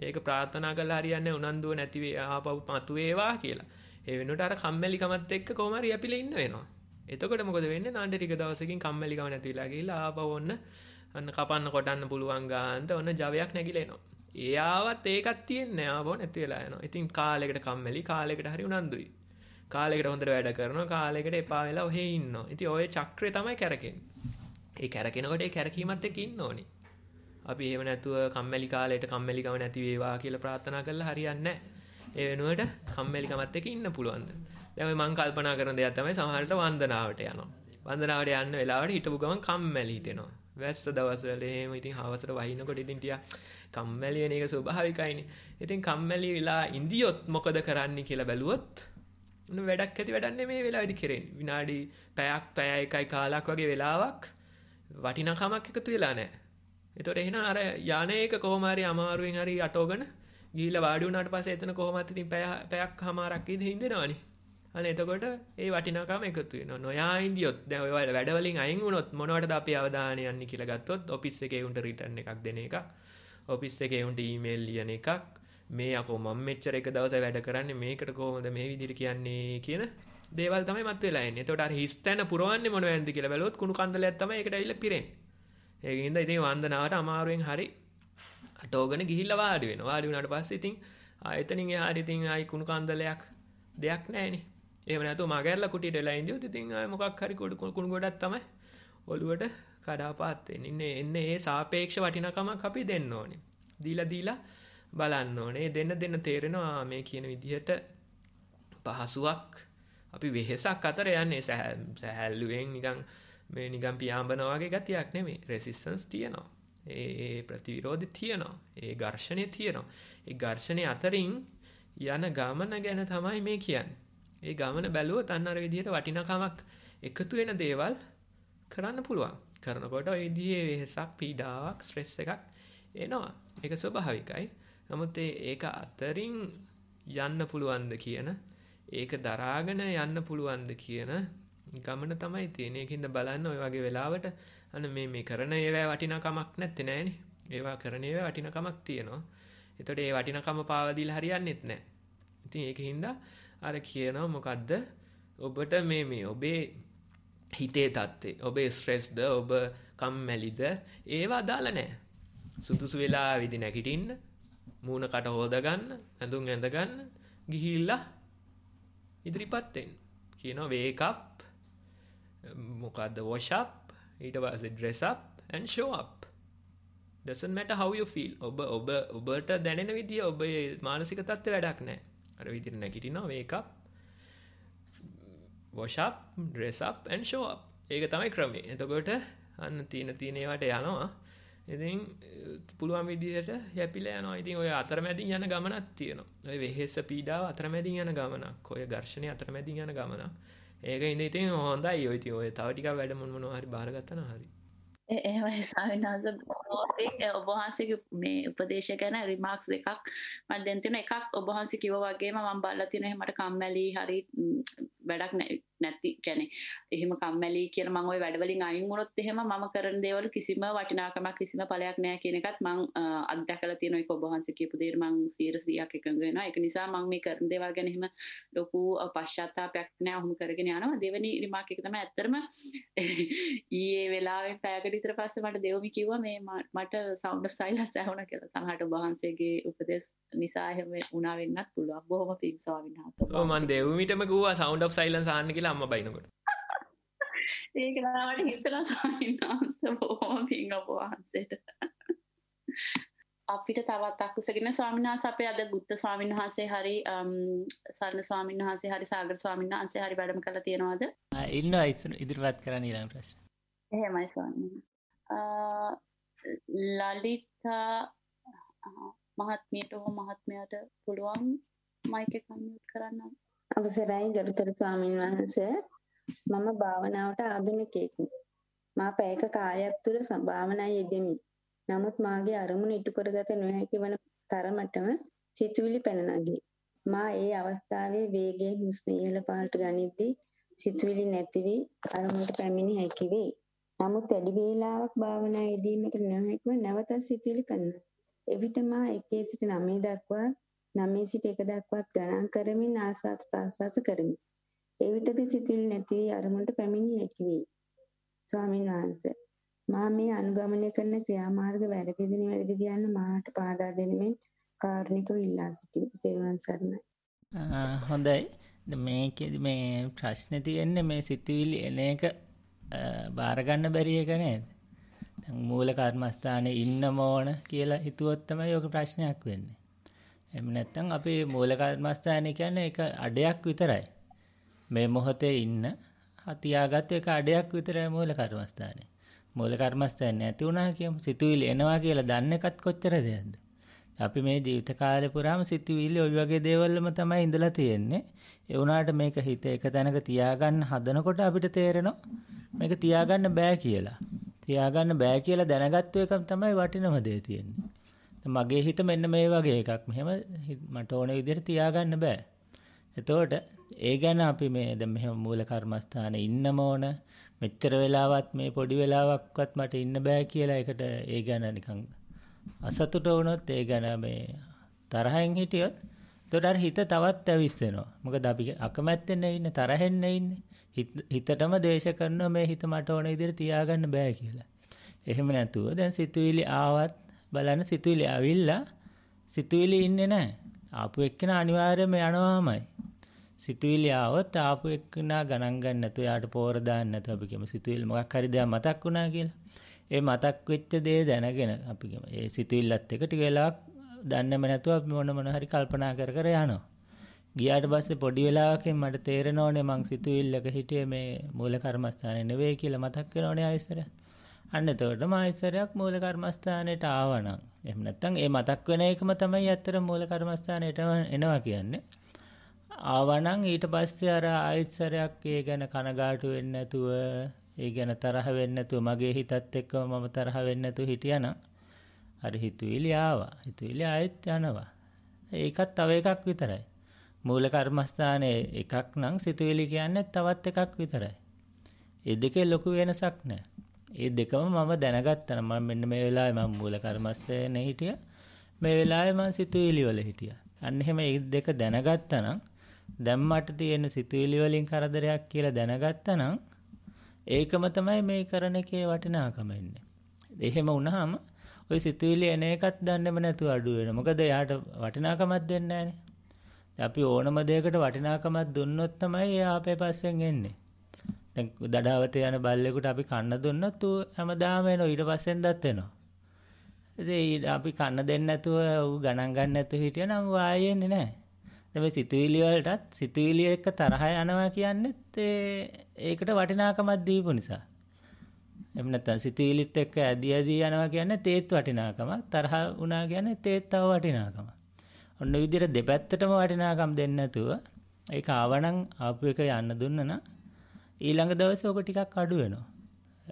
Speaker 2: ඒක ප්‍රාර්ථනා කළා හරියන්නේ උනන්දුව නැති ආපහු මතුවේවා කියලා. ඒ වෙනුවට අර කම්මැලිකමත් එක්ක කොහොම හරි යපිලා ඉන්න වෙනවා. එතකට මොකද වෙන්න නාන්ඩ ටික දවසකින් කම්මලිකව නැතිලාගේලා ආපවන්න අන්න කපන්න කොටන්න පුළුවන් ගාන්ත ඔන්න ජවයක් නැගිලේනවා ඒයාවත් ඒකත් තියෙන් නෑබෝ නැතිවෙලායන ඉතින් කාලෙකට කම්මලි කාලෙකට හරි උනන්දුයි කාලෙකට හොඳට වැඩ කරන කාලෙකට එපා වෙලා ඔහෙ ඉන්න ඉති ඔය චක්‍රය තමයි කැරකෙන් ඒ කැරකෙනකොට කැරකීමත් එක ඉන්න ඕනි අපි එහෙම නැතුව කම්මැලි කාලයට කම්මැලිකව නැතිවේවා කියල ප්‍රාථනා කරලා හරියන්න ඒ වෙනුවට කම්මැලිකමත් එක ඉන්න පුළුවන්ද දැන් මං කල්පනා කරන දෙයක් තමයි සමහරට වන්දනාවට යනවා. වන්දනාවට යන්න වෙලාවට හිටපු ගමන් කම්මැලි හිතෙනවා. වැස්ස දවස්වල එහෙම ඉතින් හවසට වහිනකොට ඉතින් ටිකක් කම්මැලි වෙන එක ස්වභාවිකයිනේ. ඉතින් කම්මැලි වෙලා ඉඳියොත් මොකද කරන්න කියලා බැලුවොත් ඔන්න වැඩක් ඇති වැඩක් නෙමෙයි වෙලාවෙදි කෙරෙන්නේ. විනාඩි පැයක් පැය එකයි කාලක් වගේ වෙලාවක් වටිනාකමක් එකතු වෙලා නැහැ. ඒතොර එහෙනම් අර යානේක කොහොම හරි අමාරුවෙන් හරි අටවගෙන ගිහිල්ලා වාඩි වුණාට පස්සේ එතන කොහොමත් ඉතින් පැයක් හමාරක් ඉඳ හින්දෙනවනේ. අනේ එතකොට ඒ වටිනාකම එකතු වෙනවා. නොයා ඉඳියොත් දැන් ඔය වල වැඩ වලින් අයින් වුණොත් මොනවටද අපි අවධානය යන්නේ කියලා ගත්තොත් ඔෆිස් එකේ උන්ට රිටර්න් එකක් දෙන එකක්. ඔෆිස් එකේ උන්ට ඊමේල් ලියන එකක්. මේ අකෝ මම මෙච්චර එක දවසයි වැඩ කරන්නේ මේකට කොහොමද මේ විදිහට කියන්නේ කියන දේවල් තමයි මත් වෙලා එන්නේ. එතකොට අර හිස්තැන පුරවන්නේ මොන වෙන්ද කියලා බැලුවොත් කුණු කන්දලයක් තමයි ඒකට ඇවිල්ලා පිරෙන්නේ. ඒකින්ද ඉතින් වන්දනාවට අමාරුවෙන් හරි අටෝගෙන ගිහිල්ලා වාඩි වෙනවා. වාඩි වුණාට පස්සේ ඉතින් ආයතනින් එහාට ඉතින් ආයි කුණු කන්දලයක් දෙයක් නැහැ නේ. එහෙම නැතු මගැල්ල කුටියට වෙලා ඉඳියොත් ඉතින් ආය මොකක් හරි කුඩු කුණු ගොඩක් තමයි ඔළුවට කඩාපාත් වෙන්නේ. ඉන්නේ එන්නේ ඒ සාපේක්ෂ වටිනකමක් අපි දෙන්න ඕනේ. දීලා දීලා බලන්න ඕනේ. දෙන්න දෙන්න තේරෙනවා මේ කියන විදිහට පහසුවක් අපි වෙහෙසක් අතර යන්නේ සැහැල්ලුවෙන් නිකන් මේ නිකම් පියාඹනවා වගේ ගතියක් නෙමෙයි. රෙසිස්ටන්ස් තියෙනවා. ඒ ප්‍රතිවිරෝධ තියෙනවා ඒ ඝර්ෂණය තියෙනවා ඒ ඝර්ෂණය අතරින් යන ගමන ගැන තමයි මේ කියන්නේ ඒ ගමන බැලුවොත් අන්න අර විදිහට වටිනාකමක් එකතු වෙන දේවල් කරන්න පුළුවන්. කරනකොට ඔය විදිහේ වෙහසක්, පීඩාවක්, ස්ට්‍රෙස් එකක් එනවා. ඒක ස්වභාවිකයි. නමුත් ඒක අතරින් යන්න පුළුවන්ද කියන ඒක දරාගෙන යන්න පුළුවන්ද කියන ගමන තමයි තියෙන්නේ. ඒකින්ද බලන්න ඔය වගේ වෙලාවට අන්න මේ මේ කරන ඒවා වටිනාකමක් නැත්තේ නෑනේ. ඒවා කරන ඒවා වටිනාකමක් තියෙනවා. එතකොට ඒ වටිනාකම පාවා දීලා හරියන්නේත් නැහැ. ඉතින් ඒක හින්දා අර කියනවා මොකද්ද ඔබට මේ මේ ඔබේ හිතේ තත්ත්වේ ඔබේ ස්ට්‍රෙස්ද ඔබ කම්මැලිද ඒවා අදාළ නැහැ සුදුසු වෙලා විදි නැගිටින්න මූණ කට හොදගන්න ඇඳුම් ඇඳගන්න ගිහිල්ලා ඉදිරිපත් වෙන්න කියනවා wake up මොකද්ද wash up ඊට පස්සේ dress up and show up doesn't matter how you feel ඔබ ඔබ ඔබට දැනෙන විදිය ඔබේ මානසික තත්ත්වය වැඩක් නැහැ අර විදිර නැකිටිනවා වේකක් වොෂප් ඩ්‍රෙසප් ඇන් ෂෝ ඒක තමයි ක්‍රමේ එතකොට අන්න තියෙන තියනේවට යනවා ඉතින් පුළුවන් විදිහට යැපිලා යනවා ඉතින් ඔය අතරමැදින් යන ගමනක් තියෙනවා ඔය වෙහෙස පීඩාව අතරමැදින් යන ගමනක් ඔය ඝර්ෂණය අතරමැදින් යන ගමනක් ඒක ඉඳ ඉතින් හොඳයි ඔය ඉතින් ඔය තව ටිකක් වැඩ මොන මොනවා හරි බාරගත්තා නම් හරි
Speaker 1: එහෙමයි ස්වාමීන් වහන්සේ ඔබ වහන්සේගේ මේ උපදේශය ගැන රිමාක්ස් දෙකක් මට දෙන්න තියෙනවා එකක් ඔබ වහන්සේ කිව්වා වගේම මම බලලා තියෙනවා එහෙනම් මට කම්මැලි හරි වැඩක් නැහැ නැති ගැන එහෙම කම්මැලි කියන මං ওই වැඩවලින් අයින් වුණොත් එහෙම මම කරන දේවල් කිසිම වටිනාකමක් කිසිම ඵලයක් නැහැ කියන එකත් මං අත්දැකලා තියෙනවා ඒක ඔබ වහන්සේ කියපු දේ මං 100%ක් එකඟ වෙනවා ඒක නිසා මං මේ කරන දේවල් ගැන එහෙම ලොකු පශ්චාත්තාවයක් නැහැ ඔහොම කරගෙන යනවා දෙවෙනි රිමාක් එක තමයි ඇත්තටම ඊයේ වෙලාවෙන් පැයකට විතර පස්සේ මට දෙවමි කිව්වා මේ මට sound of silence ඇහුණා කියලා සමහරට ඔබ වහන්සේගේ උපදෙස් නිසා එහෙම වුණා වෙන්නත් පුළුවන්. බොහොම පිං ස්වාමීන්
Speaker 2: වහන්සේ. ඔව් මං දෙව්මිටම කිව්වා sound of silence ආන්න කියලා අම්මා බයිනකොට.
Speaker 1: ඒක නාවට හිතලා ස්වාමීන් වහන්සේ බොහොම පිං ඔබ වහන්සේට. අපිට තවත් අක්කුසගෙන ස්වාමීන් වහන්සේ අපේ අද ගුත්ත ස්වාමීන් වහන්සේ හරි සරණ ස්වාමීන් වහන්සේ හරි සාගර ස්වාමීන් වහන්සේ හරි වැඩම කළා තියනවාද?
Speaker 5: ඉන්නවා ඉදිරිපත් කරන්න ඊළඟ ප්‍රශ්න.
Speaker 1: එහෙමයි ස්වාමීන් වහන්සේ. ලලිතා මහත්මියට හෝ මහත්මයට පුළුවන් මයික එක කන්මියුට් කරන්න.
Speaker 4: අවසරයි ගරුතර ස්වාමීන් වහන්සේ. මම භාවනාවට ආධුනිකයෙක්. මා පැයක කාලයක් තුළ භාවනා යෙදෙමි. නමුත් මාගේ අරමුණ ඉටු කරගත නොහැකි වන තරමටම සිතුවිලි පැන නගී. මා ඒ අවස්ථාවේ වේගයෙන් හුස්ම ඉහළ පහළට ගනිද්දී සිතුවිලි නැති වී අරමුණට පැමිණි හැකි වේ. නමුත් වැඩි වේලාවක් භාවනා යෙදීමට නොහැකිව නැවත සිතුවිලි පැන එවිට මා 1 සිට 9 දක්වා 9 සිට 1 දක්වාත් ගණන් කරමින් ආස්වාද ප්‍රාස්වාස කරමි. එවිටද සිතුවිලි නැති වී අරමුණට පැමිණිය හැකි වේ. ස්වාමීන් වහන්සේ මා මේ අනුගමනය කරන ක්‍රියාමාර්ග වැරදිද නිවැරදිද යන්න මාට පාදා දෙනෙමින් කාරුණිකව ඉල්ලා සිටිමි. තෙරුවන් සරණයි.
Speaker 5: හොඳයි. මේකෙදි මේ ප්‍රශ්නේ තියෙන්නේ මේ සිතුවිලි එන එක බාර ගන්න බැරි එක නේද? මූල කර්මස්ථානයේ ඉන්න ඕන කියලා හිතුවොත් තමයි ඔක ප්‍රශ්නයක් වෙන්නේ. එහෙම නැත්නම් අපේ මූල කර්මස්ථානය කියන්නේ ඒක අඩයක් විතරයි. මේ මොහොතේ ඉන්න හතියාගත් එක අඩයක් විතරයි මූල කර්මස්ථානය. මූල කර්මස්ථානය නැති වුණා කියමු සිතුවිලි එනවා කියලා දන්න එකත් කොච්චර දෙයක්ද? අපි මේ ජීවිත කාලේ පුරාම සිතුවිලි ওই වගේ දේවල්ම තමයි ඉඳලා තියෙන්නේ. ඒ වුණාට මේක හිත එක තැනක තියාගන්න හදනකොට අපිට තේරෙනවා මේක තියාගන්න බෑ කියලා. තියාගන්න බෑ කියලා දැනගත්තු එකම තමයි වටිනම දේ තියෙන්නේ. මගේ හිත මෙන්න මේ වගේ එකක්. මෙහෙම මට ඕන විදිහට තියාගන්න බෑ. එතකොට ඒ ගැන අපි මේ දැන් මෙහෙම මූල කර්මස්ථානේ ඉන්නම ඕන. මෙච්චර වෙලාවත් මේ පොඩි වෙලාවක්වත් මට ඉන්න බෑ කියලා ඒකට ඒ ගැන නිකන් අසතුට වුණොත් ඒ ගැන මේ තරහෙන් හිටියොත් එතකොට අර හිත තවත් ඇවිස්සෙනවා. මොකද අපි අකමැත්තෙන් ඉන්නේ තරහෙන් ඉන්නේ. හිතටම දේශ කරනවා මේ හිත මට ඕන විදිහට තියාගන්න බෑ කියලා. එහෙම නැතුව දැන් සිතුවිලි ආවත් බලන්න සිතුවිලි අවිල්ලා සිතුවිලි ඉන්නේ නැහැ. ආපු එක්කන අනිවාර්යයෙන්ම යනවාමයි. සිතුවිලි ආවත් ආපු එක්කන ගණන් ගන්න නැතුව යාට පෝර දාන්න නැතුව අපි කියමු සිතුවිලි මොකක් හරි දෙයක් මතක් වුණා කියලා. ඒ මතක් වෙච්ච දේ දැනගෙන අපි කියමු ඒ සිතුවිල්ලත් එක ටික වෙලාවක් දන්නම නැතුව අපි මොන මොන හරි කල්පනා කර කර යනවා. ගියාට පස්සේ පොඩි වෙලාවකින් මට තේරෙනෝනේ මං සිතුවිල්ලක හිටියේ මේ මූල කර්මස්ථානේ නෙවෙයි කියලා මතක් වෙනෝනේ ආයෙසර. අන්න එතකොට මම ආයෙසරයක් මූල කර්මස්ථානෙට ආවනම් එහෙම නැත්නම් ඒ මතක් වෙන එකම තමයි ඇත්තට මූල කර්මස්ථානෙට එනවා කියන්නේ. ආවනම් ඊට පස්සේ අර ආයෙසරයක් ඒ ගැන කනගාටු වෙන්නේ නැතුව ඒ ගැන තරහ වෙන්නේ නැතුව මගේ හිතත් එක්කම මම තරහ වෙන්නේ නැතුව හිටියානම් හරි හිතුවිලි ආවා. හිතුවිලි ආයෙත් යනවා. ඒකත් තව එකක් විතරයි. මූල කර්මස්ථානයේ එකක් නම් සිතුවිලි කියන්නේ තවත් එකක් විතරයි. ඒ දෙකේ ලොකු වෙනසක් නැහැ. ඒ දෙකම මම දැනගත්තා. මම මෙන්න මේ වෙලාවේ මම මූල කර්මස්ථානයේ හිටියා. මේ වෙලාවේ මම සිතුවිලි වල හිටියා. අන්න එහෙම ඒ දෙක දැනගත්තා නම් දැන් මට තියෙන සිතුවිලි වලින් කරදරයක් කියලා දැනගත්තා නම් ඒකම තමයි මේ කරන එකේ වටිනාකම ඉන්නේ. එහෙම වුණාම ওই සිතුවිලි එන එකත් දන්නේම නැතුව අඩු වෙනවා. මොකද එයාට වටිනාකමක් දෙන්නේ නැහැනේ. අපි ඕනම දෙයකට වටිනාකමක් දුන්නොත් තමයි එයා අපේ පස්සෙන් එන්නේ. දැන් දඩාවතේ යන බල්ලෙකුට අපි කන්න දුන්නොත් ඌ හැමදාම එනවා ඊට පස්සෙන් දත් එනවා. ඉතින් අපි කන්න දෙන්නේ නැතුව ඌ ගණන් ගන්න නැතුව හිටියනම් ඌ ආයෙ එන්නේ නැහැ. දැන් මේ සිතුවිලි වලටත් සිතුවිලි එක්ක තරහ යනවා කියන්නේත් ඒකට වටිනාකමක් දීපු නිසා. එහෙම නැත්නම් සිතුවිලිත් එක්ක ඇදී ඇදී යනවා කියන්නේ තේත් වටිනාකමක්. තරහ වුණා කියන්නේ තේත් තව වටිනාකමක්. ඔන්න විදිහට දෙපැත්තටම වටිනාකම් දෙන්න නැතුව ඒක ආවනම් ආපු එක යන්න දුන්නන ඊළඟ දවසේ ඔක ටිකක් අඩු වෙනවා.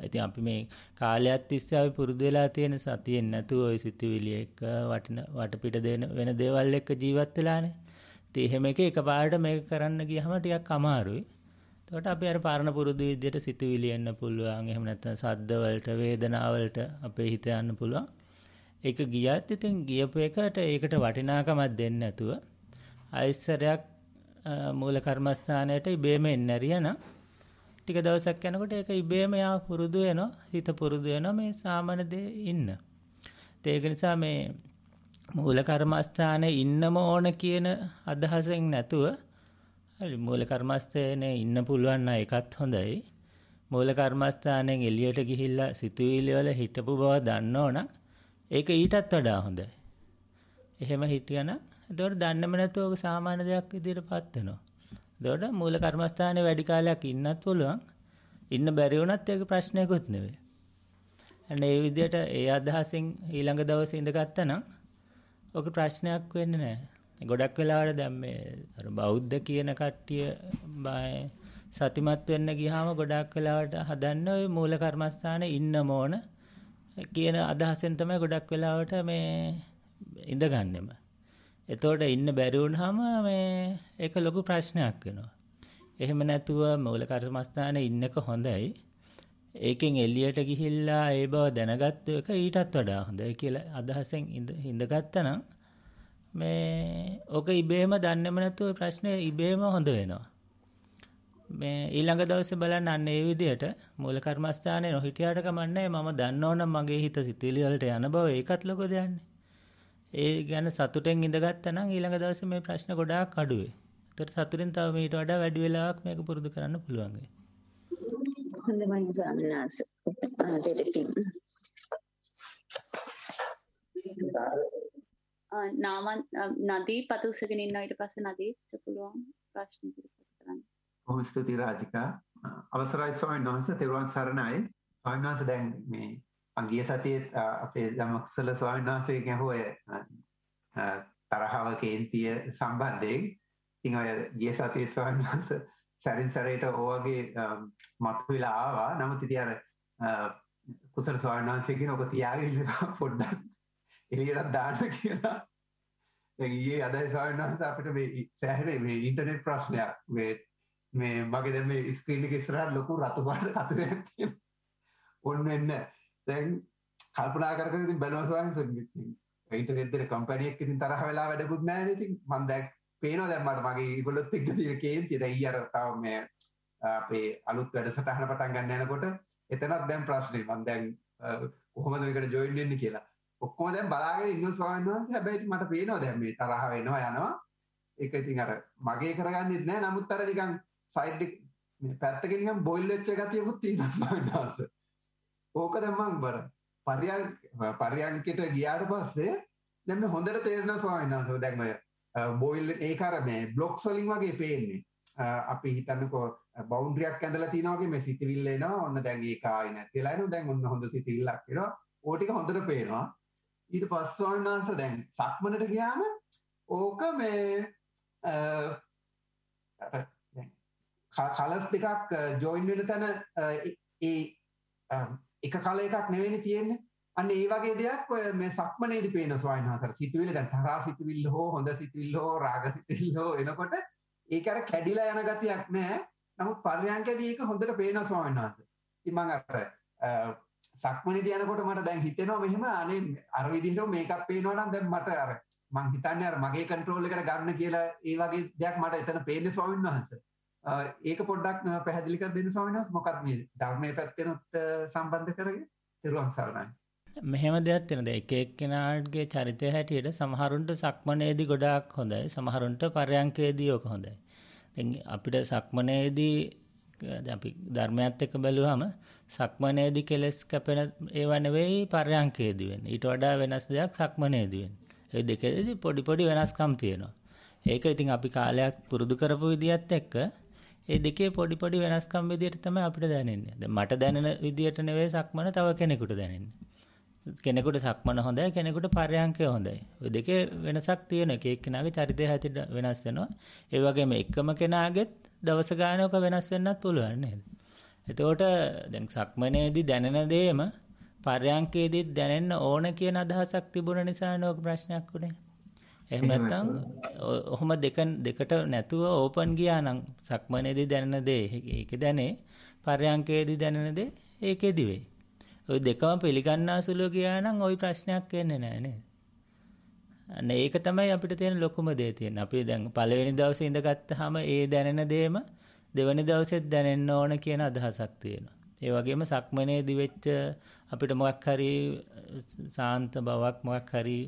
Speaker 5: ඉතින් අපි මේ කාලයක් තිස්සේ අපි පුරුදු වෙලා තියෙන සතියෙන් නැතුව ওই සිතුවිලි එක්ක වටින වටපිට දෙන වෙන දේවල් එක්ක ජීවත් වෙලානේ. ඉතින් එහෙම එක එකපාරට මේක කරන්න ගියහම ටිකක් අමාරුයි. එතකොට අපි අර පරණ පුරුදු විදිහට සිතුවිලි එන්න පුළුවන්. එහෙම නැත්නම් සද්දවලට, වේදනාවලට අපේ හිත යන්න පුළුවන්. ඒක ගියත් ඉතින් ගියපු එකට ඒකට වටිනාකමක් දෙන්නේ නැතුව ආයස්සරයක් මූල කර්මස්ථානයට ඉබේම එන්න ඇරියනම් ටික දවසක් යනකොට ඒක ඉබේම යා පුරුදු වෙනවා හිත පුරුදු වෙනවා මේ සාමාන්‍ය දේ ඉන්න. ඒක නිසා මේ මූල කර්මස්ථානයේ ඉන්නම ඕන කියන අදහසෙන් නැතුව හරි මූල කර්මස්ථානේ ඉන්න පුළුවන් නම් ඒකත් හොඳයි. මූල කර්මස්ථානෙන් එළියට ගිහිල්ලා සිතුවිලි වල හිටපු බව දන්නවනම් ඒක ඊටත් වඩා හොඳයි. එහෙම හිටියනම් එතකොට දන්නම නැතුව ඔක සාමාන්‍ය දෙයක් විදිහට පත් වෙනවා. එතකොට මූල කර්මස්ථානේ වැඩි කාලයක් ඉන්නත් පුළුවන්. ඉන්න බැරි වුණත් ඒක ප්‍රශ්නයකුත් නෙවෙයි. අන්න ඒ විදිහට ඒ අදහසින් ඊළඟ දවසේ ඉඳගත්තා නම් ඔක ප්‍රශ්නයක් වෙන්නේ නැහැ. ගොඩක් වෙලාවට දැන් මේ අර බෞද්ධ කියන කට්ටිය සතිමත් වෙන්න ගියාම ගොඩක් වෙලාවට හදන්න ওই මූල කර්මස්ථානේ ඉන්න මොන කියන අදහසෙන් තමයි ගොඩක් වෙලාවට මේ ඉඳගන්නෙම. එතකොට ඉන්න බැරි වුණාම මේ ඒක ලොකු ප්‍රශ්නයක් වෙනවා. එහෙම නැතුව මූල කර්මස්ථානේ ඉන්නක හොඳයි. ඒකෙන් එළියට ගිහිල්ලා ඒ බව දැනගත්ත එක ඊටත් වඩා හොඳයි කියලා අදහසෙන් ඉඳ ගත්තා නම් මේ ඕක ඉබේම දන්නම නැතුව ප්‍රශ්නේ ඉබේම හොඳ වෙනවා. මේ ඊළඟ දවසේ බලන්න අන්න ඒ විදිහට මූල කර්මස්ථානේ නොහිටියට කමන්නේ මම දන්නවනම් මගේ හිත සිතුවිලි වලට යන බව ඒකත් ලොකු දෙයක් ඒ ගැන සතුටෙන් ඉඳගත්තා නම් ඊළඟ දවසේ මේ ප්‍රශ්න ගොඩාක් අඩු වෙයි. ඒතර සතුටෙන් තව මීට වඩා වැඩි වෙලාවක් මේක පුරුදු කරන්න පුළුවන් වෙයි. හොඳයි ස්වාමීන් වහන්සේ. ආ දෙට පින්.
Speaker 1: නාමන් නදී පතුසගෙන ඉන්න ඊට පස්සේ නදීට පුළුවන් ප්‍රශ්න ඉදිරිපත් කරන්න.
Speaker 3: බොහොම ස්තුතියි රාජිකා. අවසරයි ස්වාමීන් වහන්සේ තෙරුවන් සරණයි. ස්වාමීන් වහන්සේ දැන් මේ අගිය සතියේ අපේ ධම්මකුසල ස්වාමීන් වහන්සේගෙන් අහුව තරහව කේන්තිය සම්බන්ධයෙන් ඉතින් අය ගිය සතියේ ස්වාමීන් වහන්සේ සැරින් සැරේට ඔවගේ මතුවලා ආවා. නමුත් ඉතින් අර කුසල ස්වාමීන් වහන්සේගෙන් ඔක තියාගෙන පොඩ්ඩක් එලියටත් දාන්න කියලා ඒ අදයි සාවන්නහස අපිට මේ සෑහරේ මේ ඉන්ටනෙට් ප්‍රශ්නයක් මේ මේ මගේ දැම ස්ක්‍රීණි ඉස්රට ලොකු රතුපාට කතර ඇති ඔන්න වෙන්න දැන් කල්පනා කරක ති බැලෝස්වාන් ඉන්ටනෙට්දර කම්පනියක් ඉතින් තරහ වෙලා වැඩකුත් නෑ ඉති මන්දැක් පේනෝ දැම්මට මගේ ඉගොලොත් එක් සිරකේන් තිෙද අරතාව මේ අපේ අලුත් වැඩ සටහන පටන් ගන්න යනකොට එතනත් දැම් ප්‍රශ්නය මන්දැන් කොහොමද එකට ජොයින්ඩෙන්න්න කියලා ඔක්කෝ දැන් බලාගෙන ඉන්න ස්වාමීන් වහන්සේ හැබැයි ඉතින් මට පේනවා දැන් මේ තරහ වෙනවා යනවා ඒක ඉතින් අර මගේ කරගන්නෙත් නෑ නමුත් අර නිකන් සයිඩ් එක මේ පැත්තක නිකන් බොයිල් වෙච්ච ගතියකුත් තියෙනවා ස්වාමීන් වහන්සේ ඕක දැන් මම බර පරියන් පරියන්කට ගියාට පස්සේ දැන් මේ හොඳට තේරෙනවා ස්වාමීන් වහන්සේ දැන් ඔය බොයිල් ඒක අර මේ බ්ලොක්ස් වලින් වගේ පේන්නේ අපි හිතන්නකෝ බවුන්ඩරියක් ඇඳලා තියෙනවා වගේ මේ සිතවිල්ල එනවා ඔන්න දැන් ඒක ආයි නැතිලා එනවා දැන් ඔන්න හොඳ සිතවිල්ලක් එනවා ඕටික හොඳට පේනවා ඊට පස්වල්නාස දැන් සක්මනට ගයාම ඕක මේ කලස් දෙකක් ජොයින් වෙන තැන ඒ එක කල එකක් නෙවෙනි තියෙන්නේ අන්න ඒ වගේ දෙයක් ඔය මේ සක්මනේදී පේන ස්වයන් හතර සිතුවිල්ල දැන් තරහා සිතුවිල්ල හෝ හොඳ සිතුවිල්ල හෝ රාග සිතුවිල්ල හෝ එනකොට ඒක අර කැඩිලා යන ගතියක් නැහැ නමුත් පර්යංකදී ඒක හොඳට පේන ස්වයන් හතර ඉතින් මම අර සක්මනේදී යනකොට මට දැන් හිතෙනවා මෙහෙම අනේ අර විදිහට මේකක් පේනවා නම් දැන් මට අර මං හිතන්නේ අර මගේ කන්ට්‍රෝල් එකට ගන්න කියලා ඒ වගේ දෙයක් මට එතන පේන්නේ ස්වාමීන් වහන්සේ. ඒක පොඩ්ඩක් පැහැදිලි කර දෙන්න ස්වාමීන් වහන්සේ මොකක්ද මේ ධර්මයේ පැත්තෙනුත් සම්බන්ධ කරගෙන තිරුවන් සරණයි.
Speaker 5: මෙහෙම දෙයක් තියෙනවා. දැන් එක එක්කෙනාගේ චරිතය හැටියට සමහරුන්ට සක්මනේදී ගොඩාක් හොඳයි. සමහරුන්ට පරයන්කේදී ඔක හොඳයි. දැන් අපිට සක්මනේදී අපි ධර්මයත් එක්ක බැලුවම සක්මනේදි කෙලස් කැපෙන ඒව නෙවෙයි පරයන්කේදී වෙන්නේ. ඊට වඩා වෙනස් දෙයක් සක්මනේදී වෙන්නේ. ඒ දෙකේදී පොඩි පොඩි වෙනස්කම් තියෙනවා. ඒක ඉතින් අපි කාලයක් පුරුදු කරපු විදියත් එක්ක ඒ දෙකේ පොඩි පොඩි වෙනස්කම් විදියට තමයි අපිට දැනෙන්නේ. දැන් මට දැනෙන විදියට නෙවෙයි සක්මන තව කෙනෙකුට දැනෙන්නේ. කෙනෙකුට සක්මන හොඳයි කෙනෙකුට පරයන්කය හොඳයි. ওই දෙකේ වෙනසක් තියෙන එක එක්කෙනාගේ චරිතය හැටියට වෙනස් වෙනවා. ඒ වගේම එකම කෙනාගෙත් දවස ගානක වෙනස් වෙන්නත් පුළුවන් නේද? එතකොට දැන් සක්මනේදී දැනෙන දේම පර්යංකේදීත් දැනෙන්න ඕන කියන අදහසක් තිබුණ නිසා නෝක ප්‍රශ්නයක් උනේ. එහෙම නැත්නම් ඔහොම දෙක දෙකට නැතුව ඕපන් ගියා නම් සක්මනේදී දැනෙන දේ ඒක දැනේ. පර්යංකේදී දැනෙන දේ ඒකෙදි වෙයි. ওই දෙකම පිළිගන්නා සුළු ගියා නම් ওই ප්‍රශ්නයක් එන්නේ නැහැ නේද? ඒක තමයි අපිට තියෙන ලොකුම දේ තියෙන. අපි දැන් පළවෙනි දවසේ ඉඳගත්තාම ඒ දැනෙන දේම දෙවෙනි දවසෙත් දැනෙන්න ඕන කියන අදහසක් තියෙනවා. ඒ වගේම සක්මනේදී වෙච්ච අපිට මොකක් හරි සාන්ත බවක් මොකක් හරි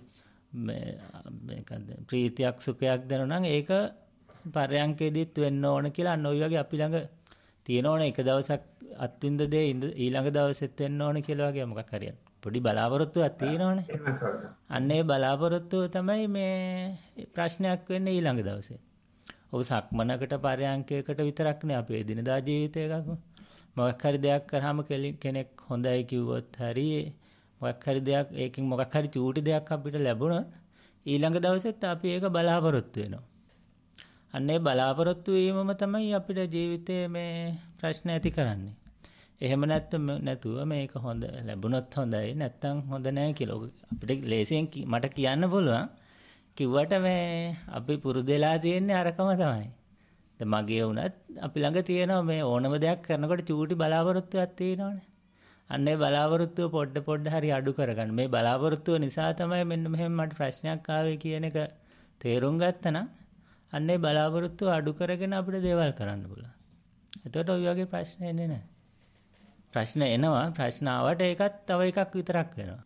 Speaker 5: ප්‍රීතියක් සුඛයක් දැනුණා නම් ඒක පරයන්කේදීත් වෙන්න ඕන කියලා අන්න ওই වගේ අපි ළඟ තියෙන ඕන එක දවසක් අත්විඳ දේ ඊළඟ දවසෙත් වෙන්න ඕන කියලා වගේ මොකක් හරියක්. පොඩි බලාපොරොත්තුවක් තියෙනවනේ. අන්න ඒ බලාපොරොත්තුව තමයි මේ ප්‍රශ්නයක් වෙන්නේ ඊළඟ දවසේ. ඔක සක්මනකට පරයන්කයකට විතරක් නේ අපේ දිනදා ජීවිතයකම. මොකක් හරි දෙයක් කරාම කෙනෙක් හොඳයි කිව්වොත් හරි මොකක් හරි දෙයක් ඒකෙන් මොකක් හරි චූටි දෙයක් අපිට ලැබුණොත් ඊළඟ දවසෙත් අපි ඒක බලාපොරොත්තු වෙනවා. අන්න ඒ බලාපොරොත්තු වීමම තමයි අපිට ජීවිතයේ මේ ප්‍රශ්න ඇති කරන්නේ. එහෙම නැත්නම් නැතුව මේක හොඳ ලැබුණොත් හොඳයි නැත්නම් හොඳ නැහැ කියලා අපිට ලේසියෙන් මට කියන්න පුළුවන් කිව්වට මේ අපි පුරුදු වෙලා තියෙන්නේ අරකම තමයි. දැන් මගේ වුණත් අපි ළඟ තියෙනවා මේ ඕනම දෙයක් කරනකොට චූටි බලාපොරොත්තුවක් තියෙනවනේ. අන්න ඒ බලාපොරොත්තුව පොඩ පොඩ හරි අඩු කරගන්න. මේ බලාපොරොත්තුව නිසා තමයි මෙන්න මෙහෙම මට ප්‍රශ්නයක් ආවේ කියන එක තේරුම් ගත්තනම් අන්න ඒ බලාපොරොත්තුව අඩු කරගෙන අපිට දේවල් කරන්න පුළුවන්. එතකොට ওই වගේ ප්‍රශ්න එන්නේ නැහැ. ප්‍රශ්න එනවා ප්‍රශ්න ආවට ඒකත් තව එකක් විතරක් වෙනවා.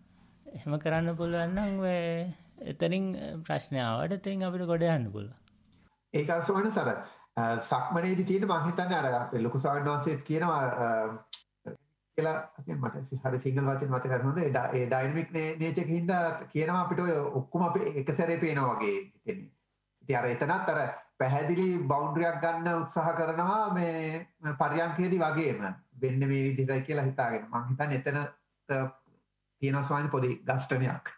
Speaker 5: එහෙම කරන්න පුළුවන් නම් එතනින් ප්‍රශ්න ආවට එතනින් අපිට ගොඩ යන්න පුළුවන්.
Speaker 3: ඒක අර සෝහන සර සක්මනේදී තියෙන මම හිතන්නේ අර ලොකු සාවින්වන්සෙත් කියනවා කියලා මට හරි සිංගල් වචන මතක හරි හොඳ ඒ ඩයිනමික් නේචර් එකකින්ද කියනවා අපිට ඔය ඔක්කොම අපි එක සැරේ පේනවා වගේ හිතෙන්නේ. ඉතින් අර එතනත් අර පැහැදිලි බවුන්ඩරියක් ගන්න උත්සාහ කරනවා මේ පරියන්කේදී වගේම. වෙන්න මේ විදිහයි කියලා හිතාගෙන මං හිතන්නේ එතන තියෙන ස්වාමීන් පොඩි ගස්ඨනයක්.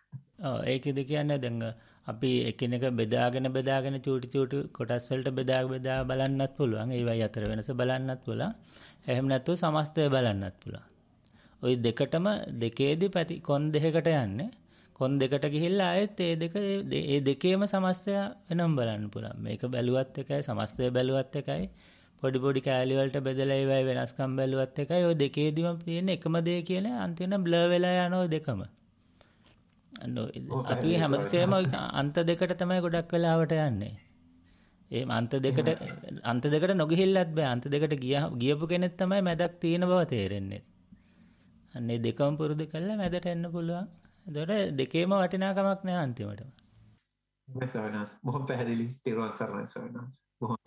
Speaker 5: ඔව් ඒකද කියන්නේ දැන් අපි එකිනෙක බෙදාගෙන බෙදාගෙන චූටි චූටි කොටස් වලට බෙදා බෙදා බලන්නත් පුළුවන්. ඒවයි අතර වෙනස බලන්නත් පුළුවන්. එහෙම නැත්නම් සමස්තය බලන්නත් පුළුවන්. ওই දෙකටම දෙකේදී පැති කොන් දෙකකට යන්නේ. කොන් දෙකට ගිහිල්ලා ආයෙත් ඒ දෙක ඒ දෙකේම සමස්තය වෙනම බලන්න පුළුවන්. මේක බැලුවත් එකයි සමස්තය බැලුවත් එකයි පොඩි පොඩි කෑලිවලට බෙදලා ඒවයි වෙනස්කම් බැලුවත් එකයි ඔය දෙකේදීම තියෙන එකම දේ කියලා අන්තිම බ්ලර් වෙලා යනවා දෙකම. අපි හැමතිස්සෙම අන්ත දෙකට තමයි ගොඩක් වෙලාවට යන්නේ. ඒ අන්ත දෙකට අන්ත දෙකට නොගිහිල්ලත් බෑ අන්ත දෙකට ගිය ගියපු කෙනෙක් තමයි මැදක් තියෙන බව තේරෙන්නේ. අන්නේ දෙකම පුරුදු කළා මැදට එන්න පුළුවන්. එතකොට දෙකේම වටිනාකමක් නෑ අන්තිමටම. බසවනස් බොහොම පැහැදිලි තිරුවන් සරණයි සවනස්. බොහොම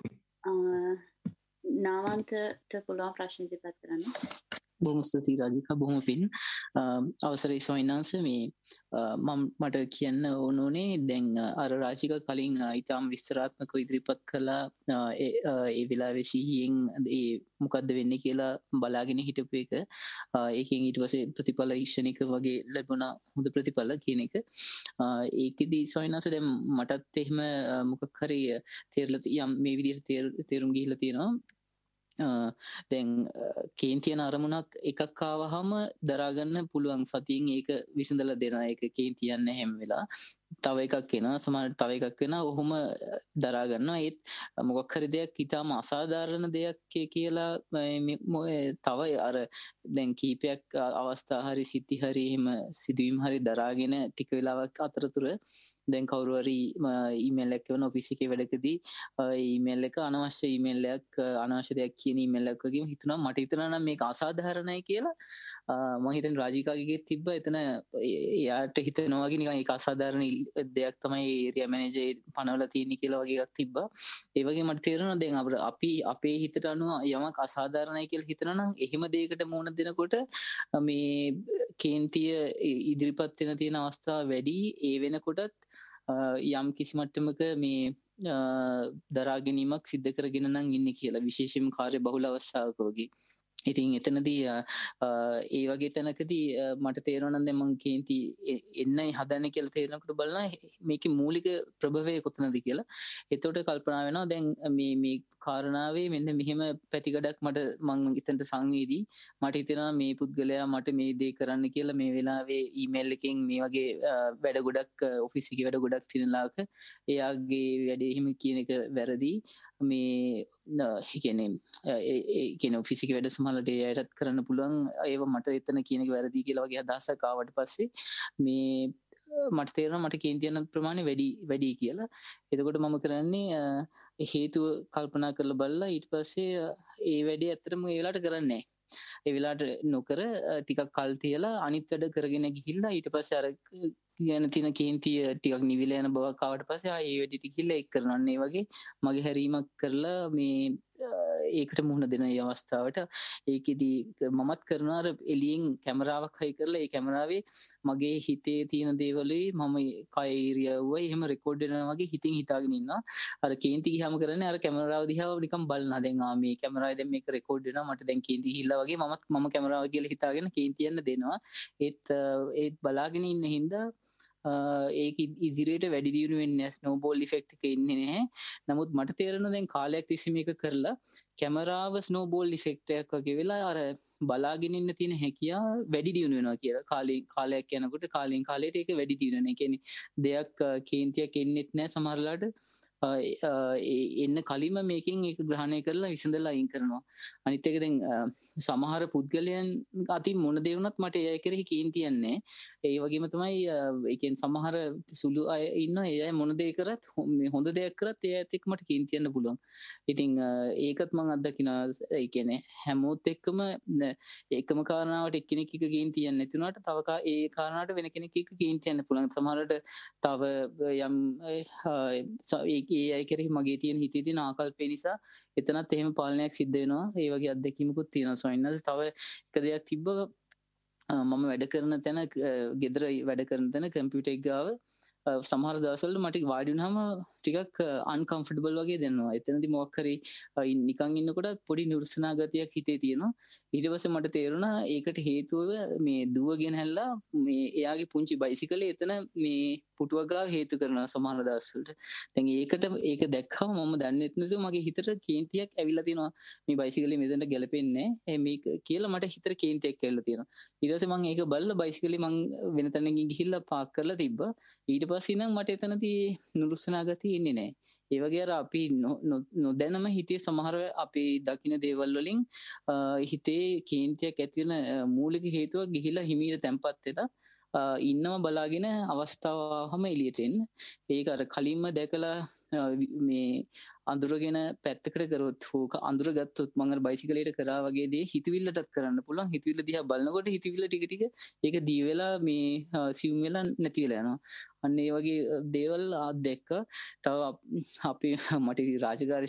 Speaker 1: නාවන්තට පුළුවන් ප්‍රශ්න දෙපත් කරන්න
Speaker 6: බොහොම ස්තුතියි රාජිකා බොහොම පින් අවසරයි සොයිනංශ මේ මම මට කියන්න ඕන උනේ දැන් අර රාජිකා කලින් ඊටාම් විස්තරාත්මකව ඉදිරිපත් කළා ඒ වෙලාවේ සිහියෙන් ඒ මොකද්ද වෙන්නේ කියලා බලාගෙන හිටපු එක ඒකෙන් ඊට පස්සේ ප්‍රතිඵල ඊක්ෂණික වගේ ලැබුණා හොඳ ප්‍රතිඵල කියන එක ඒකෙදී සොයිනංශ දැන් මටත් එහෙම මොකක් හරි තේරලා යම් මේ විදිහට තේරුම් ගිහිලා තියෙනවා දැන් කේන්තියන අරමුණක් එකක් ආවහම දරාගන්න පුළුවන් සතියෙන් ඒක විසඳල දෙන එක කේන්තියන්න හැම් වෙලා තව එකක් එෙන සමට තව එකක් වෙන ඔහොම දරාගන්න ඒත් මොකක්හරි දෙයක් ඉතාම අසාධාරණ දෙයක් කියලා තවයි අර දැන් කීපයක් අවස්ථාහරි සිතිහරි එහෙම සිදුවීම් හරි දරාගෙන ටික වෙලාවක් අතරතුර දැන් කවරුවරි ඊමල් එක්වන ඔෆිසික වැඩකදී ඊමල් එක අනවශ්‍ය ඊමල්ලයක් අනවශ්‍ය දෙයක් කියනීමල්ලක්කගේම හිතුනම් මට හිතනම් මේ අසාධහරණය කියලා මහිතන් රාජිකාගේ තිබ්බ එතන එයාට හිතනවාගේ නිකන් එක අසාධාරණ දෙයක් තමයි ඒරිය මැනජේ පනවල තියෙන කියලා වගේක් තිබ්බ ඒවගේ මට තේරෙන දෙන් අපට අපි අපේ හිතට අනුව යමක් අසාධාරණය කියලා හිතනනම් එහෙම දේකට මුණ දෙනකොට මේ කේන්තිය ඉදිරිපත් වෙන තියෙන අවස්ථාව වැඩි ඒ වෙනකොටත් යම් කිසි මට්ටමක මේ දරාගැනීමක් සිද්ධ කරගෙන නම් ඉන්නේ කියලා විශේෂයෙන්ම කාර්ය බහුල අවස්ථාවක වගේ. ඉතින් එතනදී ඒ වගේ තැනකදී මට තේරවනන්ද මං කේන්ති එන්නයි හදන කියල තේරනකට බලන්න මේක මූලික ප්‍රභවය කොතනද කියලා එතෝට කල්පනා වෙනවා දැන් මේ කාරණාවේ මෙන්න මෙහෙම පැතිකඩක් මට මං ඉතන්ට සංවේදී මට හිතෙනවා මේ පුද්ගලයා මට මේ දේ කරන්න කියලා මේ වෙලාවේ ඊමෙල් එකින් මේ වගේ වැඩ ගොඩක් ඔෆිසිකි වැඩ ගොඩක් තිනලාක එයාගේ වැඩ එහෙම කියන එක වැරදිී මේ හිගෙනෙන් ෆිසික වැඩ සමහලට යටත් කරන්න පුළුවන් ඒව මට එතන කියනෙ වැරදි කියලවගේ අදස කාවට පස්සේ මේ මට තේරන මට කේන්තියන ප්‍රමාණය වැඩි වැඩි කියලා එතකොට මම කරන්නේ හේතුව කල්පනා කරල බල්ලා ඊට පස්සේ ඒ වැඩේ ඇත්තරම ඒලාට කරන්නේ එවෙලාට නොකර ටිකක් කල් තියලා අනිත් වැඩ කරගෙන ගිහිල්ලා ඊට පස්සේ අර කියන තින කේන්තිය ටියක් නිවිල යන බව කාවට පසේ ඒ වැඩිටි කිල්ල එක් කරනන්නේ වගේ මගේ හැරීමක් කරලා මේ ඒකට මුහුණ දෙන අවස්ථාවට ඒකෙදී මමත් කරනාර එලියෙන් කැමරාවක් හයි කරලා ඒ කැමරාවේ මගේ හිතේ තියෙන දේවලේ මම කයිරියව්ව එහෙම රෙකෝඩ්ඩන වගේ හිතින් හිතාගෙනන්න අර කේන්ති හම කරන අර කැමරාව දිහාාව නිකම් බල නදෙන්වා මේ කැමරාද මේ රෙකෝඩ්ඩන මට දැන් කේන්ති හිල්ලවගේ මත් ම කැමරාව කියල හිතාගෙන කේන්තියන්න දෙනවා ඒත් ඒත් බලාගෙන ඉන්න හින්දා ඒක ඉදිරියට වැඩිදිියුණුවෙන් ස්නෝබෝල් ෆෙක්්ක ඉන්න නැහැ නමුත් මට තේරෙන දැන් කාලයක් තිසිම එක කරලා කැමරාව ස්නෝබෝල් ෆෙක්ටයක් වගේ වෙලා අර බලාගෙනන්න තියෙන හැකයා වැඩි දියුණුවෙනවා කියලා කාලින් කාලයක් යනකොට කාලින් කාලයට එක වැඩි දියුණන එකෙන දෙයක් කේන්තියක් එන්නෙත් නෑ සමරලාට එන්න කලින්ම මේකින් එක ග්‍රහණය කරලා විසඳලා අයින් කරනවා අනිත් එක දැන් සමහර පුද්ගලයන් අතින් මොන දේ වුණත් මට ඒ අය කෙරෙහි කීන් තියන්නේ ඒ වගේම තමයි ඒ කියන්නේ සමහර සුළු අය ඉන්නවා ඒ අය මොන දේ කරත් හොඳ දෙයක් කරත් ඒ අයත් එක්ක මට කීන් තියන්න පුළුවන් ඉතින් ඒකත් මම අත්දකිනවා ඒ කියන්නේ හැමෝත් එක්කම එකම කාරණාවට එක්කෙනෙක් එක කීන් තියන්න නැති වුණාට තව ඒ කාරණාවට වෙන කෙනෙක් එක කීන් තියන්න පුළුවන් සමහරට තව යම් ඒ අයි කෙරෙහි මගේ තියෙන හිතේ තින ආකල්පේ නිසා එතනත් එහෙම පාලනයක් සිද්ධ වෙනවා ඒ වගේ අත්දැකීමකුත් තියෙනවා සොයින්නද තව එක දෙයක් තිබ්බ මම වැඩ කරන තැන ගෙදර වැඩ කරන තැන කම්පියුටර් එක ගාව සමහර දවසල්ට මටි වාඩිනහම ටිකක් අන්කම්ෆටබල් වගේ දෙන්නවා එතනති මොක්කරරි නිකං ඉන්නකොට පොඩි නිර්සනාගතියක් හිතේ තියෙනවා ඉටවස මට තේරුණා ඒකට හේතුව මේ දුවගෙන හැල්ලා මේ එයාගේ පුංචි බයිසි කළ එතන මේ පුටුවගා හේතු කරන සමහර දස්සල්ට තැන් ඒකට ඒක දැක්කා මම දන්නත්නතු මගේ හිතර කේන්තියක් ඇවිලතිනවා මේ බයිසිකල මෙදට ගැලපෙන්නේ ඇමි කියලා මට හිතර කේන්තයක් කෙල්ල තියෙන ඉරස මං ඒක බල්ල බයිසිකලි මං වෙනතැනගින් ගිහිල්ල පාක් කරලා තිබ්බ ඊට ප වශයෙන් නම් මට එතනදී නුරුස්සනා ගතිය එන්නේ නැහැ. ඒ වගේ අර අපි නොදැනම හිතේ සමහර අපි දකින දේවල් වලින් හිතේ කේන්තියක් ඇති වෙන මූලික හේතුව ගිහිලා හිමීර තැම්පත් වෙලා ඉන්නම බලාගෙන අවස්ථාවම එළියට එන්න. ඒක අර කලින්ම දැකලා මේ අඳුරගෙන පැත්තකට කරොත් හෝක අඳුරගත්තොත් මඟ බයිසිකලයට කරා වගේදේ හිතවිල්ලටත් කරන්න පුළන් හිතවිල්ල දිහ බලන්නකොට හිතවිල්ල ටිකටික ඒක දීවෙලා මේ සියුම්වෙලා නැතිවෙලානවා අන්න ඒ වගේ දේවල් ආත් දෙක්ක තව අපි මට රාජකාර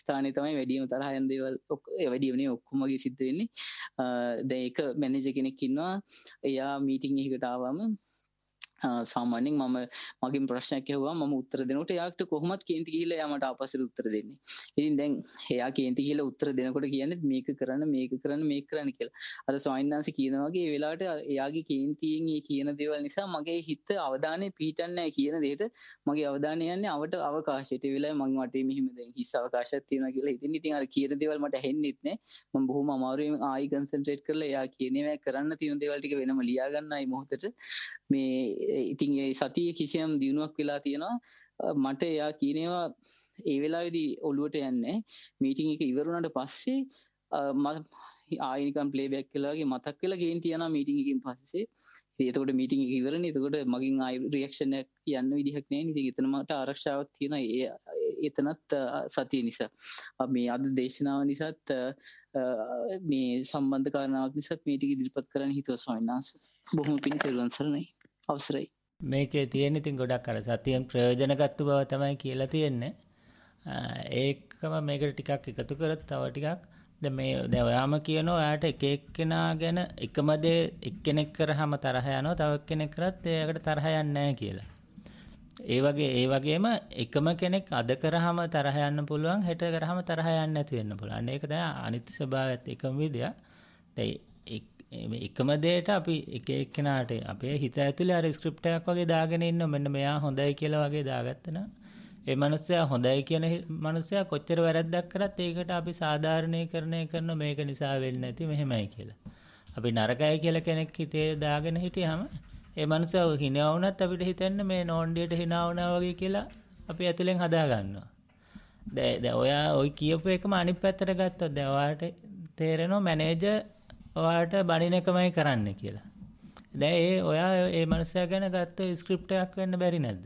Speaker 6: ස්ථානය තමයි වැඩියම තරහයන් දේවල් වැඩියනේ ඔක්කුමගේ සිද්ධවෙන්නේ දැඒක මැනජ කෙනෙක්කින්නවා එයා මීටිං එහිකටාවම සාමානෙන් මම මගින් ප්‍රශ්නයක් හවා ම උත්තර දෙනට යාක්ට කොහොමත් කේන්ති කියල යමට අපසර උත්තර දෙන්නේ ඉතින් දැන් හයා කේන්ති කියල උත්තර දෙනකොට කියන්න මේක කරන්න මේක කරන්න මේ කරන්න කියලා අර ස්වයින්නාස කියනවාගේ වෙලාට එයාගේ කේන්තියෙන් ඒ කියන දෙවල් නිසා මගේ හිත අවධානය පීටන්න කියන දේට මගේ අවධානයන්න අවට අවකාශයට වෙලා මං වටේ මෙහිමද හිස් අවකාශත් තියෙන කියලා ඉතින් ඉතින් අර කියන දෙවල්මට හෙන්නෙත්න ම බොහම අමාරුවෙන් ආයි කන්සන්ට්‍රේට් කරලා එයා කියනව කරන්න තියන දෙවල්ටික වෙනම ලියාගන්නයි මොහොතට මේ ඉතින් ඒ සතිය කිසියම් දියුණුවක් වෙලා තියෙනවා මට එයා කියනවා ඒ වෙලාවෙදී ඔළුවට යන්නේ මීටිං එක ඉවරුණට පස්සේ ආයනිකම් පලේබැක් කලාගේ මතක් කලා ගෙන් තියන මීටිංකින් පස්සේ ඒතකොට මීටිං ඉවරණ එතකොට මගින් අයි රියක්ෂණයක් යන්න විදිහක් නෑ නිති එතනමට ආරක්ෂාවක් තියෙන ඒ එතනත් සතිය නිසා මේ අද දේශනාව නිසාත් මේ සම්බන්ධ කාරණාවක් නිසාත් මීටික දිරිපත් කරන්න හිතුව සොයින්නාස බොහොම පින් තෙරුවන්සරණයි අවසරයි.
Speaker 5: මේකේ තියෙන ඉතින් ගොඩක් අර සතියෙන් ප්‍රයෝජන ගත්ත බව තමයි කියලා තියෙන්නේ. ඒකම මේකට ටිකක් එකතු කරත් තව ටිකක් දැන් මේ දැන් ඔයාම කියනවා ඔයාට එක එක්කෙනා ගැන එකම දේ එක්කෙනෙක් කරාම තරහ යනවා තව එක්කෙනෙක් කරත් එයාකට තරහ යන්නේ නැහැ කියලා. ඒ වගේ ඒ වගේම එකම කෙනෙක් අද කරාම තරහ යන්න පුළුවන් හෙට කරාම තරහ යන්නේ නැති වෙන්න පුළුවන්. ඒක තමයි අනිත් ස්වභාවයත් එකම විදිය. දැන් එකම දෙයට අපි එක එක්කෙනාට අපේ හිත ඇතුලේ අර ස්ක්‍රිප්ට් එකක් වගේ දාගෙන ඉන්නවා මෙන්න මෙයා හොඳයි කියලා වගේ දාගත්තන ඒ මනුස්සයා හොඳයි කියන මනුස්සයා කොච්චර වැරද්දක් කරත් ඒකට අපි සාධාරණීකරණය කරන මේක නිසා වෙන්නේ නැති මෙහෙමයි කියලා. අපි නරකයි කියලා කෙනෙක් හිතේ දාගෙන හිටියම ඒ මනුස්සයා hina වුණත් අපිට හිතෙන්නේ මේ නෝන්ඩියට hina වුණා වගේ කියලා අපි ඇතුලෙන් හදා ගන්නවා. දැන් ඔයා ওই කියපු එකම අනිත් පැත්තට ගත්තොත් දැන් ඔයාට තේරෙනවා මැනේජර් ඔයාට බණින එකමයි කරන්න කියලා. දැන් ඒ ඔයා ඒ මනුස්සයා ගැන ගත්ත ස්ක්‍රිප්ට් එකක් වෙන්න බැරි නැද්ද?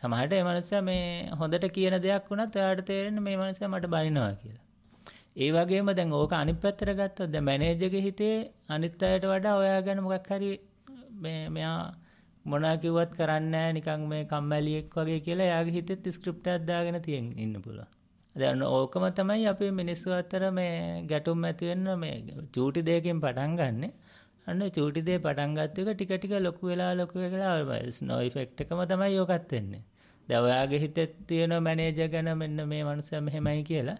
Speaker 5: සමහරට ඒ මනුස්සයා මේ හොඳට කියන දෙයක් වුණත් ඔයාට තේරෙන්නේ මේ මනුස්සයා මට බනිනවා කියලා. ඒ වගේම දැන් ඕක අනිත් පැත්තට ගත්තොත් දැන් මැනේජර්ගේ හිතේ අනිත් අයට වඩා ඔයා ගැන මොකක් හරි මේ මෙයා මොනා කිව්වත් කරන්නේ නැහැ නිකන් මේ කම්මැලියෙක් වගේ කියලා එයාගේ හිතෙත් ස්ක්‍රිප්ට් එකක් දාගෙන තියෙන ඉන්න පුළුවන්. දැන් ඕකම තමයි අපි මිනිස්සු අතර මේ ගැටුම් ඇති වෙන්න මේ චූටි දෙයකින් පටන් ගන්න. අන්න චූටි දෙය පටන් ගත්ත එක ටික ටික ලොකු වෙලා ලොකු වෙලා ස්නෝ ඉෆෙක්ට් එකම තමයි යෝකත් වෙන්නේ. දැන් ඔයාගේ හිතේ තියෙන මැනේජර් ගැන මෙන්න මේ මනුස්සයා මෙහෙමයි කියලා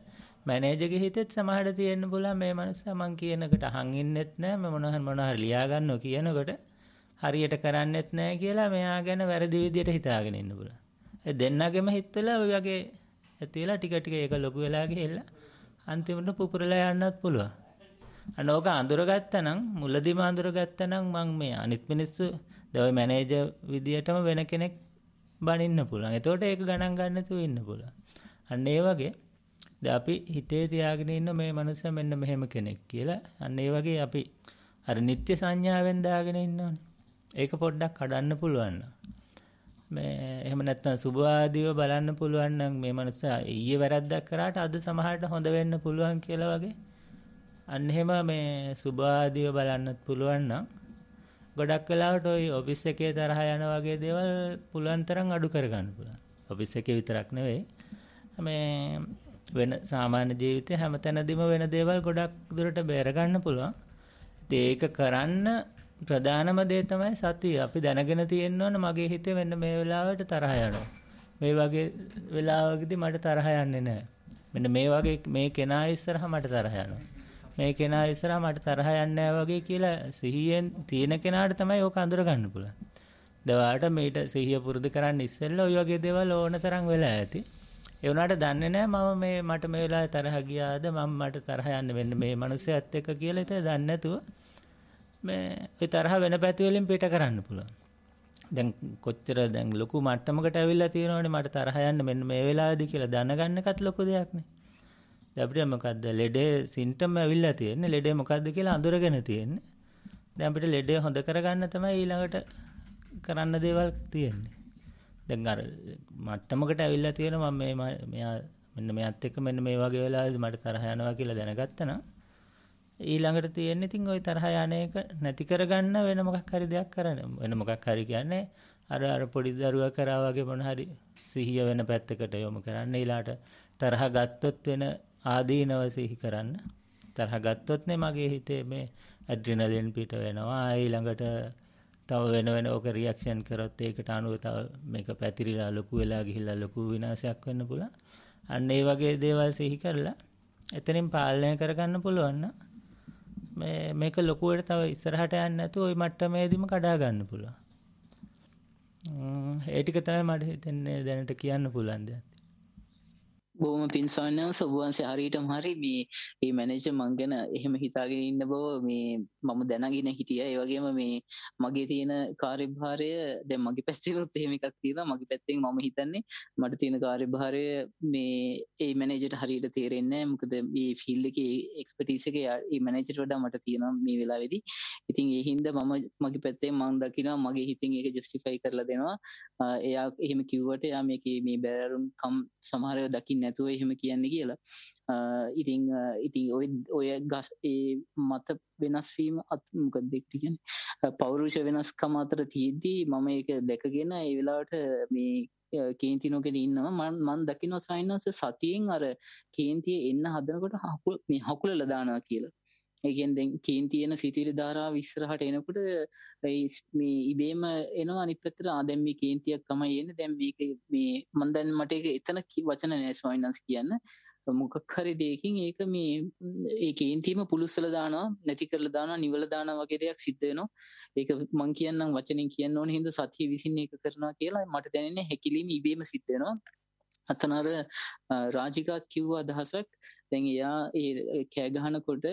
Speaker 5: මැනේජගේ හිතෙත් සමහට තියෙන්න්න පුලා මේ මනුස්ස මං කියනකට හංගින්නෙත් නෑ මොනහන් මොනහර ලියාගන්න කියනකොට හරියට කරන්නෙත් නෑ කියලා මෙයා ගැන වැරදි විදියට හිතාගෙන ඉන්න පුල දෙන්නගෙම හිත්තල ඔයගේ ඇති වෙලා ටික ටික ඒක ලොකු වෙලා ගිහිල්ලා අන්තිමට පුපුරලා යන්නත් පුළුවන්. අනෝක අඳුරගත්තා නම් මුලදිම අඳුරගත්තා නම් මං මේ අනිත් මිනිස්සු දව මැනේජර් විදියටම වෙන කෙනෙක් බනින්න පුළුවන්. එතකොට ඒක ගණන් ගන්න නැතුව ඉන්න පුළුවන්. අන්න ඒ වගේ දැන් අපි හිතේ තියාගෙන ඉන්න මේ මනුස්සයා මෙන්න මෙහෙම කෙනෙක් කියලා. අන්න ඒ වගේ අපි අර නিত্য සංඥාවෙන් දාගෙන ඉන්නෝනේ. ඒක පොඩ්ඩක් කඩන්න පුළුවන්. මේ එහෙම නැත්නම් සුභවාදීව බලන්න පුළුවන් නම් මේ මනුස්සයා ඊයේ වැරද්දක් කරාට අද සමහරට හොඳ වෙන්න පුළුවන් කියලා වගේ අන්න එහෙම මේ සුභවාදීව බලන්නත් පුළුවන් නම් ගොඩක් වෙලාවට ওই ඔෆිස් එකේ තරහ යන වගේ දේවල් පුළුවන් තරම් අඩු කරගන්න පුළුවන්. ඔෆිස් එකේ විතරක් නෙවෙයි. මේ වෙන සාමාන්‍ය ජීවිතේ හැමතැනදීම වෙන දේවල් ගොඩක් දුරට බේරගන්න පුළුවන්. ඒක කරන්න ප්‍රධානම දේ තමයි සතිය. අපි දැනගෙන තියෙන්න ඕන මගේ හිතේ වෙන්න මේ වෙලාවට තරහ යනවා. මේ වගේ වෙලාවකදී මට තරහ යන්නේ නැහැ. මෙන්න මේ වගේ මේ කෙනා ඉස්සරහා මට තරහ යනවා. මේ කෙනා ඉස්සරහා මට තරහ යන්නේ වගේ කියලා සිහියෙන් තියෙන කෙනාට තමයි ඕක අඳුර ගන්න පුළුවන්. දවාට මේට සිහිය පුරුදු කරන්න ඉස්සෙල්ලා ওই වගේ දේවල් ඕන තරම් වෙලා ඇති. ඒ වුණාට දන්නේ නැහැ මම මේ මට මේ වෙලාවේ තරහ ගියාද මම මට තරහ යන්න වෙන්නේ මේ මිනිස්සයත් එක්ක කියලා ඉතින් දන්නේ නැතුව මේ ওই තරහ වෙන පැතිවලින් පිට කරන්න පුළුවන්. දැන් කොච්චර දැන් ලොකු මට්ටමකට ඇවිල්ලා තියෙනවනේ මට තරහ යන්න මෙන්න මේ වෙලාවේදී කියලා දැනගන්න එකත් ලොකු දෙයක් නේ. දැන් අපිට මොකද්ද ලෙඩේ සිම්ටම් ඇවිල්ලා තියෙන්නේ ලෙඩේ මොකද්ද කියලා අඳුරගෙන තියෙන්නේ. දැන් අපිට ලෙඩේ හොඳ කරගන්න තමයි ඊළඟට කරන්න දේවල් තියෙන්නේ. දැන් අර මට්ටමකට ඇවිල්ලා තියෙන මම මේ මෙයා මෙන්න මෙයාත් එක්ක මෙන්න මේ වගේ වෙලාවේදී මට තරහ යනවා කියලා දැනගත්තා නම් ඊළඟට තියෙන්නේ ඉතින් ওই තරහ යන්නේක නැති කරගන්න වෙන මොකක් හරි දෙයක් කරන්න වෙන මොකක් හරි කියන්නේ අර අර පොඩි දරුවා කරා වගේ මොන හරි සිහිය වෙන පැත්තකට යොමු කරන්න ඊළාට තරහ ගත්තොත් වෙන ආදීනව සිහි කරන්න තරහ ගත්තොත් නේ මගේ හිතේ මේ ඇඩ්‍රිනලින් පිට වෙනවා ඊළඟට තව වෙන වෙන ඕක රියැක්ෂන් කරොත් ඒකට අනුව තව මේක පැතිරිලා ලොකු වෙලා ගිහිල්ලා ලොකු විනාශයක් වෙන්න පුළුවන් අන්න ඒ වගේ දේවල් සිහි කරලා එතනින් පාලනය කරගන්න පුළුවන් නම් මේක ලොකුවට තව ඉස්සරහට යන්න ඇතු ඔයි මට්ටමේදීම කඩා ගන්න පුළුවන් ඒටික තමයි මට හිතන්නේ දැනට කියන්න පුළන්ද ඇති
Speaker 6: බොහම පින් සොන්නස ඔබවන්සේ හරිටම හරි මේ ඒ මැනජ මංගන එහෙම හිතාගෙන ඉන්න බව මේ මම දැනගෙන හිටිය ඒවගේම මේ මගේ තියෙන කාරිභාරය දැ මගේ පැස්සිලුත් එහෙම එකක් තියෙන මගේ පැත්තෙන් මම හිතන්නේ මට තියෙන කාරිභාරය මේ ඒ මැනජට හරිට තේරෙන්නේ මොකද මේ ෆිල්ල එක එක්ස්පටිසක ඒ මැනජට වඩා මට තියෙන මේ වෙලා වෙදි ඉතින් එහින්ද මම මගේ පැත්තේ මං දකිනවා මගේ හිතින් ඒක ජස්ටිෆයි කරලා දෙනවා එයා එහෙම කිව්වට යා මේ මේ බැරුම් කම් සමහරය දකින්න නැතුව එහෙම කියන්නේ කියලා ඉතිං ඉතිං ඔය ඔය ගස් ඒ මත වෙනස්වීම අත්මක දෙක්ටිකෙන් පෞරුෂ වෙනස්කම අතර තියද්දී මම ඒක දැකගෙන ඒ වෙලාට මේ කේන්ති නොකෙන ඉන්නවා මන් මන් දකිනො සයින්නස සතියෙන් අර කේන්තිය එන්න හදනකොට හකුල් මේ හකුල ලදානවා කියලා ඒකෙන් කීන් තියෙන සිතිරි ධාරා විස්සරහට එනකොට මේ ඉබේම එනවා අනිත් පැත්තට ආ දැන් මේ කේන්තියක් තමයි එන්නේ දැන් මේක මේ මම දැන් මට ඒක එතන වචන නෑ ස්වයින්ස් කියන්න මොකක් හරි දෙයකින් ඒක මේ ඒ කේන්තියම පුළුස්සලා දානවා නැති කරලා දානවා නිවලා දානවා වගේ දෙයක් සිද්ධ වෙනවා ඒක මම කියන්නම් වචනෙන් කියන්න ඕනේ හින්දා සතිය විසින් ඒක කරනවා කියලා මට දැනෙන්නේ හැකිලිම ඉබේම සිද්ධ වෙනවා අතනර රාජිකා කිව්ව අදහසක් දැන් එයා ඒ කෑගහනකොට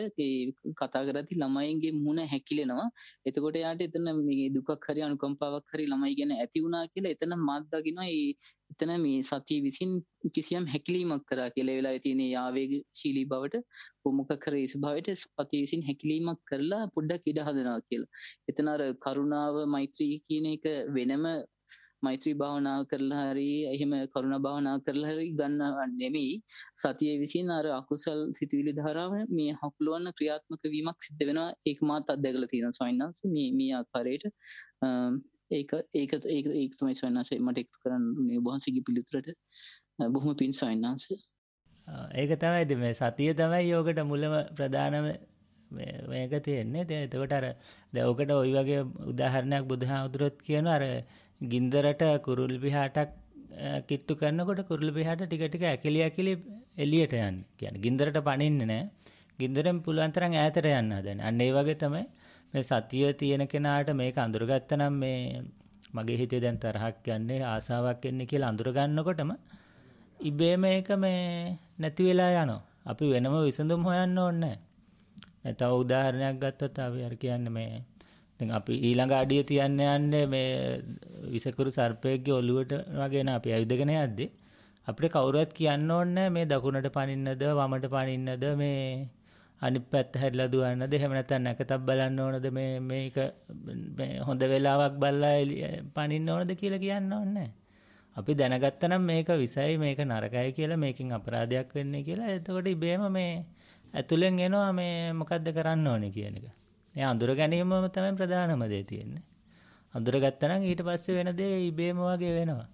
Speaker 6: කතා කරති ළමයින්ගේ මුණ හැකිලෙනවා එතකොට යාට එතන මේ දුකක් හරි අනුකම්පාවක් හරි ළමයි ගැන ඇති වුණා කියලා එතන මත් දකිනවා ඒ එතන මේ සතිය විසින් කිසියම් හැකිලීමක් කරා කියලා වෙලා තියෙන ආවේගශීලී බවට ප්‍රමුඛ කර ඒ ස්වභාවයට සතිය විසින් හැකිලීමක් කරලා පොඩ්ඩක් ඉඩ හදනවා කියලා එතන අර කරුණාව මෛත්‍රී කියන එක වෙනම මෛත්‍රී භාවනා කරලා හරි එහෙම කරුණා භාවනා කරලා හරි ගන්නව නෙවෙයි සතිය විසින් අර අකුසල් සිතුවිලි ධාරාව මේ හකුලවන්න ක්‍රියාත්මක වීමක් සිද්ධ වෙනවා ඒක මාත් අත්දැකලා තියෙනවා ස්වාමීන් වහන්සේ මේ මේ ආකාරයට ඒක ඒක ඒක ඒක තමයි ස්වාමීන් වහන්සේ මට එක්තු කරන්නේ වහන්සේගේ පිළිතුරට බොහොම පින් ස්වාමීන් වහන්සේ
Speaker 5: ඒක තමයි ඉතින් මේ සතිය තමයි යෝගට මුලම ප්‍රධානම මේක තියෙන්නේ දැන් එතකොට අර දැන් ඔකට ওই වගේ උදාහරණයක් බුදුහාමුදුරුවොත් කියන අර ගින්දරට කුරුල් විහාටක් කිට්ටු කරනකොට කුරුල් විහාට ටික ටික ඇකිලි ඇකිලි එළියට යන. කියන්නේ ගින්දරට පණින්නේ නැහැ. ගින්දරෙන් පුළුවන් තරම් ඈතට යන්න හදන. අන්න ඒ වගේ තමයි මේ සතිය තියෙන කෙනාට මේක අඳුරගත්තනම් මේ මගේ හිතේ දැන් තරහක් යන්නේ ආසාවක් එන්නේ කියලා අඳුර ගන්නකොටම ඉබේම ඒක මේ නැති වෙලා යනවා. අපි වෙනම විසඳුම් හොයන්න ඕනේ නැහැ. තව උදාහරණයක් ගත්තොත් අපි අර කියන්නේ මේ දැන් අපි ඊළඟ අඩිය තියන්න යන්නේ මේ විසකුරු සර්පයෙක්ගේ ඔළුවට වගේ න අපි ඇවිදගෙන යද්දී අපිට කවුරුවත් කියන්න ඕනේ මේ දකුණට පනින්නද වමට පනින්නද මේ අනිත් පැත්ත හැරිලා දුවන්නද එහෙම නැත්නම් නැකතක් බලන්න ඕනද මේ මේක මේ හොඳ වෙලාවක් බලලා පනින්න ඕනද කියලා කියන්න ඕනේ අපි දැනගත්තනම් මේක විසයි මේක නරකයි කියලා මේකෙන් අපරාධයක් වෙන්නේ කියලා එතකොට ඉබේම මේ ඇතුලෙන් එනවා මේ මොකද්ද කරන්න ඕනේ කියන එක එයා අඳුර ගැනීමම තමයි ප්‍රධානම දේ තියෙන්නේ. අඳුර ගත්තනම් ඊට පස්සේ වෙන දේ ඉබේම වගේ වෙනවා.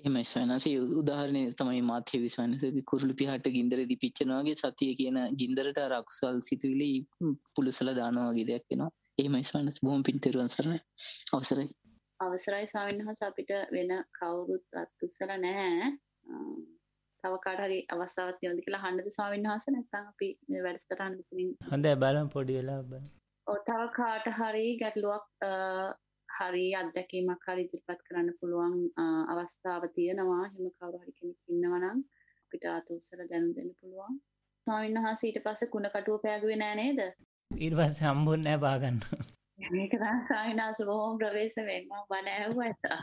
Speaker 6: එහෙමයි ස්වාමීනි. උදාහරණය තමයි මාත්‍ය විශ්වාසනසේ කුරුළු පිහාට ගින්දර දිපිච්චනවා වගේ සතිය කියන ගින්දරට අර අකුසල් සිතුවිලි පුලුසලා දානවා වගේ දෙයක් වෙනවා. එහෙමයි ස්වාමීනි. බොහොම පින්තරුවන් සරණයි. අවසරයි.
Speaker 1: අවසරයි ස්වාමීනි. අපිට වෙන කවුරුත් අත්උසලා නැහැ. තව කාට හරි අවස්ථාවක් තියෙනවද කියලා අහන්නද ස්වාමීන් වහන්සේ නැත්නම් අපි මේ වැඩසටහන මෙතනින්
Speaker 5: හොඳයි බලමු පොඩි වෙලාවක් බලමු
Speaker 1: තව කාට හරි ගැටලුවක් හරි අත්දැකීමක් හරි ඉදිරිපත් කරන්න පුළුවන් අවස්ථාව තියෙනවා එහෙම කවුරු හරි කෙනෙක් ඉන්නවා නම් අපිට අත උස්සලා දැනුම් දෙන්න පුළුවන් ස්වාමීන් වහන්සේ ඊට පස්සේ කුණ කටුව පෑගුවේ නෑ නේද
Speaker 5: ඊට පස්සේ හම්බුන්නේ නෑ බාගන්න
Speaker 1: මේක තමයි ස්වාමීන් වහන්සේ බොහොම ප්‍රවේශ වෙන්න බණ ඇහුවා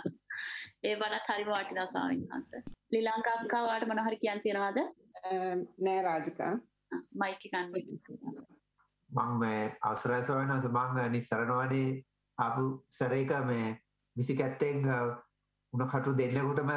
Speaker 1: ඒ බණත් හරිම වටිනවා ස්වාමීන් වහන්සේ ශ්‍රී ලංකා අක්කා වාට මොනව හරි කියන්න තියනවද නෑ රාජිකා මයික් එක ගන්න
Speaker 3: මං මේ අවසරයි ස්වාමීන් වහන්සේ මං නිස්සරණ වැඩේ ආපු සැරේක මේ විසිකැත්තෙන් උණ කටු දෙන්නෙකුටම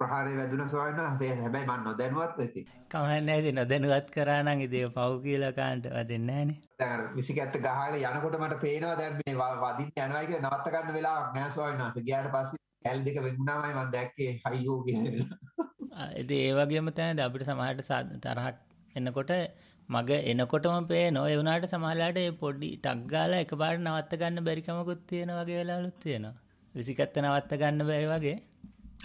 Speaker 3: ප්‍රහාරය වැදුන ස්වාමීන් වහන්සේ හැබැයි මං නොදැනුවත් ඉතින්
Speaker 5: කමක් නැහැ ඉතින් නොදැනුවත් කරා නම් ඉතින් පව් කියලා කාන්ට වැඩෙන්නේ නැහනේ
Speaker 3: දැන් විසිකැත්ත ගහලා යනකොට මට පේනවා දැන් මේ වදින්න යනවා කියලා නවත්ත ගන්න වෙලාවක් නැහැ ස්වාමීන් වහන්සේ ගියාට පස්සේ කැල් දෙක වෙන්නාමයි මම දැක්කේ අයියෝ කියලා
Speaker 5: ඉතින් ඒ වගේම තමයි අපිට සමහරට තරහක් එනකොට මග එනකොටම පේනෝ ඒ වුණාට සමහරලාට ඒ පොඩි ටක් ගාලා එකපාරට නවත්ත ගන්න බැරි කමකුත් තියෙන වගේ වෙලාවලුත් තියෙනවා. විසිකත්ත නවත්ත ගන්න බැරි වගේ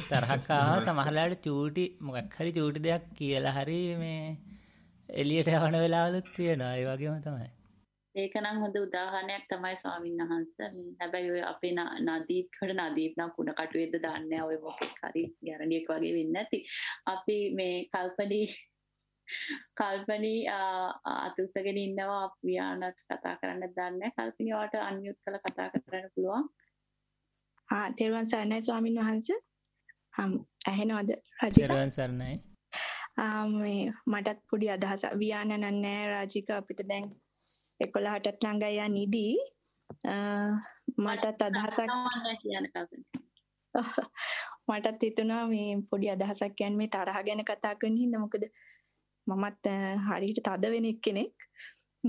Speaker 5: තරහක් ආවම සමහරලාට චූටි මොකක් හරි චූටි දෙයක් කියලා හරි මේ එළියට යවන වෙලාවලුත් තියෙනවා. ඒ වගේම තමයි.
Speaker 1: ඒක නම් හොඳ උදාහරණයක් තමයි ස්වාමීන් වහන්සේ. හැබැයි ඔය අපේ නදීප්කට නදීප් නම් කුණ කටුවේද දන්නේ ඔය මොකෙක් හරි ගැරණියෙක් වගේ වෙන්නේ නැති. අපි මේ කල්පනී කල්පනී අතුසගෙන ඉන්නවා ව්‍යානට කතා කරන්න දන්න කල්පනී ඔයාට අන්මියුට් කරලා කතා කරන්න පුළුවන්
Speaker 7: ආ තෙරුවන් සරණයි ස්වාමින් වහන්සේ හම් ඇහෙනවද රජිකා තෙරුවන් සරණයි මේ මටත් පොඩි අදහස ව්‍යාන නෑ රාජික අපිට දැන් 11ටත් ළඟයි යන නිදී මටත් අදහසක්
Speaker 1: කියන කසන්
Speaker 7: මටත් හිතුණා මේ පොඩි අදහසක් කියන්නේ මේ තරහ ගැන කතා කරන හින්දා මොකද මමත් හරිට තද වෙනෙක් කෙනෙක්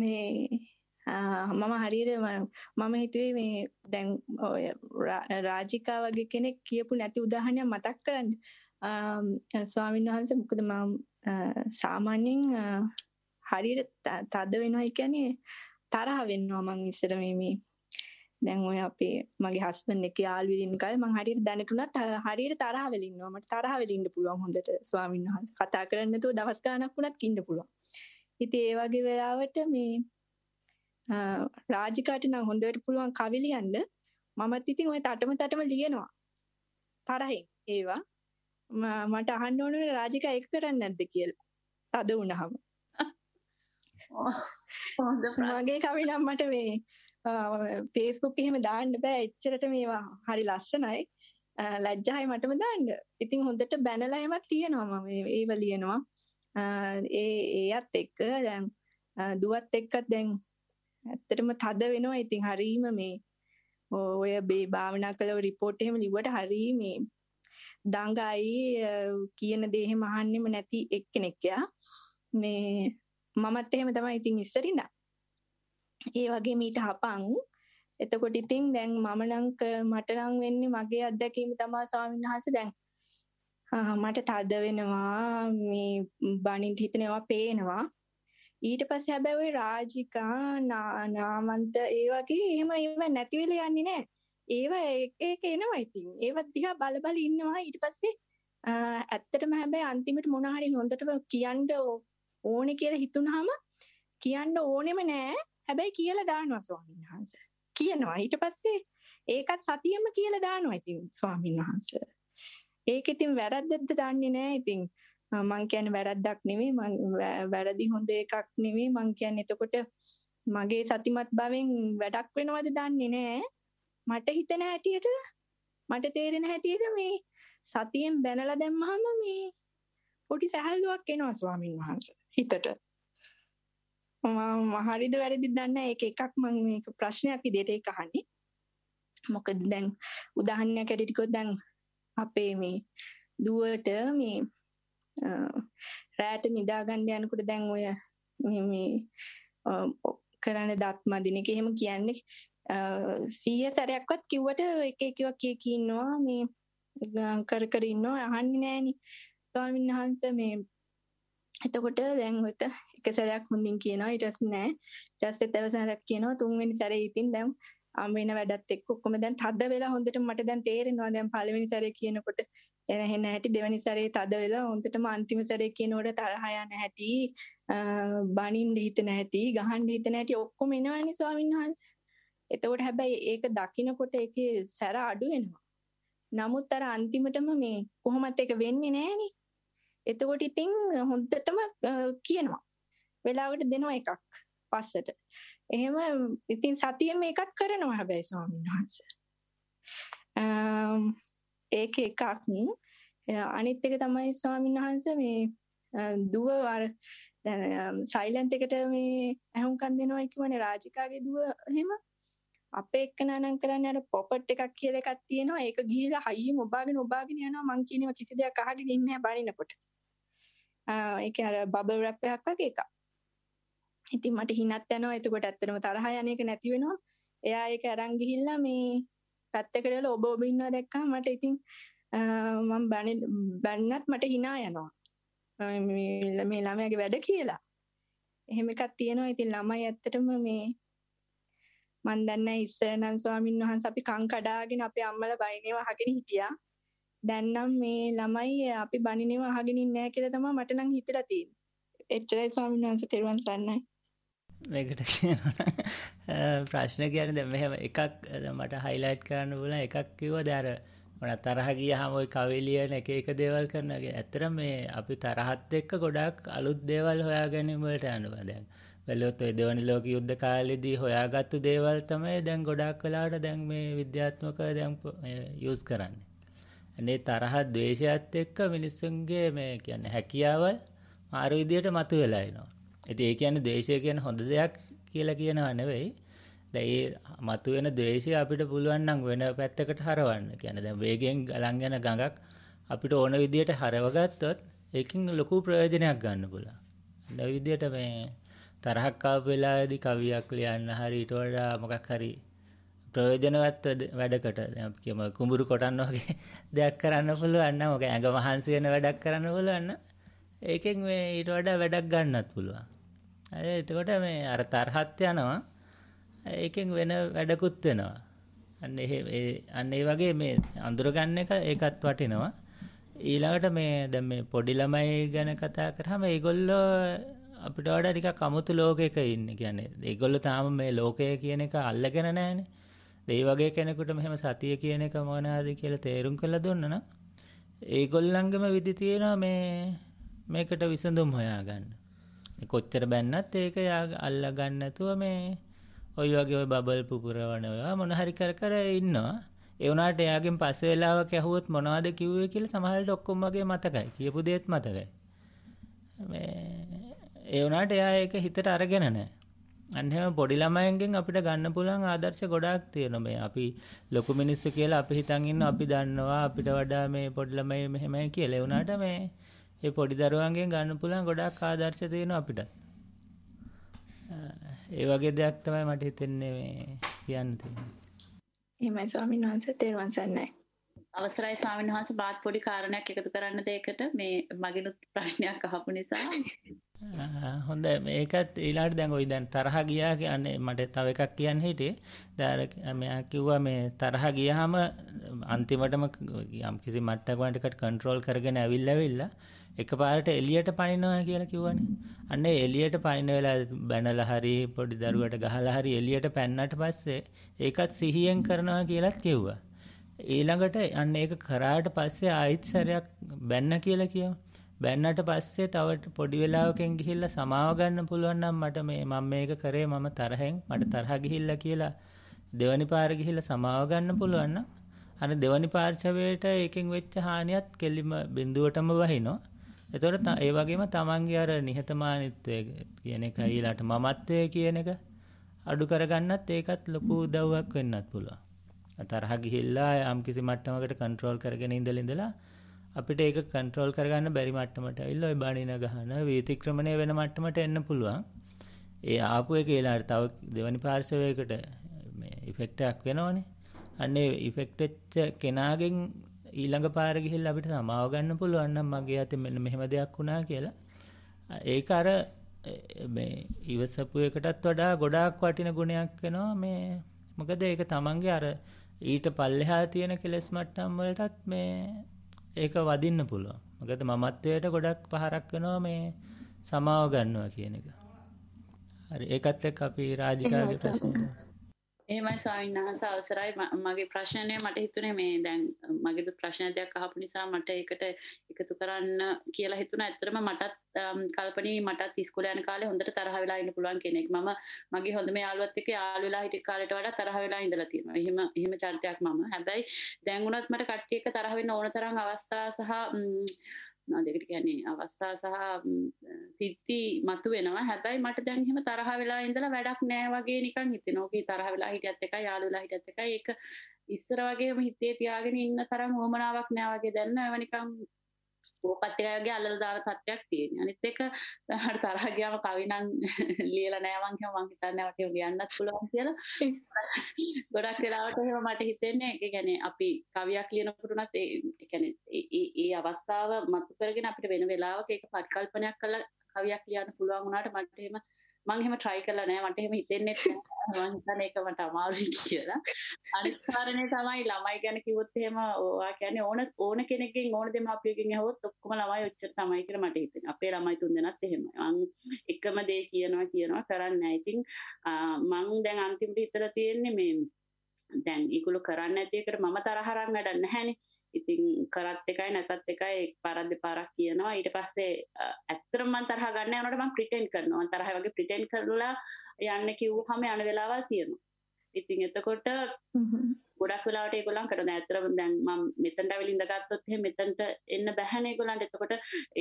Speaker 7: මේ මම හරියට මම හිතුවේ මේ දැන් ඔය රාජිකා වගේ කෙනෙක් කියපු නැති උදාහරණයක් මතක් කරන්න ස්වාමීන් වහන්සේ මොකද මම සාමාන්‍යයෙන් හරියට තද වෙනවා කියන්නේ තරහ වෙනවා මං ඉස්සර මේ මේ දැන් ඔය අපේ මගේ හස්බන්ඩ් එක යාළුවෙ ඉන්නකල් මං හරියට දැනටුණත් හරියට තරහ වෙලා ඉන්නවා මට තරහ වෙලා ඉන්න පුළුවන් හොඳට ස්වාමීන් වහන්සේ කතා කරන්නේ නැතුව දවස් ගාණක් වුණත් ඉන්න පුළුවන් ඉතින් ඒ වගේ වෙලාවට මේ රාජිකාට නම් හොඳට පුළුවන් කවි ලියන්න මමත් ඉතින් ඔය තටම තටම ලියනවා තරහින් ඒවා මට අහන්න ඕනේ රාජිකා ඒක කරන්නේ නැද්ද කියලා. තද වුණාම. මගේ කවි නම් මට මේ ෆේස්බුක් එහෙම දාන්න බෑ එච්චරට මේවා හරි ලස්සනයි ලැජ්ජායි මටම දාන්න ඉතින් හොඳට බැනලා එමත් ලියනවා මම ඒව ලියනවා ඒ ඒත් එක්ක දැන් දුවත් එක්කත් දැන් ඇත්තටම තද වෙනවා ඉතින් හරීම මේ ඔය බේ භාවනා කළව රිපෝට් එහෙම ලිව්වට හරි මේ දඟයි කියන දේ එහෙම අහන්නෙම නැති එක්කෙනෙක් යා මේ මමත් එහෙම තමයි ඉතින් ඉස්සරින්දා ඒ වගේ මීට හපං එතකොට ඉතින් දැන් මම නම් මට නම් වෙන්නේ මගේ අත්දැකීම තමයි ස්වාමීන් වහන්සේ දැන් මට තද වෙනවා මේ බණින් හිතනවා පේනවා ඊට පස්සේ හැබැයි ওই රාජිකා නාමන්ත ඒ වගේ එහෙම ඒව නැති වෙලා යන්නේ නැහැ. ඒව එක එනවා ඉතින්. ඒව දිහා බල බල ඉන්නවා ඊට පස්සේ ඇත්තටම හැබැයි අන්තිමට මොන හරි හොඳට කියන්න ඕනේ කියලා හිතුනහම කියන්න ඕනෙම නැහැ. හැබැයි කියල දානවා ස්වාමීන් වහන්ස කියනවා ඊට පස්සේ ඒකත් සතියම කියල දානවා ඉතින් ස්වාමීන් වහන්ස ඒක ඉතින් වැරද්දද දන්නේ නෑ ඉතින් මං කියන්නේ වැරද්දක් නෙමෙයි මං වැරදි හොඳ එකක් නෙමෙයි මං කියන්නේ එතකොට මගේ සතිමත් භවෙන් වැඩක් වෙනවද දන්නේ නෑ මට හිතෙන හැටියට මට තේරෙන හැටියට මේ සතියෙන් බැනලා දැම්මහම මේ පොඩි සැහැල්ලුවක් එනවා ස්වාමින් වහන්සේ හිතට මම හරිද වැරදි දන්නේ ඒක එකක් මම මේක ප්‍රශ්නයක් විදිහට ඒක අහන්නේ මොකද දැන් උදාහරණයක් ඇරෙට කිව්වොත් දැන් අපේ මේ දුවට මේ රෑට නිදා ගන්න යනකොට දැන් ඔය මේ මේ කරන දත් මදින එක එහෙම කියන්නේ 100 සැරයක්වත් කිව්වට එක එකව කී කී ඉන්නවා මේ කර කර ඉන්නවා අහන්නේ නෑනේ ස්වාමීන් වහන්සේ මේ එතකොට දැන් ඔත එක සැරයක් හොඳින් කියනවා ඊට පස්සේ නෑ ඊට පස්සේ දවසකට කියනවා තුන්වෙනි සැරේ ඉතින් දැන් අම්මින වැඩත් එක්ක ඔක්කොම දැන් තද වෙලා හොඳට මට දැන් තේරෙනවා දැන් පළවෙනි සැරේ කියනකොට එන හැටි දෙවෙනි සැරේ තද වෙලා හොඳටම අන්තිම සැරේ කියනකොට තරහ යන හැටි බනින්න හිතෙන හැටි ගහන්න හිතෙන හැටි ඔක්කොම එනවනේ ස්වාමීන් වහන්සේ. එතකොට හැබැයි ඒක දකිනකොට ඒකේ සැර අඩු වෙනවා. නමුත් අර අන්තිමටම මේ කොහොමත් ඒක වෙන්නේ නෑනේ. එතකොට ඉතින් හොන්දටම කියනවා වෙලාවට දෙනවා එකක් පස්සට එහෙම ඉතින් සතිය මේකත් කරනවා හැබැයි ස්වාමීන් වහන්ස ඒක එකක් අනිත් එක තමයි ස්වාමීන් වහන්ස මේ දුව අර දැන් සයිලන්ට් එකට මේ ඇහුම්කන් දෙනවා කියවනේ රාජිකාගේ දුව එහෙම අපේ එක්කනනම් කරන්නේ අර පොපට් එකක් කියලා එකක් තියෙනවා ඒක ගිහිලා හයියෙන් ඔබාගෙන ඔබාගෙන යනවා මං කියනවා කිසි දෙයක් අහගෙන ඉන්නේ නැහැ බනිනකොට එක අර බබ රැප්පයක් වගේ එකක් ඉතින් මට හිනත් යනවා එතකොට ඇත්තනම තරහ යනක නැති වෙනවා එයා ඒක අරන් ගිහිල්ලා මේ පැත්තකටල ඔබ ඔබ ඉන්නවා දැක්කා මට ඉතින් මම බැන්නත් මට හිනා යනවා මේ ළමයාගේ වැඩ කියලා එහෙම එකක් තියෙනවා ඉතින් ළමයි ඇත්තටම මේ මන් දන්න ඉස්සරනන් ස්වාමීන් වහන්ස අපි කං කඩාගෙන අපේ අම්මල බයිනව හගෙන හිටියා දැන් නම් මේ ළමයි අපි බණිනේව අහගෙන ඉන්නේ නැහැ කියලා තමයි මට නම් හිතලා තියෙන්නේ. එච්චරයි ස්වාමීන් වහන්සේ තෙරුවන් සරණයි.
Speaker 5: මේකට කියනවා ප්‍රශ්න කියන්නේ දැන් මෙහෙම එකක් මට highlight කරන්න බුණා එකක් කිව්වද අර මට තරහ ගියාම ওই කවෙලියන එක එක දේවල් කරනවා කියන. ඇත්තටම මේ අපි තරහත් එක්ක ගොඩක් අලුත් දේවල් හොයාගැනීම වලට යනවා දැන්. බැලුවොත් ඔය දෙවනි ලෝක යුද්ධ කාලෙදී හොයාගත්තු දේවල් තමයි දැන් ගොඩක් වෙලාවට දැන් මේ විද්‍යාත්මක දැන් යූස් කරන්නේ. අනේ තරහ ද්වේෂයත් එක්ක මිනිස්සුන්ගේ මේ කියන්නේ හැකියාව මාර විදියට මතුවලා එනවා. ඉතින් ඒ කියන්නේ ද්වේෂය කියන්නේ හොඳ දෙයක් කියලා කියනවා නෙවෙයි. දැන් ඒ මතුවෙන ද්වේෂය අපිට පුළුවන් නම් වෙන පැත්තකට හරවන්න. කියන්නේ දැන් වේගයෙන් ගලන් යන ගඟක් අපිට ඕන විදියට හරවගත්තොත් ඒකෙන් ලොකු ප්‍රයෝජනයක් ගන්න පුළුවන්. ඒ විදියට මේ තරහක් ආපු වෙලාවේදී කවියක් ලියන්න හරි ඊට වඩා මොකක් හරි ප්‍රයෝජනවත් වැඩකට කියම කුඹුරු කොටන්න වගේ දෙයක් කරන්න පුළුවන්න මොක ඇඟ වහන්සි වෙන වැඩක් කරන්න පුළුවන්න ඒකෙන් මේ ඊට වඩා වැඩක් ගන්නත් පුළුවන්. ඇය එතකොට මේ අර තරහත් යනවා ඒකෙන් වෙන වැඩකුත් වෙනවා. අන්න අන්න ඒ වගේ මේ අඳුරගන්න එක ඒකත් වටිනවා. ඊළඟට මේ දැ මේ පොඩි ළමයි ගැන කතා කරහම ඒගොල්ලෝ අපිට වඩා ටික කමුතු ලෝකයක ඉන්න කියන්නේ ඒගොල්ල තාම මේ ලෝකය කියන එක අල්ලගෙන නෑනේ ඒ වගේ කෙනෙකුට මෙහෙම සතිය කියන එක මොනවාද කියලා තේරුම් කරලා දුන්නා නම් ඒගොල්ලන්ගම විදි තියෙනවා මේ මේකට විසඳුම් හොයාගන්න. කොච්චර බැන්නත් ඒක අල්ලා ගන්න නැතුව මේ ওই වගේ ওই බබල් පුපුරවන ඒවා මොන හරි කර කර ඉන්නවා. ඒ වුණාට එයාගෙන් පස්සේ වෙලාවක ඇහුවොත් මොනවද කිව්වේ කියලා සමහරවිට ඔක්කොම වගේ මතකයි. කියපු දේත් මතකයි. මේ ඒ වුණාට එයා ඒක හිතට අරගෙන නැහැ. අන්හෙම පොඩි ළමයන්ගෙන් අපිට ගන්න පුළුවන් ආදර්ශ ගොඩාක් තියෙනවා මේ අපි ලොකු මිනිස්සු කියලා අපි හිතන් ඉන්න අපි දන්නවා අපිට වඩා මේ පොඩි ළමයි මෙහෙමයි කියලා වුණාට මේ ඒ පොඩි දරුවන්ගෙන් ගන්න පුළුවන් ගොඩාක් ආදර්ශ තියෙනවා අපිට. ඒ වගේ දෙයක් තමයි මට හිතෙන්නේ මේ කියන්න තියෙන්නේ.
Speaker 1: එහෙමයි ස්වාමීන් වහන්සේ තේරුවන් සරණයි. අවසරයි ස්වාමීන් වහන්සේ මාත් පොඩි කාරණයක් එකතු කරන්න දෙයකට මේ මගිනුත් ප්‍රශ්නයක් අහපු නිසා
Speaker 5: හොඳ මේකත් ඊලාට දැන් ඔයි දැන් තරහ ගියා කියන්නේ මට තව එකක් කියන්න හිටියේ දැන් මෙයා කිව්වා මේ තරහ ගියාම අන්තිමටම යම් කිසි මට්ටමකට වන්ටකට කන්ට්‍රෝල් කරගෙන ඇවිල්ලා ඇවිල්ලා එකපාරට එළියට පනිනවා කියලා කිව්වනේ අන්න එළියට පනින වෙලාව බැනලා හරි පොඩි දරුවට ගහලා හරි එළියට පැන්නට පස්සේ ඒකත් සිහියෙන් කරනවා කියලාත් කිව්වා ඊළඟට යන්න ඒක කරාට පස්සේ ආයිත් සැරයක් බැන්න කියලා කියව. බැන්නට පස්සේ තව පොඩි වෙලාවකින් ගිහිල්ලා සමාව ගන්න පුළුවන් නම් මට මේ මම මේක කරේ මම තරහෙන් මට තරහ ගිහිල්ලා කියලා දෙවනි පාර ගිහිල්ලා සමාව ගන්න පුළුවන් නම් අර දෙවනි පාර්ශවයට ඒකෙන් වෙච්ච හානියත් කෙලිම බිඳුවටම වහිනවා. එතකොට ඒ වගේම තමන්ගේ අර නිහතමානීත්වය කියන එක ඊළාට මමත්වය කියන එක අඩු කරගන්නත් ඒකත් ලොකු උදව්වක් වෙන්නත් පුළුවන්. තරහ ගිහිල්ලා යම්කිසි මට්ටමකට කන්ට්‍රෝල් කරගෙන ඉඳලා ඉඳලා අපිට ඒක කන්ට්‍රෝල් කරගන්න බැරි මට්ටමට ඇවිල්ලා ওই බණින ගහන වීතික්‍රමණය වෙන මට්ටමට එන්න පුළුවන්. ඒ ආපු එකේ ඊළඟට තව දෙවනි පාර්ශවයකට මේ ඉෆෙක්ට් එකක් වෙනවනේ. අන්න ඒ ඉෆෙක්ට් වෙච්ච කෙනාගෙන් ඊළඟ පාර ගිහිල්ලා අපිට සමාව ගන්න පුළුවන් නම් මගේ අතේ මෙන්න මෙහෙම දෙයක් වුණා කියලා. ඒක අර මේ ඉවසපු එකටත් වඩා ගොඩාක් වටින ගුණයක් වෙනවා මේ මොකද ඒක තමන්ගේ අර ඊට පල්ලෙහා තියෙන කෙලෙස් මට්ටම් වලටත් මේ ඒක වදින්න පුළුවන්. මොකද මමත්වයට ගොඩක් පහරක් වෙනවා මේ සමාව ගන්නවා කියන එක. හරි ඒකත් එක්ක අපි රාජිකාගේ ප්‍රශ්නේ
Speaker 1: ඒමයි ස්වාමින්හස අවසරයි මගේ ප්‍රශ්නය මට හිතුනේ මේ දැන් මගේද ප්‍රශ්නයක් අහපු නිසා මට එකට එකතු කරන්න කියලා හිතුන ඇත්තරම මටත් කල්පනී මටත් ඉස්කෝලයන් කාලේ හොඳට තරහ වෙලා ඉන්න පුළුවන් කෙනෙක් මම මගේ හොඳම යාළුවත් එක්ක යාළු වෙලා හිටි කාලේට වඩා තරහ වෙලා ඉඳලා තියෙනවා එහෙම එහෙම චරිතයක් මම හැබැයි දැන් උනත් මට කට්ටිය එක්ක තරහ වෙන්න ඕන තරම් අවස්ථා සහ දෙකට කියන්නේ අවස්ථා සහ සිද්ධි මතු වෙනවා හැබැයි මට දැන් එහෙම තරහ වෙලා ඉඳලා වැඩක් නෑ වගේ නිකන් හිතෙනවා. ඕකේ තරහ වෙලා හිටියත් එකයි යාළු වෙලා හිටියත් එකයි ඒක ඉස්සර වගේම හිතේ තියාගෙන ඉන්න තරම් වොමනාවක් නෑ වගේ දැන් ඒව නිකන් ඕකත් එකගේ අල්ලලා දාන තත්ත්වයක් තියෙනවා. අනිත් එක මට තරහ ගියාම කවි නම් ලියලා නෑ මං කියව මං හිතන්නේ වට ලියන්නත් පුළුවන් කියලා. ගොඩක් වෙලාවට එහෙම මට හිතෙන්නේ ඒ කියන්නේ අපි කවියක් ලියනකොට උනත් ඒ කියන්නේ ඒ අවස්ථාව මතු කරගෙන අපිට වෙන වෙලාවක ඒක පරිකල්පනයක් කරලා කවියක් ලියන්න පුළුවන් වුණාට මට එහෙම මංහෙම ට්‍රයි කල නෑ මට එහෙම හිතෙන්නෙත් මංහිතන එක මට අමාරුයි කියලා අනිත් කාරණේ තමයි ළමයි ගැන කිව්වොත් එහෙම ඔයා කියන්නේ ඕන ඕන කෙනෙක්ගෙන් ඕන දෙමාපියකින් ඇහුවොත් ඔක්කොම ළමයි ඔච්චර තමයි කියලා මට හිතෙනවා අපේ ළමයි තුන්දෙනාත් එහෙමයි මං එකම දේ කියනවා කියනවා කරන්නේ නැහැ ඉතින් මං දැන් අන්තිමට හිතලා තියෙන්නේ මේ දැන් ඒගොල්ලෝ කරන්නේ නැති එකට මම තරහ අරන් වැඩක් නැහැනේ ඉතින් කරත් එකයි නැතත් එකයි පාරක් දෙපාරක් කියනවා ඊට පස්සේ ඇත්තටම මම තරහ ගන්න යනකොට මම ප්‍රිටෙන්ඩ් කරනවා මම තරහ වගේ ප්‍රිටෙන්ඩ් කරලා යන්න කිව්වහම යන වෙලාවල් තියෙනවා ඉතින් එතකොට ගොඩක් වෙලාට ගොලන් කරන ඇතර දැන් ම මෙතන්ට විලින්දගත්තොත්හ මෙතන්ට එන්න බැහැන ගොලන්ට එතකොට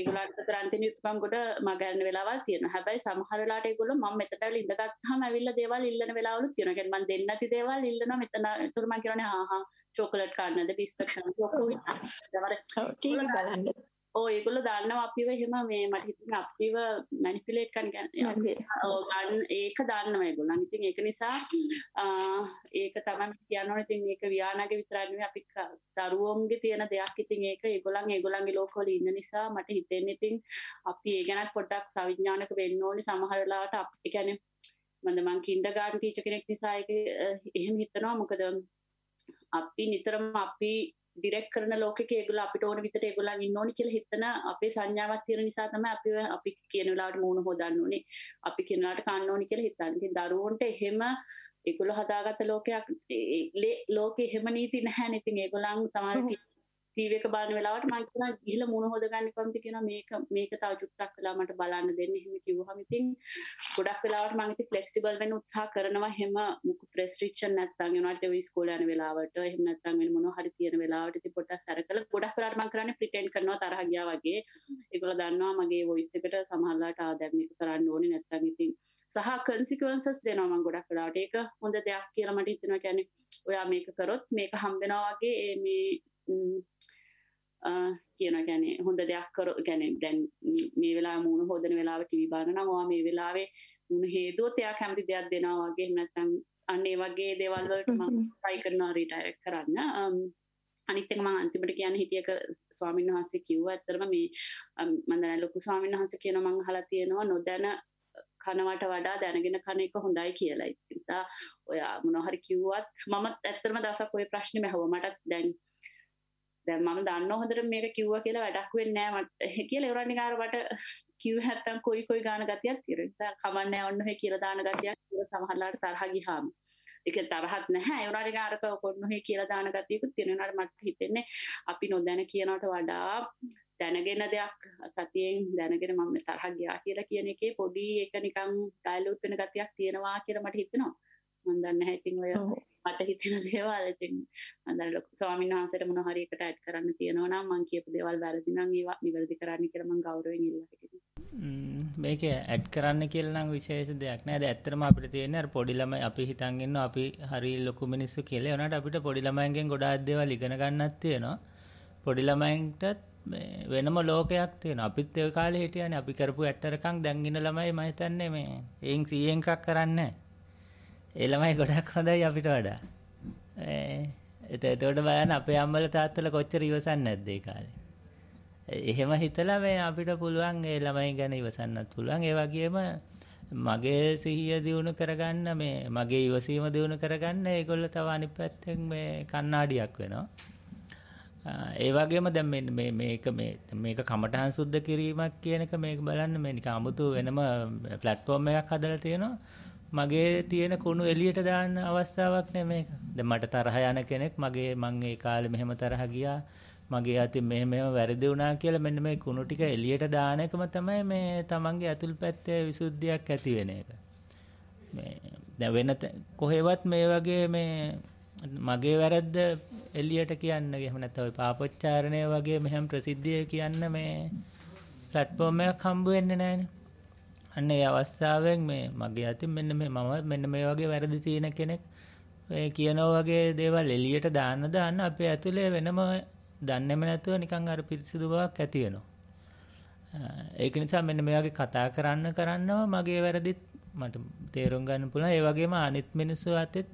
Speaker 1: ඒගොලන්ට තරන්තින යුතුකම් ගොඩ මගැරන වෙලාවල් තියෙන හැබැයි සමහරලාට ගොල ම මෙතට ඉදගත්හම ඇවිල්ල දේවල් ඉල්ලන වෙලාවලු තියෙනගෙන් මන් දෙන්න ති දේවල් ඉල්ලන මෙතන තුරම කරන හා චෝකලට් කාන්නද පිස්ත බලන්න ඕ ඒගොල්ල දන්නව අපිව එහෙම මේ මට හිතෙන අපිව මැනිපියුලේට් කරන ගන්න ඒක දන්නව ඒගොල්ලන්. ඉතින් ඒක නිසා ඒක තමයි කියන්න ඕනේ. ඉතින් මේක වියානාගේ විතරක් නෙවෙයි අපි දරුවෝන්ගේ තියෙන දෙයක්. ඉතින් ඒක ඒගොල්ලන් ඒගොල්ලන්ගේ ලෝකවල ඉන්න නිසා මට හිතෙන්නේ ඉතින් අපි ඒ ගැන පොඩ්ඩක් සවිඥානික වෙන්න ඕනේ සමහර වෙලාවට අපි කියන්නේ මන්ද මං කින්ඩර් ගාඩන් ටීචර් කෙනෙක් නිසා ඒක එහෙම හිතනවා මොකද අපි නිතරම අපි ඩිරෙක් කරන ලෝකෙක ඒගොල්ලෝ අපිට ඕන විදිහට ඒගොල්ලන් ඉන්න ඕනි කියලා හිතන අපේ සංඥාවක් තියෙන නිසා තමයි අපි අපි කියන වෙලාවට මූණ හොදන්න ඕනේ අපි කියන වෙලාවට කන්න ඕනි කියලා හිතන්නේ. ඉතින් දරුවන්ට එහෙම ඒගොල්ලෝ හදාගත්ත ලෝකයක් ලෝකෙ එහෙම නීති නැහැ නේ. ඉතින් ඒගොල්ලන් සමහර ටීවී එක බලන වෙලාවට මම කියනවා ගිහලා මුණ හොද ගන්න එපා මිට කියනවා මේක මේක තව චුට්ටක් වෙලා මට බලන්න දෙන්න එහෙම කිව්වහම ඉතින් ගොඩක් වෙලාවට මම ඉතින් ෆ්ලෙක්සිබල් වෙන්න උත්සාහ කරනවා හැම මුකුත් රෙස්ට්‍රික්ෂන් නැත්නම් යනවාට ඉස්කෝලේ යන වෙලාවට එහෙම නැත්නම් වෙන මොනවා හරි තියෙන වෙලාවට ඉතින් පොඩ්ඩක් සැරකල ගොඩක් වෙලාවට මම කරන්නේ ප්‍රිටෙන්ඩ් කරනවා තරහ ගියා වගේ ඒගොල්ලෝ දන්නවා මගේ වොයිස් එකට සමහරලාට ආ දැන් මේක කරන්න ඕනේ නැත්නම් ඉතින් සහ කන්සිකවන්සස් දෙනවා මම ගොඩක් වෙලාවට ඒක හොඳ දෙයක් කියලා මට හිතෙනවා කියන්නේ ඔයා මේක කරොත් මේක හම්බෙනවා වගේ මේ කියන ගැන හොඳ දෙයක්කර ගැන දැන් මේ වෙලා මුණ හෝදන වෙලාවට විබාණනවා මේ වෙලාවේ මුණ හේදුවතයා කැමති දෙයක් දෙනවාගේ නැතම් අන්නේ වගේ දේවල්වලට මං ට්‍රයි කරනවා රීඩයිරෙක්ට් කරන්න අනිත් එක මම අන්තිමට කියන්න හිටියක ස්වාමීන් වහන්සේ කිව්වා ඇත්තරම මේ මම දැන් ලොකු ස්වාමීන් වහන්සේ කියනවා මං අහලා තියෙනවා නොදැන කනවට වඩා දැනගෙන කන එක හොඳයි කියලා. ඒ නිසා ඔයා මොනවා හරි කිව්වත් මම ඇත්තටම දවසක් ওই ප්‍රශ්නේ මැහුවා. මටත් දැන් දැ මම දන්න හොඳට මේක කිව්ව කියලා වැඩක් වෙන්නෑ කියල එවරනිකාරවට කිව් හැත්තම් කොයි කොයි ගාන ගතියක් තිරසා කමන්න ඔන්නහ කියල දාන ගතියක් සමහල්ලාට තරහගිහාම එක තරහත් නැහැ එවරනිකාරක ඔකොන්නහ කියල දාන ගතියකු තිරෙනට මට හිතෙන්නේ අපි නොදැන කියනට වඩා දැනගෙන දෙයක් සතියෙන් දැනගෙන මම තරහ ගයා කියලා කියන එකේ පොඩි එක නිකම් ටයිලුත් වෙන ගතියක් තියෙනවා කියලා මට හිතෙනවා මම දන්නේ නැහැ ඉතින් ඔය මට හිතෙන දේවල් ඉතින් මම දැන් ලොකු ස්වාමීන් වහන්සේට මොන හරි එකට ඇඩ් කරන්න තියෙනවා නම් මම කියපු දේවල් වැරදි නම් ඒවා නිවැරදි කරන්න කියලා මම ගෞරවයෙන් ඉල්ලා
Speaker 5: හිටිනවා මේක ඇඩ් කරන්න කියලනම් විශේෂ දෙයක් නෑ ඇත්තරම අපිට තියෙන පොඩිලම අපි හිතන්ගන්න අපි හරි ලොකු මිනිස්සු කෙලේ වනට අපිට පොඩිලමයින්ගෙන් ගොඩාදව ලිගෙන ගන්නත් තියෙනවා පොඩිලමයින්ටත් වෙනම ලෝකයක් තියෙන අපිත් ඒ කාලේ හිටියන අපි කරපු ඇට්ටරකං දැංගින ළමයි මහිතන්නේ මේ එයින් සියෙන් එකක් කරන්නේ ඒ ළමයි ගොඩක් හොඳයි අපිට වඩා. එතකොට බලන්න අපේ අම්මලා තාත්තලා කොච්චර ඉවසන්නේ නැද්ද ඒ කාලේ. එහෙම හිතලා මේ අපිට පුළුවන් ඒ ළමයි ගැන ඉවසන්නත් පුළුවන්. ඒ වගේම මගේ සිහිය දියුණු කරගන්න මේ මගේ ඉවසීම දියුණු කරගන්න ඒගොල්ලෝ තව අනිත් පැත්තෙන් මේ කණ්ණාඩියක් වෙනවා. ඒ වගේම දැන් මේ මේ මේක මේ මේක කමඨහන් සුද්ධ කිරීමක් කියන එක මේක බලන්න මේ නිකන් 아무තු වෙනම ප්ලැට්ෆෝම් එකක් හදලා තියෙනවා. මගේ තියෙන කුණු එළියට දාන්න අවස්ථාවක් නෑ මේක. දැන් මට තරහ යන කෙනෙක් මගේ මං ඒ කාලේ මෙහෙම තරහ ගියා. මගේ අතින් මෙහෙම මෙහෙම වැරදි වුණා කියලා මෙන්න මේ කුණු ටික එළියට දාන එකම තමයි මේ තමන්ගේ අතුල් පැත්තේ විසුද්ධියක් ඇති වෙන එක. මේ දැන් වෙන කොහෙවත් මේ වගේ මේ මගේ වැරද්ද එළියට කියන්න එහෙම නැත්නම් ওই පාපොච්චාරණය වගේ මෙහෙම ප්‍රසිද්ධිය කියන්න මේ ප්ලැට්ෆෝම් එකක් හම්බ වෙන්නේ නැහැනේ. අන්න ඒ අවස්ථාවෙන් මේ මගේ අතින් මෙන්න මේ මම මෙන්න මේ වගේ වැරදි තියෙන කෙනෙක් කියනෝ වගේ දේවල් එලියට දාන්න දාන්න අපේ ඇතුලේ වෙනම දන්නේම නැතුව නිකන් අර පිරිසිදු බවක් ඇති වෙනවා. ඒක නිසා මෙන්න මේ වගේ කතා කරන්න කරන්නම මගේ වැරදිත් මට තේරුම් ගන්න පුළුවන්. ඒ වගේම අනිත් මිනිස්සු අතෙත්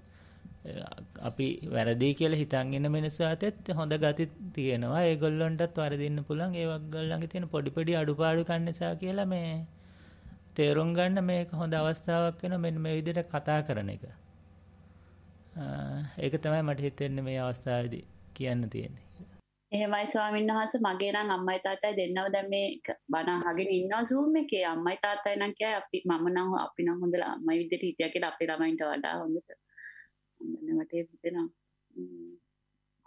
Speaker 5: අපි වැරදි කියලා හිතන් ඉන්න මිනිස්සු අතෙත් හොඳ ගති තියෙනවා. ඒගොල්ලන්ටත් වරදින්න පුළුවන්. ඒ වගේල්ලන්ගේ තියෙන පොඩි පොඩි අඩුපාඩු කන්න නිසා කියලා මේ තේරුම් ගන්න මේක හොඳ අවස්ථාවක් වෙන මෙන්න මේ විදිහට කතා කරන එක. ඒක තමයි මට හිතෙන්නේ මේ අවස්ථාවේදී කියන්න තියෙන්නේ.
Speaker 1: එහෙමයි ස්වාමීන් වහන්සේ මගේ නම් අම්මයි තාත්තයි දෙන්නව දැන් මේ බණ අහගෙන ඉන්නවා Zoom එකේ අම්මයි තාත්තයි නම් කියයි අපි මම නම් අපි නම් හොඳ ළමයි විදිහට හිටියා කියලා අපේ ළමයින්ට වඩා හොඳට මම මට හිතෙනවා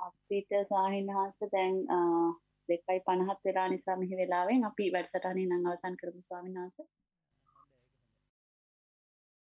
Speaker 1: අපිට ස්වාමීන් වහන්සේ දැන් දෙකයි පණහත් වෙලා නිසා මෙහි වෙලාවෙන් අපි වැඩසටහනින් නම් අවසන් කරමු ස්වාමීන් වහන්සේ